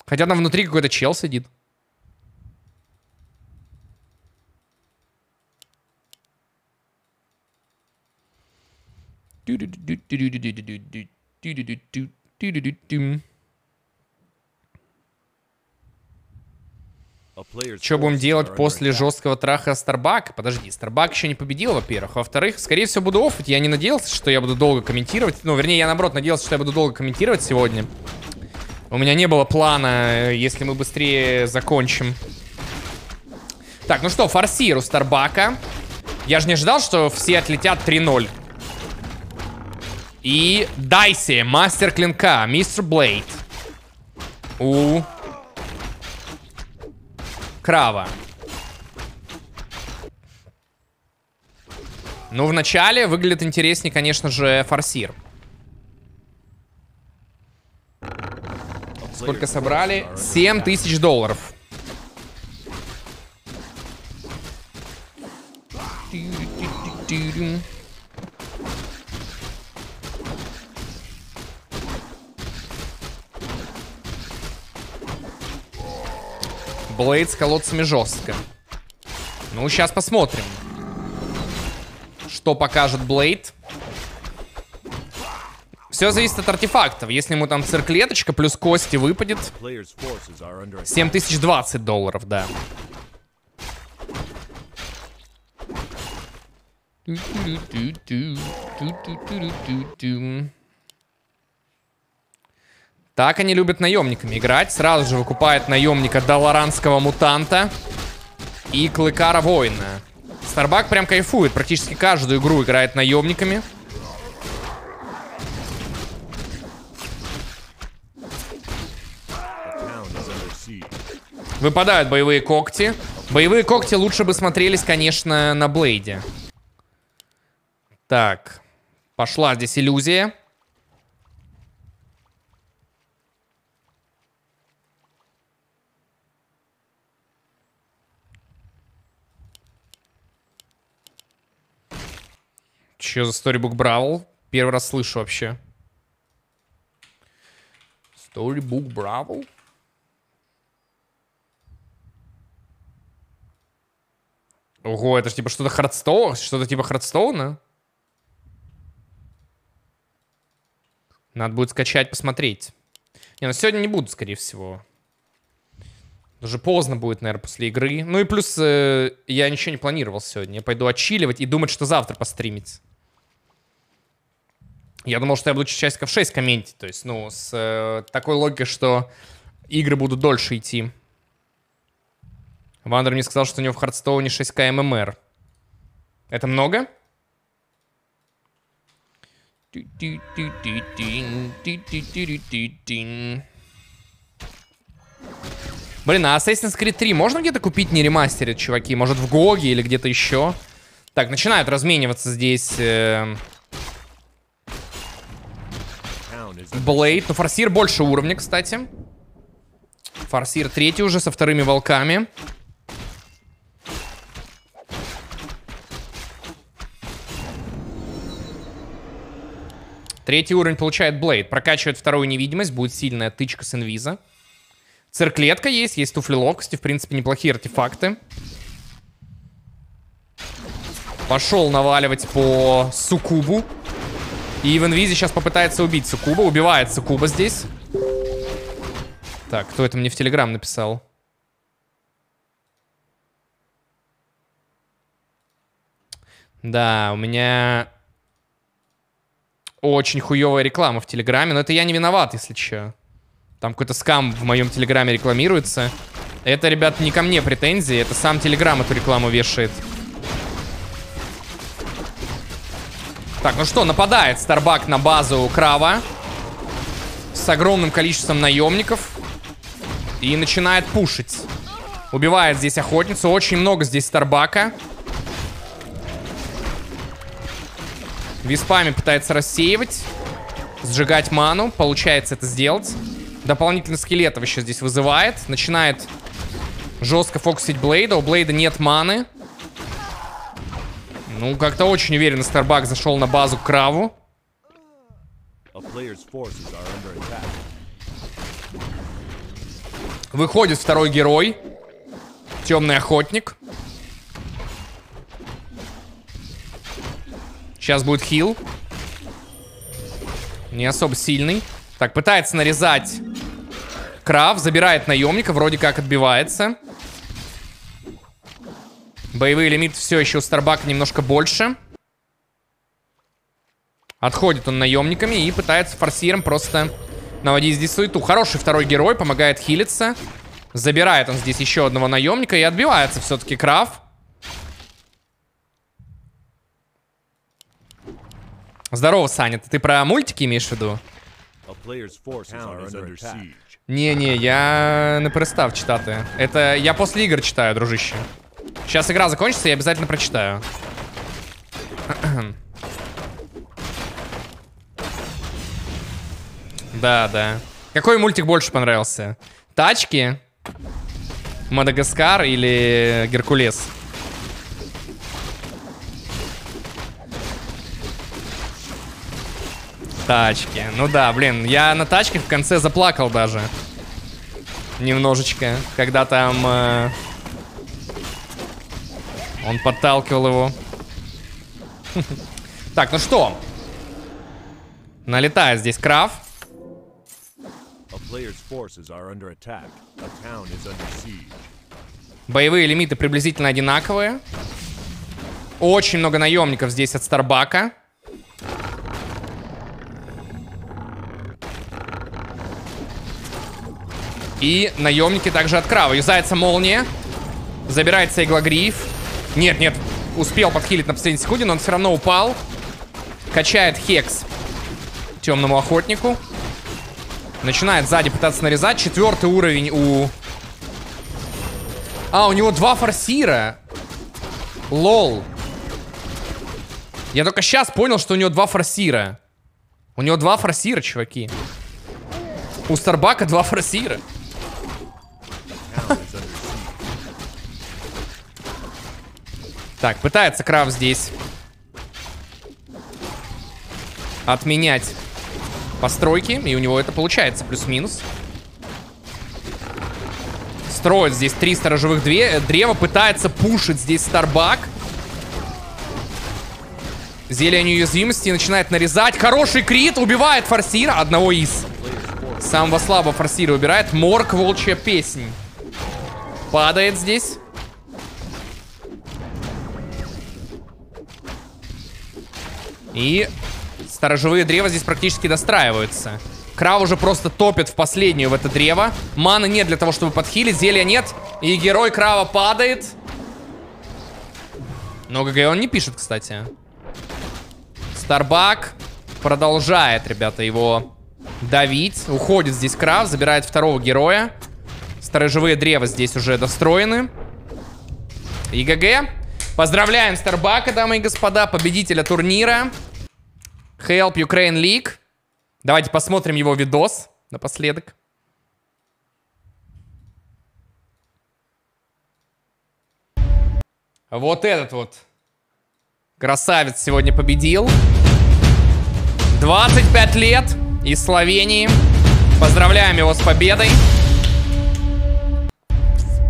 Хотя там внутри какой-то чел сидит. Do do do do do do do do do do do do do. Что будем делать после жесткого траха Старбак? Подожди, Старбак еще не победил, во-первых. Во-вторых, скорее всего, буду оффить. Я не надеялся, что я буду долго комментировать. Ну, вернее, я наоборот надеялся, что я буду долго комментировать сегодня. У меня не было плана, э, если мы быстрее закончим. Так, ну что, форсир у Старбака. Я же не ожидал, что все отлетят 3-0. И Дайси, мастер клинка, мистер Блейд. У Крава. Ну, вначале выглядит интереснее, конечно же, форсир. Сколько собрали? 7 тысяч долларов. Doo doo doo doo doo. Блейд с колодцами жестко. Ну, сейчас посмотрим. Что покажет Блейд. Все зависит от артефактов. Если ему там цирклеточка плюс кости выпадет... 7020 долларов, да. Так они любят наемниками играть. Сразу же выкупает наемника долоранского мутанта и клыкара воина. Старбак прям кайфует. Практически каждую игру играет наемниками. Выпадают боевые когти. Боевые когти лучше бы смотрелись, конечно, на Блейде. Так. Пошла здесь иллюзия. Что за Storybook Brawl? Первый раз слышу вообще. Storybook Brawl? Ого, это же типа что-то Хардстоун, что-то типа Хардстоуна. Надо будет скачать, посмотреть. Не, ну сегодня не буду, скорее всего. Уже поздно будет, наверное, после игры. Ну и плюс э, я ничего не планировал сегодня. Я пойду отчиливать и думать, что завтра постримить. Я думал, что я буду часиков 6 комментить. То есть, ну, с э, такой логикой, что игры будут дольше идти. Вандер мне сказал, что у него в Хардстоуне 6к ММР. Это много? Блин, а Assassin's Creed 3 можно где-то купить не ремастерит, чуваки? Может, в Гоге или где-то еще? Так, начинают размениваться здесь... Э Блейд. Но ну, форсир больше уровня, кстати. Форсир третий уже со вторыми волками. Третий уровень получает Блейд. Прокачивает вторую невидимость. Будет сильная тычка с инвиза. Цирклетка есть, есть туфли ловкости. В принципе, неплохие артефакты. Пошел наваливать по Сукубу. И в инвизе сейчас попытается убить Сукуба. Убивает Сукуба здесь. Так, кто это мне в Телеграм написал? Да, у меня очень хуевая реклама в Телеграме, но это я не виноват, если чё. Там какой-то скам в моем Телеграме рекламируется. Это, ребят, не ко мне претензии, это сам Телеграм эту рекламу вешает. Так, ну что, нападает Старбак на базу у Крава. С огромным количеством наемников. И начинает пушить. Убивает здесь охотницу. Очень много здесь Старбака. Виспами пытается рассеивать. Сжигать ману. Получается это сделать. Дополнительно скелетов еще здесь вызывает. Начинает жестко фокусить Блейда. У Блейда нет маны. Ну, как-то очень уверенно Старбак зашел на базу Краву. Выходит второй герой. Темный охотник. Сейчас будет хил. Не особо сильный. Так, пытается нарезать Крав, забирает наемника, вроде как отбивается. Боевые лимит все еще у Старбака немножко больше. Отходит он наемниками и пытается форсиром просто наводить здесь суету. Хороший второй герой, помогает хилиться. Забирает он здесь еще одного наемника и отбивается все-таки Краф. Здорово, Саня. Ты про мультики имеешь в виду? Не-не, я не перестав читати. Это я после игр читаю, дружище. Сейчас игра закончится, я обязательно прочитаю. [CLEARS THROAT] да, да. Какой мультик больше понравился? Тачки? Мадагаскар или Геркулес? Тачки. Ну да, блин, я на тачках в конце заплакал даже. Немножечко. Когда там... Э... Он подталкивал его. [LAUGHS] Так, ну что? Налетает здесь Крав. Боевые лимиты приблизительно одинаковые. Очень много наемников здесь от Старбака. И наемники также от Крава. Юзается молния. Забирается иглогриф. Нет, нет. Успел подхилить на последней секунде, но он все равно упал. Качает Хекс темному охотнику. Начинает сзади пытаться нарезать. Четвертый уровень у... А, у него два форсира. Лол. Я только сейчас понял, что у него два форсира. У него два форсира, чуваки. У Старбака два форсира. Так, пытается Крав здесь отменять постройки, и у него это получается плюс-минус. Строит здесь три сторожевых две э, древа, пытается пушить здесь Старбак. Зелье неуязвимости начинает нарезать. Хороший крит, убивает форсира, одного из. Самого слабого форсира убирает. Морк, волчья песнь. Падает здесь. И сторожевые древа здесь практически достраиваются. Крав уже просто топит в последнюю в это древо. Маны нет для того, чтобы подхилить. Зелья нет. И герой Крава падает. Но ГГ он не пишет, кстати. Старбак продолжает, ребята, его давить. Уходит здесь Крав, забирает второго героя. Сторожевые древа здесь уже достроены. И ГГ Поздравляем Старбака, дамы и господа, победителя турнира. Help Ukraine League. Давайте посмотрим его видос напоследок. Вот этот вот красавец сегодня победил. 25 лет из Словении. Поздравляем его с победой.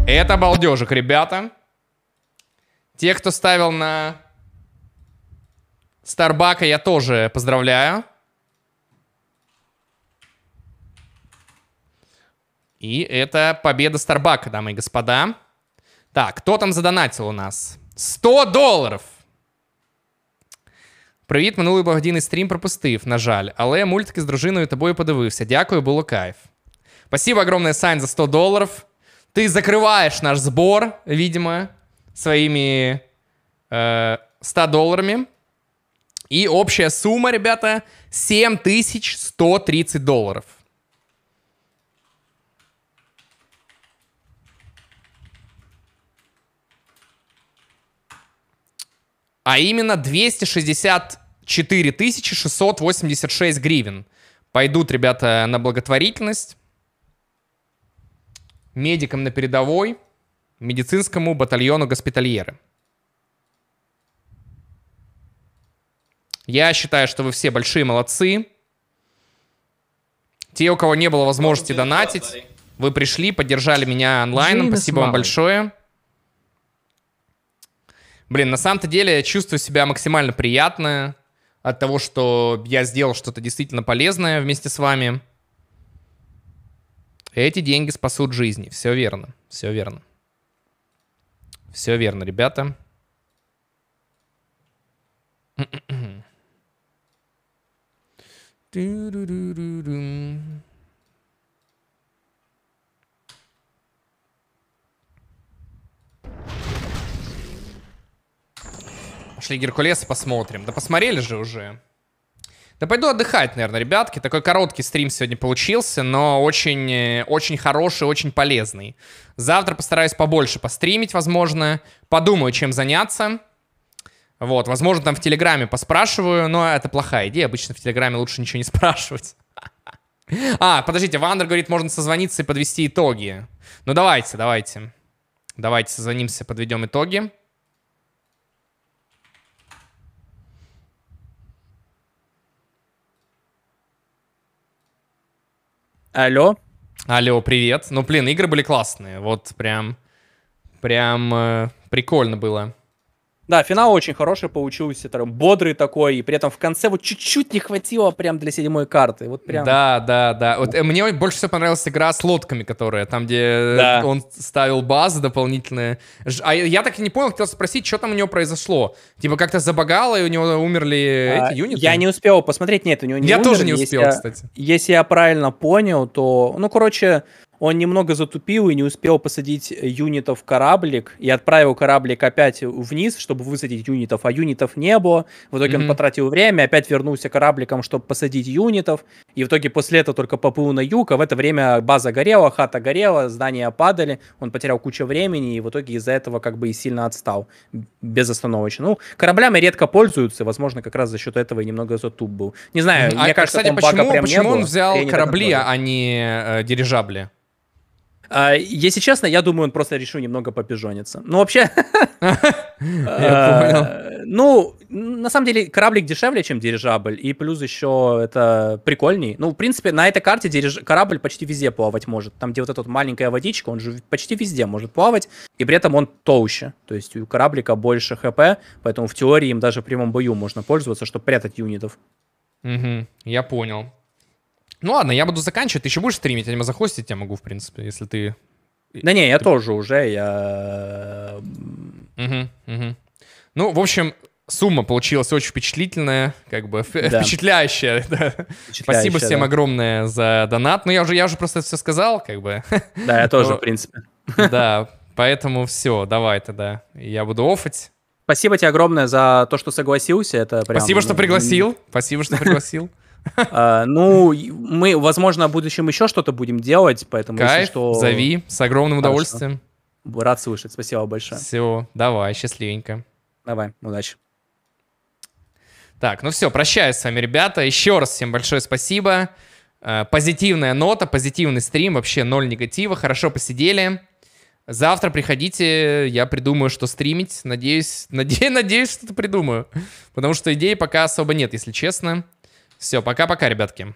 Это балдежик, ребята. Те, кто ставил на Старбака, я тоже поздравляю. И это победа Старбака, дамы и господа. Так, кто там задонатил у нас? 100 долларов. Привіт, минулий благодійний стрім пропустив, на жаль, але мультики з дружиною тобою подивився. Дякую, було кайф. Спасибо огромное, Сань, за 100 долларов. Ты закрываешь наш сбор, видимо своими э, 100 долларами. И общая сумма, ребята, 7130 долларов. А именно 264 686 гривен. Пойдут, ребята, на благотворительность. Медикам на передовой – медицинскому батальону госпитальеры. Я считаю, что вы все большие молодцы. Те, у кого не было возможности донатить, вы пришли, поддержали меня онлайном, Спасибо вам большое. Блин, на самом-то деле я чувствую себя максимально приятно от того, что я сделал что-то действительно полезное вместе с вами. Эти деньги спасут жизни. Все верно, все верно. Все верно, ребята. Пошли Геркулес, посмотрим. Да посмотрели же уже. Да пойду отдыхать, наверное, ребятки. Такой короткий стрим сегодня получился, но очень, э, очень хороший, очень полезный. Завтра постараюсь побольше постримить, возможно. Подумаю, чем заняться. Вот, возможно, там в Телеграме поспрашиваю, но это плохая идея. Обычно в Телеграме лучше ничего не [LAUGHS] спрашивать. А, подождите, Вандер говорит, можно созвониться и подвести итоги. Ну давайте, давайте. Давайте созвонимся, подведем итоги. Алло. Алло, привет. Ну, блин, игры были классные. Вот прям, прям э, прикольно было. Да, финал очень хороший получился, там, бодрый такой, и при этом в конце вот чуть-чуть не хватило прям для седьмой карты, вот прям. Да, да, да. Вот э, мне больше всего понравилась игра с лодками, которая там, где э, да. он ставил базы дополнительные. А я так и не понял, хотел спросить, что там у него произошло. Типа как-то забагало, и у него умерли а, эти юниты? Я не успел посмотреть, нет, у него не Я умерли. тоже не успел, если кстати. Я, если я правильно понял, то, ну, короче, он немного затупил и не успел посадить юнитов в кораблик и отправил кораблик опять вниз, чтобы высадить юнитов, а юнитов не было. В итоге mm-hmm. он потратил время, опять вернулся корабликом, чтобы посадить юнитов, и в итоге после этого только поплыл на юг, а в это время база горела, хата горела, здания падали, он потерял кучу времени и в итоге из-за этого как бы и сильно отстал безостановочно. Ну, кораблями редко пользуются, возможно, как раз за счет этого и немного затуп был. Не знаю, mm-hmm. мне а, кажется, кстати, почему, почему он взял корабли, а не э, дирижабли? А, если честно, я думаю, он просто решил немного попижониться. Ну, вообще... [LAUGHS] [LAUGHS] Э, ну, на самом деле, кораблик дешевле, чем дирижабль, и плюс еще это прикольней. Ну, в принципе, на этой карте корабль почти везде плавать может. Там, где вот эта маленькая водичка, он же почти везде может плавать, и при этом он толще. То есть у кораблика больше хп, поэтому в теории им даже в прямом бою можно пользоваться, чтобы прятать юнитов. Угу, я понял. Ну ладно, я буду заканчивать. Ты еще будешь стримить, я тебя захостить я могу, в принципе, если ты... Да не, я ты... тоже уже, я... Угу, угу. Ну, в общем, сумма получилась очень впечатлительная, как бы да. впечатляющая, [LAUGHS] да. впечатляющая. Спасибо всем да. огромное за донат. Ну, я уже, я уже просто все сказал, как бы. [LAUGHS] Да, я [LAUGHS] тоже, Но, в принципе. Да, поэтому все, давай тогда. Я буду офать. Спасибо тебе огромное за то, что согласился. Это прям... Спасибо, что пригласил. Спасибо, что пригласил. А, ну, мы, возможно, в будущем еще что-то будем делать, поэтому если что... зови, с огромным удовольствием. Рад слышать, спасибо большое. Все, давай, счастливенько. Давай, удачи. Так, ну все, прощаюсь с вами, ребята. Еще раз всем большое спасибо. Э, позитивная нота, позитивный стрим, вообще ноль негатива. Хорошо посидели. Завтра приходите, я придумаю, что стримить. Надеюсь, [LAUGHS] наде, надеюсь, что-то придумаю. Потому что идей пока особо нет, если честно. Все, пока-пока, ребятки.